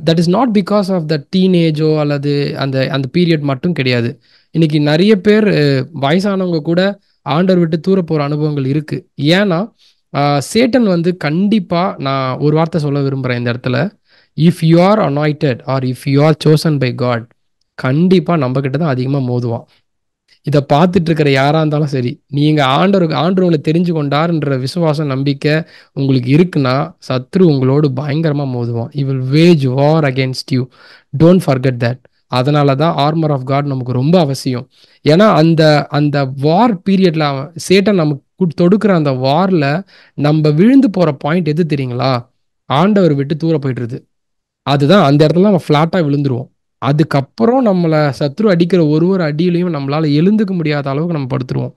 that is not because of the டீனேஜோ அல்லது அந்த அந்த பீரியட் மட்டும் கிடையாது இன்னைக்கு நிறைய பேர் வயசானவங்க கூட ஆண்டர் விட்டு தூர போகிற அனுபவங்கள் இருக்குது ஏன்னா சேட்டன் வந்து கண்டிப்பாக நான் ஒரு வார்த்தை சொல்ல விரும்புகிறேன் இந்த இடத்துல if you are anointed or if you are chosen by God கண்டிப்பாக நம்ம கிட்ட தான் அதிகமாக மோதுவான் இதை பார்த்துட்டு இருக்கிற யாராக இருந்தாலும் சரி நீங்கள் ஆண்டவர் ஆண்டு உங்களை தெரிஞ்சு கொண்டாருன்ற விசுவாசம் நம்பிக்கை உங்களுக்கு இருக்குன்னா சத்ரு உங்களோடு பயங்கரமாக மோதுவான் he will wage war against you don't forget that அதனால தான் ஆர்மர் ஆஃப் காட் நமக்கு ரொம்ப அவசியம் ஏன்னா அந்த அந்த வார் பீரியட்ல சேட்டன் நமக்கு தொடுக்கிற அந்த வாரில் நம்ம விழுந்து போகிற பாயிண்ட் எது தெரியுங்களா ஆண்டவர் விட்டு தூர போயிட்டுருது அதுதான் அந்த இடத்துல நம்ம ஃப்ளாட்டாக விழுந்துருவோம் அதுக்கப்புறம் நம்மளை சத்ரு அடிக்கிற ஒரு ஒரு அடியிலையும் நம்மளால் எழுந்துக்க முடியாத அளவுக்கு நம்ம படுத்துருவோம்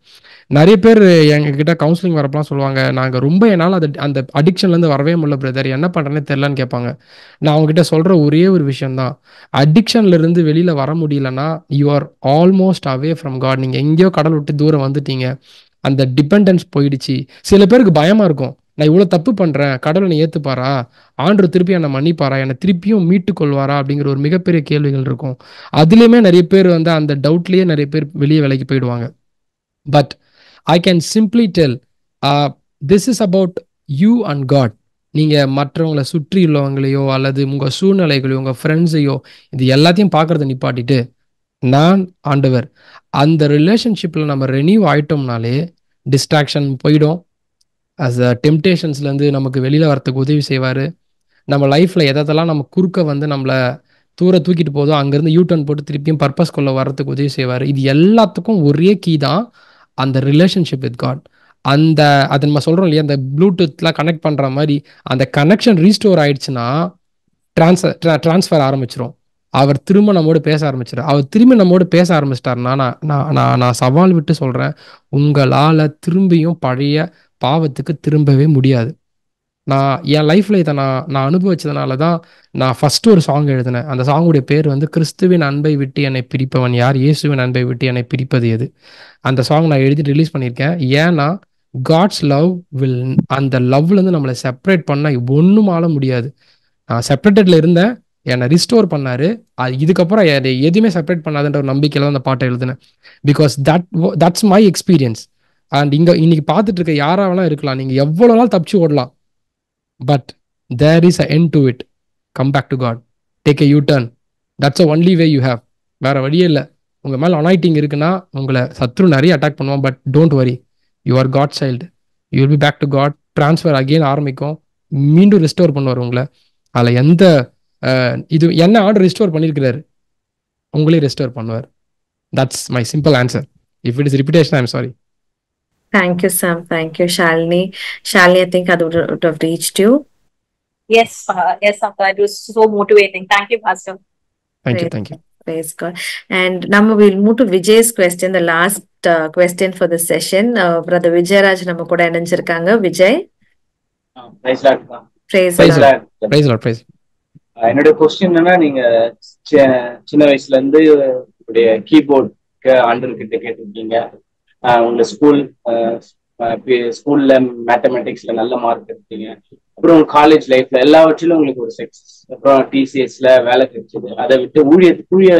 நிறைய பேர் எங்ககிட்ட கவுன்சிலிங் வரப்பெல்லாம் சொல்லுவாங்க நாங்கள் ரொம்ப என்னால் அது அந்த அடிக்ஷன்லேருந்து வரவே முடியல பிரதர் என்ன பண்ணுறேன்னே தெரிலன்னு கேட்பாங்க நான் அவங்ககிட்ட சொல்கிற ஒரே ஒரு விஷயம்தான் அடிக்ஷன்லேருந்து வெளியில் வர முடியலன்னா you are almost away from God நீங்கள் எங்கேயோ கடல் விட்டு தூரம் வந்துட்டீங்க அந்த டிபெண்டன்ஸ் போயிடுச்சு சில பேருக்கு பயமா இருக்கும் நான் இவ்வளோ தப்பு பண்ணுறேன் கடவுளை ஏற்றுப்பாரா ஆண்டு திருப்பி என்னை மன்னிப்பாரா என்னை திருப்பியும் மீட்டு கொள்வாரா அப்படிங்கிற ஒரு மிகப்பெரிய கேள்விகள் இருக்கும் அதுலேயுமே நிறைய பேர் வந்து அந்த டவுட்லேயே நிறைய பேர் வெளியே விலைக்கு போயிடுவாங்க but I can simply tell this is about you and God நீங்கள் மற்றவங்களை சுற்றி உள்ளவங்களையோ அல்லது உங்கள் சூழ்நிலைகளையோ உங்கள் ஃப்ரெண்ட்ஸையோ இது எல்லாத்தையும் பார்க்குறத நிப்பாட்டிட்டு நான் ஆண்டவர் அந்த ரிலேஷன்ஷிப்பில் நம்ம ரெனியூ ஆயிட்டோம்னாலே டிஸ்ட்ராக்ஷன் போயிடும் அஸ் அ டெம்டேஷன்ஸ்லேருந்து நமக்கு வெளியில் வரத்துக்கு உதவி செய்வார் நம்ம லைஃப்பில் எதெல்லாம் நம்ம குறுக்க வந்து நம்மளை தூர தூக்கிட்டு போதும் அங்கேருந்து யூ டர்ன் போட்டு திருப்பியும் பர்பஸ் கொள்ள வர்றதுக்கு உதவி செய்வார் இது எல்லாத்துக்கும் ஒரே கீ தான் அந்த ரிலேஷன்ஷிப் வித் காட் அந்த அதை நம்ம சொல்கிறோம் இல்லையா அந்த ப்ளூடூத்லாம் கனெக்ட் பண்ணுற மாதிரி அந்த கனெக்ஷன் ரீஸ்டோர் ஆயிடுச்சுன்னா ட்ரான்ஸ்ஃபர் ட்ரான்ஸ்ஃபர் ஆரம்பிச்சிரும் அவர் திரும்ப நம்மோடு பேச ஆரம்பிச்சிரு அவர் திரும்பி நம்மோடு பேச ஆரம்பிச்சிட்டாருன்னா நான் நான் நான் சவால் விட்டு சொல்றேன் உங்களால திரும்பியும் பழைய பாவத்துக்கு திரும்பவே முடியாது நான் என் லைஃப்ல இதை நான் நான் அனுபவிச்சதுனால தான் நான் ஃபர்ஸ்ட் ஒரு சாங் எழுதினேன் அந்த சாங்குடைய பேர் வந்து கிறிஸ்துவின் அன்பை விட்டு என்னை பிரிப்பவன் யார் இயேசுவின் அன்பை விட்டு என்னை பிரிப்பது எது அந்த சாங் நான் எழுதி ரிலீஸ் பண்ணியிருக்கேன் ஏன்னா காட்ஸ் லவ் வில் அந்த லவ்லேருந்து நம்மளை செப்பரேட் பண்ண ஒன்றும் ஆள முடியாது நான் செப்பரேட்டட்ல இருந்தேன் என்னை ரிஸ்டோர் பண்ணாரு அது இதுக்கப்புறம் எதுவுமே செப்பரேட் பண்ணாதுன்ற ஒரு நம்பிக்கையில அந்த பாட்டை எழுதுனேன் because that that's my experience and இங்கே இன்னைக்கு பார்த்துட்டு இருக்க யாரா வேணா இருக்கலாம் நீங்க எவ்வளோ நாள் தப்பிச்சு ஓடலாம் but there is a end to it come back to God take a U turn that's a only way you have வேற வழியே இல்லை உங்க மேல அனாய்டிங் இருக்குன்னா உங்களை சத்ரு நிறைய அட்டாக் பண்ணுவான் but don't worry you are God child you will be back to God transfer again ஆரம்பிக்கும் மீண்டும் ரிஸ்டோர் பண்ணுவார் உங்களை அதில் எந்த இது என்ன ஆர்டர் ரிஸ்டோர் பண்ணியிருக்கிறாரு உங்களே ரெஸ்டோர் பண்ணுவார் that's my simple answer if it is repetition I'm sorry Thank you, Sam. Thank you, Shalini. Shalini, I think I would, would have reached you. Yes, uh, yes, Samta. It was so motivating. Thank you, Pastor. Thank Praise you, thank you. Praise God. And now we'll move to Vijay's question, the last uh, question for the session. Uh, Brother Vijay Raj Namakoda Vijay. Praise Lord. Praise Lord. Praise Lord. Praise Lord. என்னோட question என்னன்னா நீங்க சின்ன வயசுல இருந்து உங்களுடைய keyboard ஆண்டர் கிட்ட கேட்டிருக்கீங்க உங்க ஸ்கூல் ஸ்கூல்ல மேத்தமெட்டிக்ஸ்ல நல்ல மார்க் எடுத்தீங்க அப்புறம் காலேஜ் லைஃப்ல எல்லாவற்றிலும் உங்களுக்கு ஒரு சக்சஸ் அப்புறம் டிசிஎஸ்ல வேலை கிடைச்சது அதை விட்டு ஊழிய ஊழிய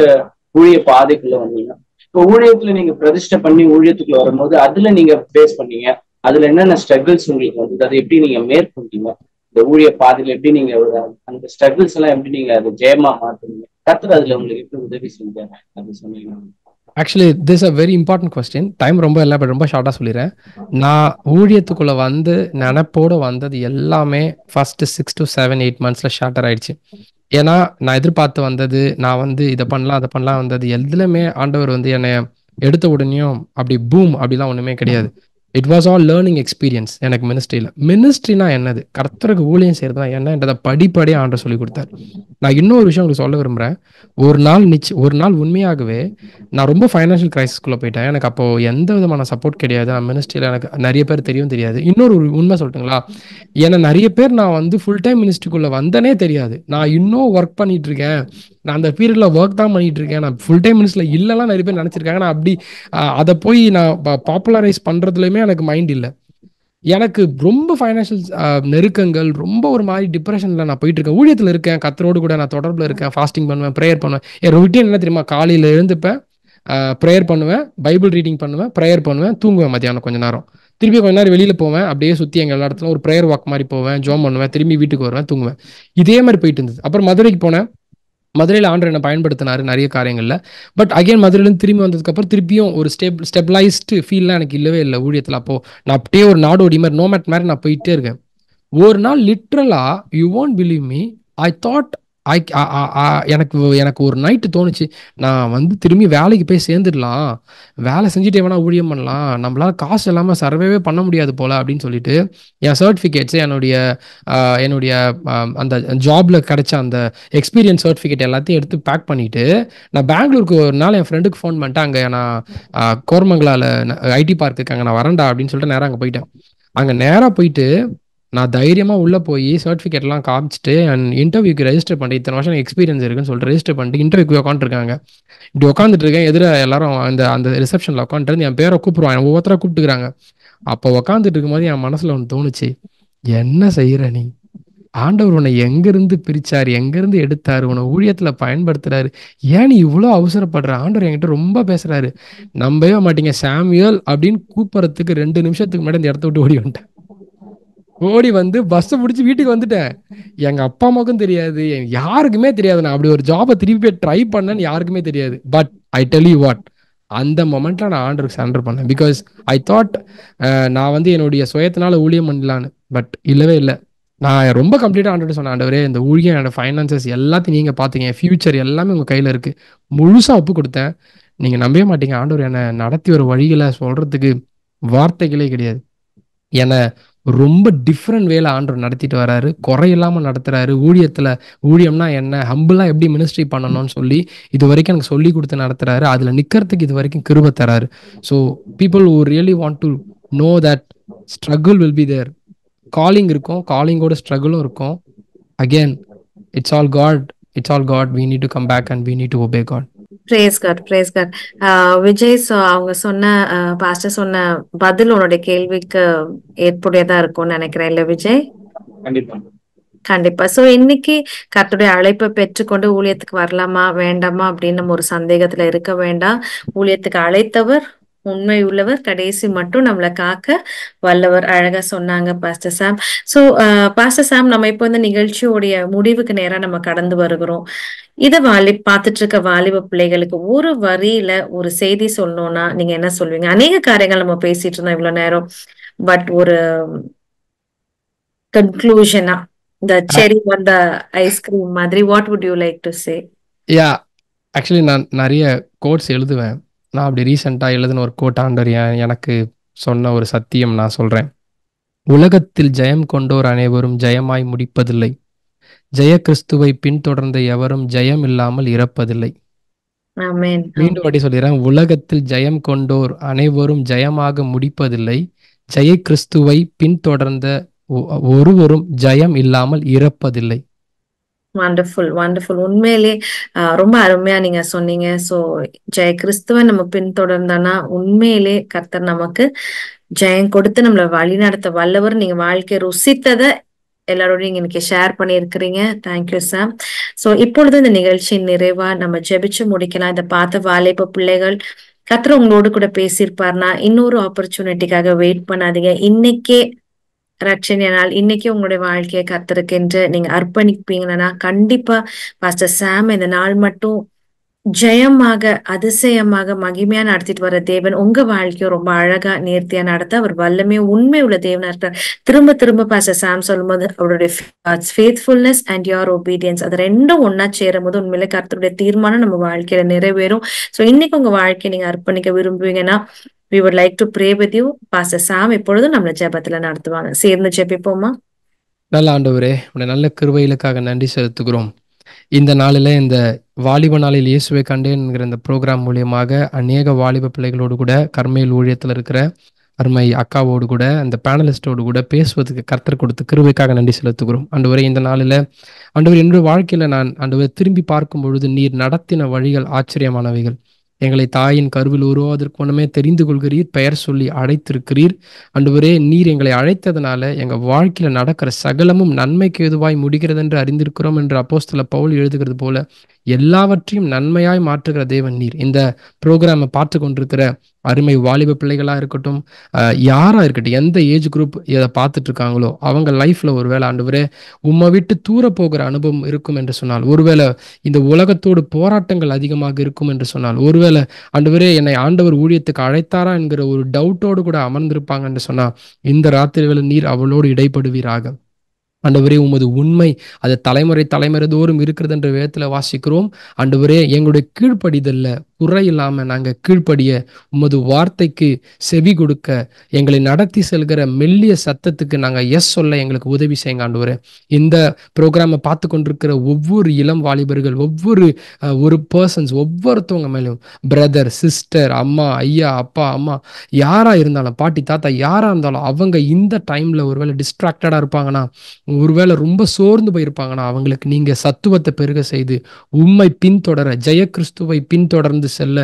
ஊழிய பாதைக்குள்ள வந்தீங்க இப்போ ஊழியத்துல நீங்க பிரதிஷ்டை பண்ணி ஊழியத்துக்குள்ள வரும்போது அதுல நீங்க பேஸ் பண்ணீங்க அதுல என்னென்ன ஸ்ட்ரகிள்ஸ் உங்களுக்கு வந்தது அதை எப்படி நீங்க மேற்கொண்டீங்க இந்த ஊழிய பாதையில எப்படி நீங்க அந்த ஸ்ட்ரகிள்ஸ் எல்லாம் எப்படி நீங்க அதை ஜெயமா மாத்துறீங்க கத்துற அதுல உங்களுக்கு எப்படி உதவி செஞ்சாங்க அப்படின்னு சொன்னீங்க actually this a very important question time ரொம்ப இல்லை பட் ரொம்ப ஷார்ட்டாக சொல்லிடுறேன் நான் ஊழியத்துக்குள்ளே வந்து நினப்போடு வந்தது எல்லாமே first six to seven eight மந்த்ஸில் ஷார்ட்டர் ஆயிடுச்சு ஏன்னா நான் எதிர்பார்த்து வந்தது நான் வந்து இதை பண்ணலாம் அதை பண்ணலாம் வந்தது எல்லாமே ஆண்டவர் வந்து என்னை எடுத்த உடனே அப்படி பூம் அப்படிலாம் ஒன்றுமே கிடையாது it was all learning experience எனக்கு மினிஸ்ட்ரியில் மினிஸ்ட்ரினா என்னது கர்த்தருக்கு ஊழியம் செய்யறது தான் என்னன்றதை படிப்படியாக ஆண்டர் சொல்லி கொடுத்தாரு நான் இன்னொரு விஷயம் உங்களுக்கு சொல்ல விரும்புகிறேன் ஒரு நாள் நிச்ச ஒரு நாள் உண்மையாகவே நான் ரொம்ப ஃபைனான்ஷியல் கிரைசிஸ்குள்ளே போயிட்டேன் எனக்கு அப்போது எந்த விதமான சப்போர்ட் கிடையாது நான் மினிஸ்ட்ரியில் எனக்கு நிறைய பேர் தெரியும் தெரியாது இன்னொரு உண்மை சொல்லட்டுங்களா ஏன்னா நிறைய பேர் நான் வந்து ஃபுல் டைம் மினிஸ்ட்ரிக்குள்ளே வந்தனே தெரியாது நான் இன்னும் ஒர்க் பண்ணிட்டு இருக்கேன் நான் அந்த பீரியட்ல ஒர்க் தான் பண்ணிட்டு இருக்கேன் நான் ஃபுல் டைம் மினிஸ்ட்ல இல்லைலாம் நிறைய பேர் நினைச்சிருக்காங்க நான் அப்படி அதை போய் நான் பாப்புலரைஸ் பண்றதுலயுமே எனக்கு மைண்ட் இல்லை எனக்கு ரொம்ப ஃபைனான்ஷியல் நெருக்கங்கள் ரொம்ப ஒரு மாதிரி டிப்ரெஷனில் நான் போயிட்டு இருக்கேன் ஊழியத்தில் இருக்கேன் கத்தரோடு கூட நான் தொடர்பில் இருக்கேன் ஃபாஸ்டிங் பண்ணுவேன் ப்ரேயர் பண்ணுவேன் என் ரொட்டீன் என்ன தெரியுமா காலையில் எழுந்துப்பேன் ப்ரேயர் பண்ணுவேன் பைபிள் ரீடிங் பண்ணுவேன் ப்ரேயர் பண்ணுவேன் தூங்குவேன் மத்தியானம் கொஞ்ச நேரம் திருப்பி கொஞ்ச நேரம் வெளியில் போவேன் அப்படியே சுற்றி எங்கள் எல்லா இடத்துல ஒரு ப்ரேயர் வாக் மாதிரி போவேன் ஜோம் பண்ணுவேன் திரும்பி வீட்டுக்கு வருவேன் தூங்குவேன் இதே மாதிரி போயிட்டு இருந்தது அப்புறம் மதுரைக்கு போனேன் மதுரையில் ஆண்டர் என்னை பயன்படுத்தினார் நிறைய காரியங்களில் பட் அகைன் மதுரையிலேருந்து திரும்பி வந்ததுக்கப்புறம் திருப்பியும் ஒரு ஸ்டெப் ஸ்டெப்லைஸ்டு ஃபீல்லாம் எனக்கு இல்லவே இல்லை ஊழியத்தில் அப்போது நான் அப்படியே ஒரு நாடோடி மாதிரி நோமேட் மாதிரி நான் போயிட்டே இருக்கேன் ஒரு நாள் லிட்ரலாக you won't believe me I thought எனக்கு எனக்கு ஒரு நைட்டு தோணுச்சு நான் வந்து திரும்பி வேலைக்கு போய் சேர்ந்துடலாம் வேலை செஞ்சுட்டே வேணா ஊழியம் பண்ணலாம் நம்மளால காசு இல்லாமல் சர்வேவே பண்ண முடியாது போல அப்படின்னு சொல்லிட்டு என் சர்டிஃபிகேட்ஸ் என்னுடைய என்னுடைய அந்த ஜாப்ல கிடைச்ச அந்த எக்ஸ்பீரியன்ஸ் சர்டிஃபிகேட் எல்லாத்தையும் எடுத்து பேக் பண்ணிட்டு நான் பெங்களூருக்கு ஒரு நாள் என் ஃப்ரெண்டுக்கு ஃபோன் பண்ணிட்டேன் அங்கே நான் கோர்மங்கலால ஐடி பார்க் அங்கே நான் வரண்டா அப்படின்னு சொல்லிட்டு நேரம் அங்கே போயிட்டேன் அங்கே நேராக போயிட்டு நான் தைரியமாக உள்ளே போய் சர்டிஃபிகேட்லாம் காமிச்சிட்டு அண்ட் இன்டர்வியூக்கு ரெஜிஸ்டர் பண்ணிட்டு இத்தனை வருஷம் எக்ஸ்பீரியன்ஸ் இருக்குன்னு சொல்லிட்டு ரெஜிஸ்டர் பண்ணிட்டு இன்டர்வியூக்கு உட்காந்துருக்காங்க இப்படி உட்காந்துட்டுருக்கேன் எதிர எல்லாரும் அந்த அந்த ரிசப்ஷனில் உட்காந்துட்டு என் பேரை கூப்பிடுவான் ஒவ்வொருத்தராக கூப்பிட்டுக்கிறாங்க அப்போ உட்காந்துட்டு இருக்கும்போது என் மனசில் ஒன்று தோணுச்சு என்ன செய்கிற நீ ஆண்டவர் உன்னை எங்கேருந்து பிரித்தார் எங்கேருந்து எடுத்தார் உன்னை ஊழியத்தில் பயன்படுத்துகிறாரு ஏன் நீ இவ்வளோ அவசரப்படுற ஆண்டவர் என்கிட்ட ரொம்ப பேசுகிறாரு நம்பவே மாட்டீங்க சாமியல் அப்படின்னு கூப்பிட்றதுக்கு ரெண்டு நிமிஷத்துக்கு முன்னாடி இந்த இடத்த விட்டு ஓடி வந்துட்டேன் ஓடி வந்து பஸ்ஸை பிடிச்சி வீட்டுக்கு வந்துட்டேன் எங்கள் அப்பா அம்மாவுக்கும் தெரியாது யாருக்குமே தெரியாது நான் அப்படி ஒரு ஜாபை திருப்பி போய் ட்ரை பண்ணேன்னு யாருக்குமே தெரியாது but I tell you what அந்த மொமெண்ட்டில் நான் ஆண்டருக்கு சரண்டர் பண்ணேன் பிகாஸ் ஐ தாட் நான் வந்து என்னுடைய சுயத்தினால ஊழியம் பண்ணலான்னு பட் இல்லவே இல்லை நான் ரொம்ப கம்ப்ளீட்டாக ஆண்டர் சொன்னேன் ஆண்டவரே இந்த ஊழியம் என்னோட ஃபைனான்சஸ் எல்லாத்தையும் நீங்கள் பார்த்தீங்க ஃபியூச்சர் எல்லாமே உங்கள் கையில் இருக்குது முழுசாக ஒப்பு கொடுத்தேன் நீங்கள் நம்பவே மாட்டீங்க ஆண்டவர் என்னை நடத்தி ஒரு வழிகளை சொல்கிறதுக்கு வார்த்தைகளே கிடையாது என்னை ரொம்ப டிஃப்ரெண்ட் வேலை ஆண்டவர் நடத்திட்டு வராரு குறையில்லாமல் நடத்துறாரு ஊழியத்தில் ஊழியம்னா என்ன ஹம்பிளாக எப்படி மினிஸ்ட்ரி பண்ணணும்னு சொல்லி இது வரைக்கும் எனக்கு சொல்லி கொடுத்து நடத்துறாரு அதில் நிற்கிறதுக்கு இது வரைக்கும் கிருப தராரு so people who really want to know that struggle will be there calling இருக்கும் காலிங்கோட ஸ்ட்ரகிளும் இருக்கும் again it's all God it's all God we need to come back and we need to obey God praise God praise God Vijay அவங்க சொன்ன pastor சொன்ன பதில் உன்னுடைய கேள்விக்கு ஏற்புடையதா இருக்கும்னு நினைக்கிறேன் இல்ல விஜய் கண்டிப்பா கண்டிப்பா சோ இன்னைக்கு கர்த்தருடைய அழைப்பை பெற்றுக்கொண்டு ஊழியத்துக்கு வரலாமா வேண்டாமா அப்படின்னு நம்ம ஒரு சந்தேகத்துல இருக்க வேண்டாம் ஊழியத்துக்கு அழைத்தவர் உண்மை உள்ளவர் கடைசி மட்டும் நம்மளை காக்க வல்லவர் அழகா சொன்னாங்க pastor Sam so pastor Sam நம்ம இப்போ இந்த நிகழ்ச்சியோடைய முடிவுக்கு நேராக நம்ம கடந்து வருகிறோம் இதை வாலி பார்த்துட்டு இருக்க வாலிப பிள்ளைகளுக்கு ஒரு வரியில ஒரு செய்தி சொல்லணும்னா நீங்க என்ன சொல்லுவீங்க அநேக காரியங்கள் நம்ம பேசிட்டு இருந்தோம் இவ்வளவு நேரம் பட் ஒரு கன்க்ளூஷனா இந்த செரி வந்த ஐஸ்கிரீம் மாதிரி what would you like to say ya actually நான் நிறைய கோட்ஸ் எழுதுவேன் நான் அப்படி ரீசெண்டாக எழுதின ஒரு கோட் ஆண்டர் எனக்கு சொன்ன ஒரு சத்தியம் நான் சொல்கிறேன் உலகத்தில் ஜெயம் கொண்டோர் அனைவரும் ஜெயமாய் முடிப்பதில்லை ஜெய கிறிஸ்துவை பின்தொடர்ந்த எவரும் ஜெயம் இல்லாமல் இறப்பதில்லை மீண்டும் அப்படி சொல்லிடுறேன் உலகத்தில் ஜெயம் கொண்டோர் அனைவரும் ஜெயமாக முடிப்பதில்லை ஜெய கிறிஸ்துவை பின்தொடர்ந்த ஒருவரும் ஜெயம் இல்லாமல் இறப்பதில்லை வண்டர்ஃபுல் வண்டர்ஃபுல் உண்மையிலே ரொம்ப அருமையா நீங்க சொன்னீங்க சோ ஜெய கிறிஸ்துவ நம்ம பின்தொடர்ந்தோம்னா உண்மையிலே கர்த்தர் நமக்கு ஜெயம் கொடுத்து நம்மள வழி நடத்த வல்லவர் நீங்க வாழ்க்கையை ருசித்ததை எல்லாரோடையும் இன்னைக்கு ஷேர் பண்ணியிருக்கிறீங்க தேங்க்யூ சார் ஸோ இப்பொழுது இந்த நிகழ்ச்சியின் நிறைவா நம்ம ஜெபிச்சு முடிக்கலாம் இதை பார்த்த வாலிப பிள்ளைகள் கத்திர உங்களோடு கூட பேசியிருப்பாருனா இன்னொரு ஆப்பர்ச்சுனிட்டிக்காக வெயிட் பண்ணாதீங்க இன்னைக்கே ரட்சணியனால் இன்னைக்கு உங்களுடைய வாழ்க்கையை கத்திருக்கென்று நீங்க அர்ப்பணிப்பீங்கன்னா கண்டிப்பா பாஸ்டர் சாம் இந்த நாள் மட்டும் ஜெயமாக அதிசயமாக மகிமையா நடத்திட்டு வர தேவன் உங்க வாழ்க்கையும் ரொம்ப அழகா நேர்த்தியா நடத்த அவர் வல்லமே உண்மை உள்ள தேவனா இருக்கார் திரும்ப திரும்ப பாச சாம் சொல்லும்போது அவருடைய ஃபேத்ஃபுல்னஸ் அண்ட் யோர் ஒபீடியன்ஸ் அது ரெண்டும் ஒன்னா சேரும் போது உண்மையில கருத்துடைய தீர்மானம் நம்ம வாழ்க்கையில நிறைவேறும் சோ இன்னைக்கு உங்க வாழ்க்கையை நீங்க அர்ப்பணிக்க விரும்புவீங்கன்னா we would like to pray with you pastor Sam இப்பொழுதும் நம்மளை ஜெபத்துல நடத்துவாங்க சேர்ந்து ஜெபிப்போமா நல்ல ஆண்டவரே உடைய நல்ல கிருவைகளுக்காக நன்றி செலுத்துகிறோம் இந்த நாளில் இந்த வாலிப நாளில் இயேசுவை கண்டேன்கிற இந்த ப்ரோக்ராம் மூலியமாக அநேக வாலிப பிள்ளைகளோடு கூட கர்மையில் ஊழியத்தில் இருக்கிற அருமை அக்காவோடு கூட அந்த பேனலிஸ்டோடு கூட பேசுவதுக்கு கர்த்தர் கொடுத்து கிருவைக்காக நன்றி செலுத்துகிறோம் அன்றுவரை இந்த நாளில் அன்றுவர் என்னுடைய வாழ்க்கையில் நான் அன்றுவரை திரும்பி பார்க்கும் பொழுது நீர் நடத்தின வழிகள் ஆச்சரியமானவைகள் எங்களை தாயின் கருவில் உருவாவதற்கு முன்னமே தெரிந்து கொள்கிறீர் பெயர் சொல்லி அழைத்திருக்கிறீர் அன்றுவரே நீர் எங்களை அழைத்ததனால எங்கள் வாழ்க்கையில் நடக்கிற சகலமும் நன்மைக்கு எதுவாய் முடிகிறது என்று அறிந்திருக்கிறோம் என்று அப்போஸ்தல பவுல் எழுதுகிறது போல எல்லாவற்றையும் நன்மையாய் மாற்றுகிற தேவன் நீர் இந்த ப்ரோக்ராமை பார்த்து கொண்டிருக்கிற அருமை வாலிப பிள்ளைகளா இருக்கட்டும் யாரா இருக்கட்டும் எந்த ஏஜ் குரூப் இதை பார்த்துட்டு இருக்காங்களோ அவங்க லைஃப்ல ஒருவேளை ஆண்டவரே உம்மை விட்டு தூர போகிற அனுபவம் இருக்கும் என்று சொன்னால் ஒருவேளை இந்த உலகத்தோடு போராட்டங்கள் அதிகமாக இருக்கும் என்று சொன்னால் ஒருவேளை ஆண்டவரே என்னை ஆண்டவர் ஊழியத்துக்கு அழைத்தாரா என்கிற ஒரு டவுட்டோடு கூட அமர்ந்திருப்பாங்க என்று சொன்னா இந்த வேலை நீர் அவளோடு இடைப்படுவீராக ஆண்டவரே உமது உண்மை அது தலைமுறை தலைமுறை தோறும் இருக்கிறது என்ற விதத்தில் வாசிக்கிறோம் ஆண்டவரே எங்களுடைய கீழ்ப்படிதல்ல குறை இல்லாம நாங்க கீழ்ப்படிய உமது வார்த்தைக்கு செவி கொடுக்க எங்களை நடத்தி செல்கிற மெல்லிய சத்தத்துக்கு நாங்க எஸ் சொல்ல எங்களுக்கு உதவி செய்யுங்க ஆண்டவரே இந்த ப்ரோக்ராமை பார்த்து கொண்டிருக்கிற ஒவ்வொரு இளம் வாலிபர்கள் ஒவ்வொரு ஒரு பர்சன்ஸ் ஒவ்வொருத்தவங்க மேலும் பிரதர் சிஸ்டர் அம்மா ஐயா அப்பா அம்மா யாரா இருந்தாலும் பாட்டி தாத்தா யாரா இருந்தாலும் அவங்க இந்த டைம்ல ஒருவேளை டிஸ்ட்ராக்டடா இருப்பாங்கன்னா ஒருவேளை ரொம்ப சோர்ந்து போயிருப்பாங்கன்னா அவங்களுக்கு நீங்க சத்துவத்தை பெருக செய்து உண்மை பின்தொடர ஜெய கிறிஸ்துவை பின்தொடர்ந்து செல்ல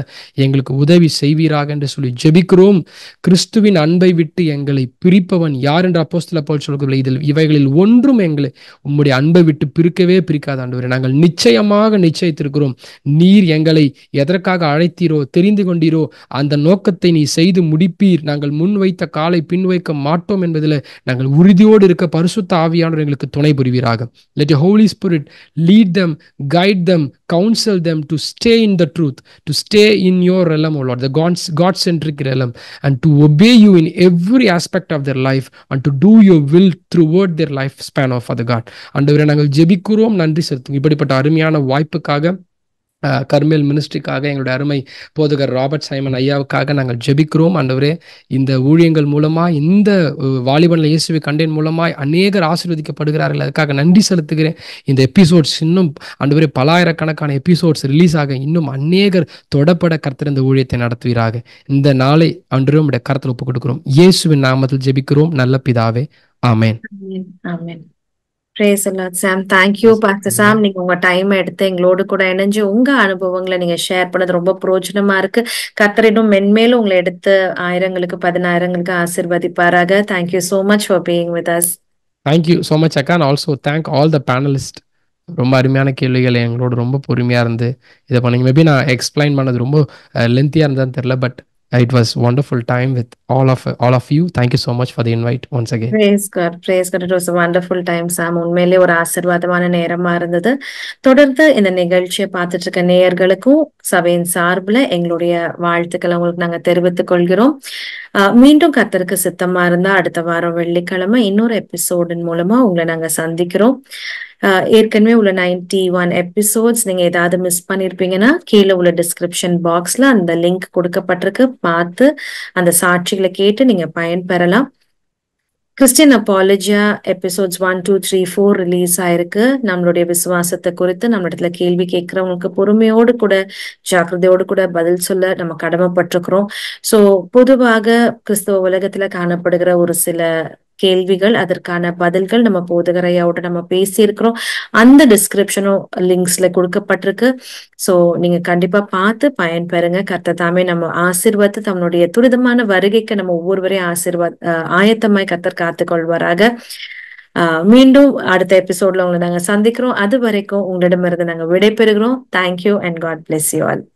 எங்களுக்கு உதவி செய்வீராக என்று சொல்லி ஜெபிக்கிறோம் கிறிஸ்துவின் அன்பை விட்டு எங்களை பிரிப்பவன் யார் என்று அப்போஸ்தல போல் சொல்லக்கூடிய இதில் இவைகளில் ஒன்றும் எங்களை உம்முடைய அன்பை விட்டு பிரிக்கவே பிரிக்காத நாங்கள் நிச்சயமாக நிச்சயித்திருக்கிறோம் நீர் எங்களை எதற்காக அழைத்தீரோ தெரிந்து கொண்டீரோ அந்த நோக்கத்தை நீ செய்து முடிப்பீர் நாங்கள் முன்வைத்த காலை பின்வைக்க மாட்டோம் என்பதில் நாங்கள் உறுதியோடு இருக்க பரிசுத்த ஆவியானவர் எங்களுக்கு துணை புரிவீராக let Holy Spirit lead them guide them counsel them to stay in the truth, to stay in your realm, O Lord, the God centric realm, and to obey you in every aspect of their life and to do your will throughout their life span of Father God. அண்டவரை நாங்கள் ஜெபிக்கிறோம் நன்றி செலுத்துங்க இப்படிப்பட்ட அருமையான வாய்ப்புக்காக கர்மேல் மினிஸ்ட்ரிக்காக எங்களுடைய அருமை போதகர் ராபர்ட் சைமன் ஐயாவுக்காக நாங்கள் ஜெபிக்கிறோம் அண்டவரே இந்த ஊழியங்கள் மூலமாக இந்த வாலிபனில் இயேசுவை கண்டேன் மூலமாக அநேகர் ஆசீர்வதிக்கப்படுகிறார்கள் அதுக்காக நன்றி செலுத்துகிறேன் இந்த எபிசோட்ஸ் இன்னும் அண்டவரே பலாயிரக்கணக்கான எபிசோட்ஸ் ரிலீஸ் ஆக இன்னும் அநேகர் தொடப்பட கருத்தர் இந்த ஊழியத்தை நடத்துவீராக இந்த நாளை அன்று உடைய கருத்தில் ஒப்புக் கொடுக்கிறோம் இயேசுவின் நாமத்தில் ஜெபிக்கிறோம் நல்ல பிதாவே ஆமேன் பிரேஸ் அல்லாட் சாம் தேங்க்யூ பாஸ்டர் சாம் நீங்க உங்க டைம் எடுத்து எங்களோடு கூட இணைஞ்சு உங்க அனுபவங்களை நீங்க ஷேர் பண்ணது ரொம்ப பிரோஜனமா இருக்கு கத்தரிடம் மென்மேலும் உங்களை எடுத்து ஆயிரங்களுக்கு பதினாயிரங்களுக்கு ஆசிர்வதிப்பாராக thank you so much for being with us thank you so much அக்கா and also thank all the panelist ரொம்ப அருமையான கேள்விகள் எங்களோட ரொம்ப பொறுமையா இருந்து இதை பண்ணிங்க மேபி நான் எக்ஸ்பிளைன் பண்ணது ரொம்ப லென்த்தியாக இருந்தான்னு தெரியல but it was wonderful time with all of all of you thank so much for for the once once again praise god praise god it was a wonderful உண்மையிலே ஒரு ஆசீர்வாதமான நேரமா இருந்தது தொடர்ந்து இந்த நிகழ்ச்சியை பார்த்துட்டு இருக்க நேயர்களுக்கும் சபையின் சார்பில் எங்களுடைய வாழ்த்துக்களை உங்களுக்கு நாங்க தெரிவித்துக் கொள்கிறோம் மீண்டும் கத்தருக்கு சித்தமா இருந்தா அடுத்த வாரம் வெள்ளிக்கிழமை இன்னொரு எபிசோடின் மூலமா உங்களை நாங்க சந்திக்கிறோம் ஏற்கனவே உள்ள நைன்டி ஒன் எபிசோட்ஸ் நீங்க ஏதாவது மிஸ் பண்ணிருப்பீங்கன்னா கீழே உள்ள டிஸ்கிரிப்ஷன் பாக்ஸ்ல அந்த லிங்க் கொடுக்கப்பட்டிருக்கு பார்த்து அந்த சாட்சிகளை கேட்டு நீங்க பயன்பெறலாம் Christian apologia episodes one two three four release ஆயிருக்கு நம்மளுடைய விசுவாசத்தை குறித்து நம்ம இடத்துல கேள்வி கேட்கிறவங்களுக்கு பொறுமையோடு கூட ஜாக்கிரதையோடு கூட பதில் சொல்ல நம்ம கடமைப்பட்டிருக்கிறோம் ஸோ பொதுவாக கிறிஸ்தவ உலகத்துல காணப்படுகிற ஒரு சில கேள்விகள் அதற்கான பதில்கள் நம்ம போதகரையாவோட நம்ம பேசியிருக்கிறோம் அந்த டிஸ்கிரிப்ஷனும் லிங்க்ஸ்ல கொடுக்கப்பட்டிருக்கு ஸோ நீங்க கண்டிப்பா பார்த்து பயன்பெறுங்க கர்த்த தாமே நம்ம ஆசிர்வாத்து தன்னுடைய துரிதமான வருகைக்கு நம்ம ஒவ்வொருவரையும் ஆசிர்வாத் ஆயத்தமாய் கத்தர் காத்துக்கொள்வாராக மீண்டும் அடுத்த எபிசோட்ல உங்களை நாங்க சந்திக்கிறோம் அது வரைக்கும் உங்களிடமிருந்து நாங்க விடைபெறுகிறோம் thank you and God bless you all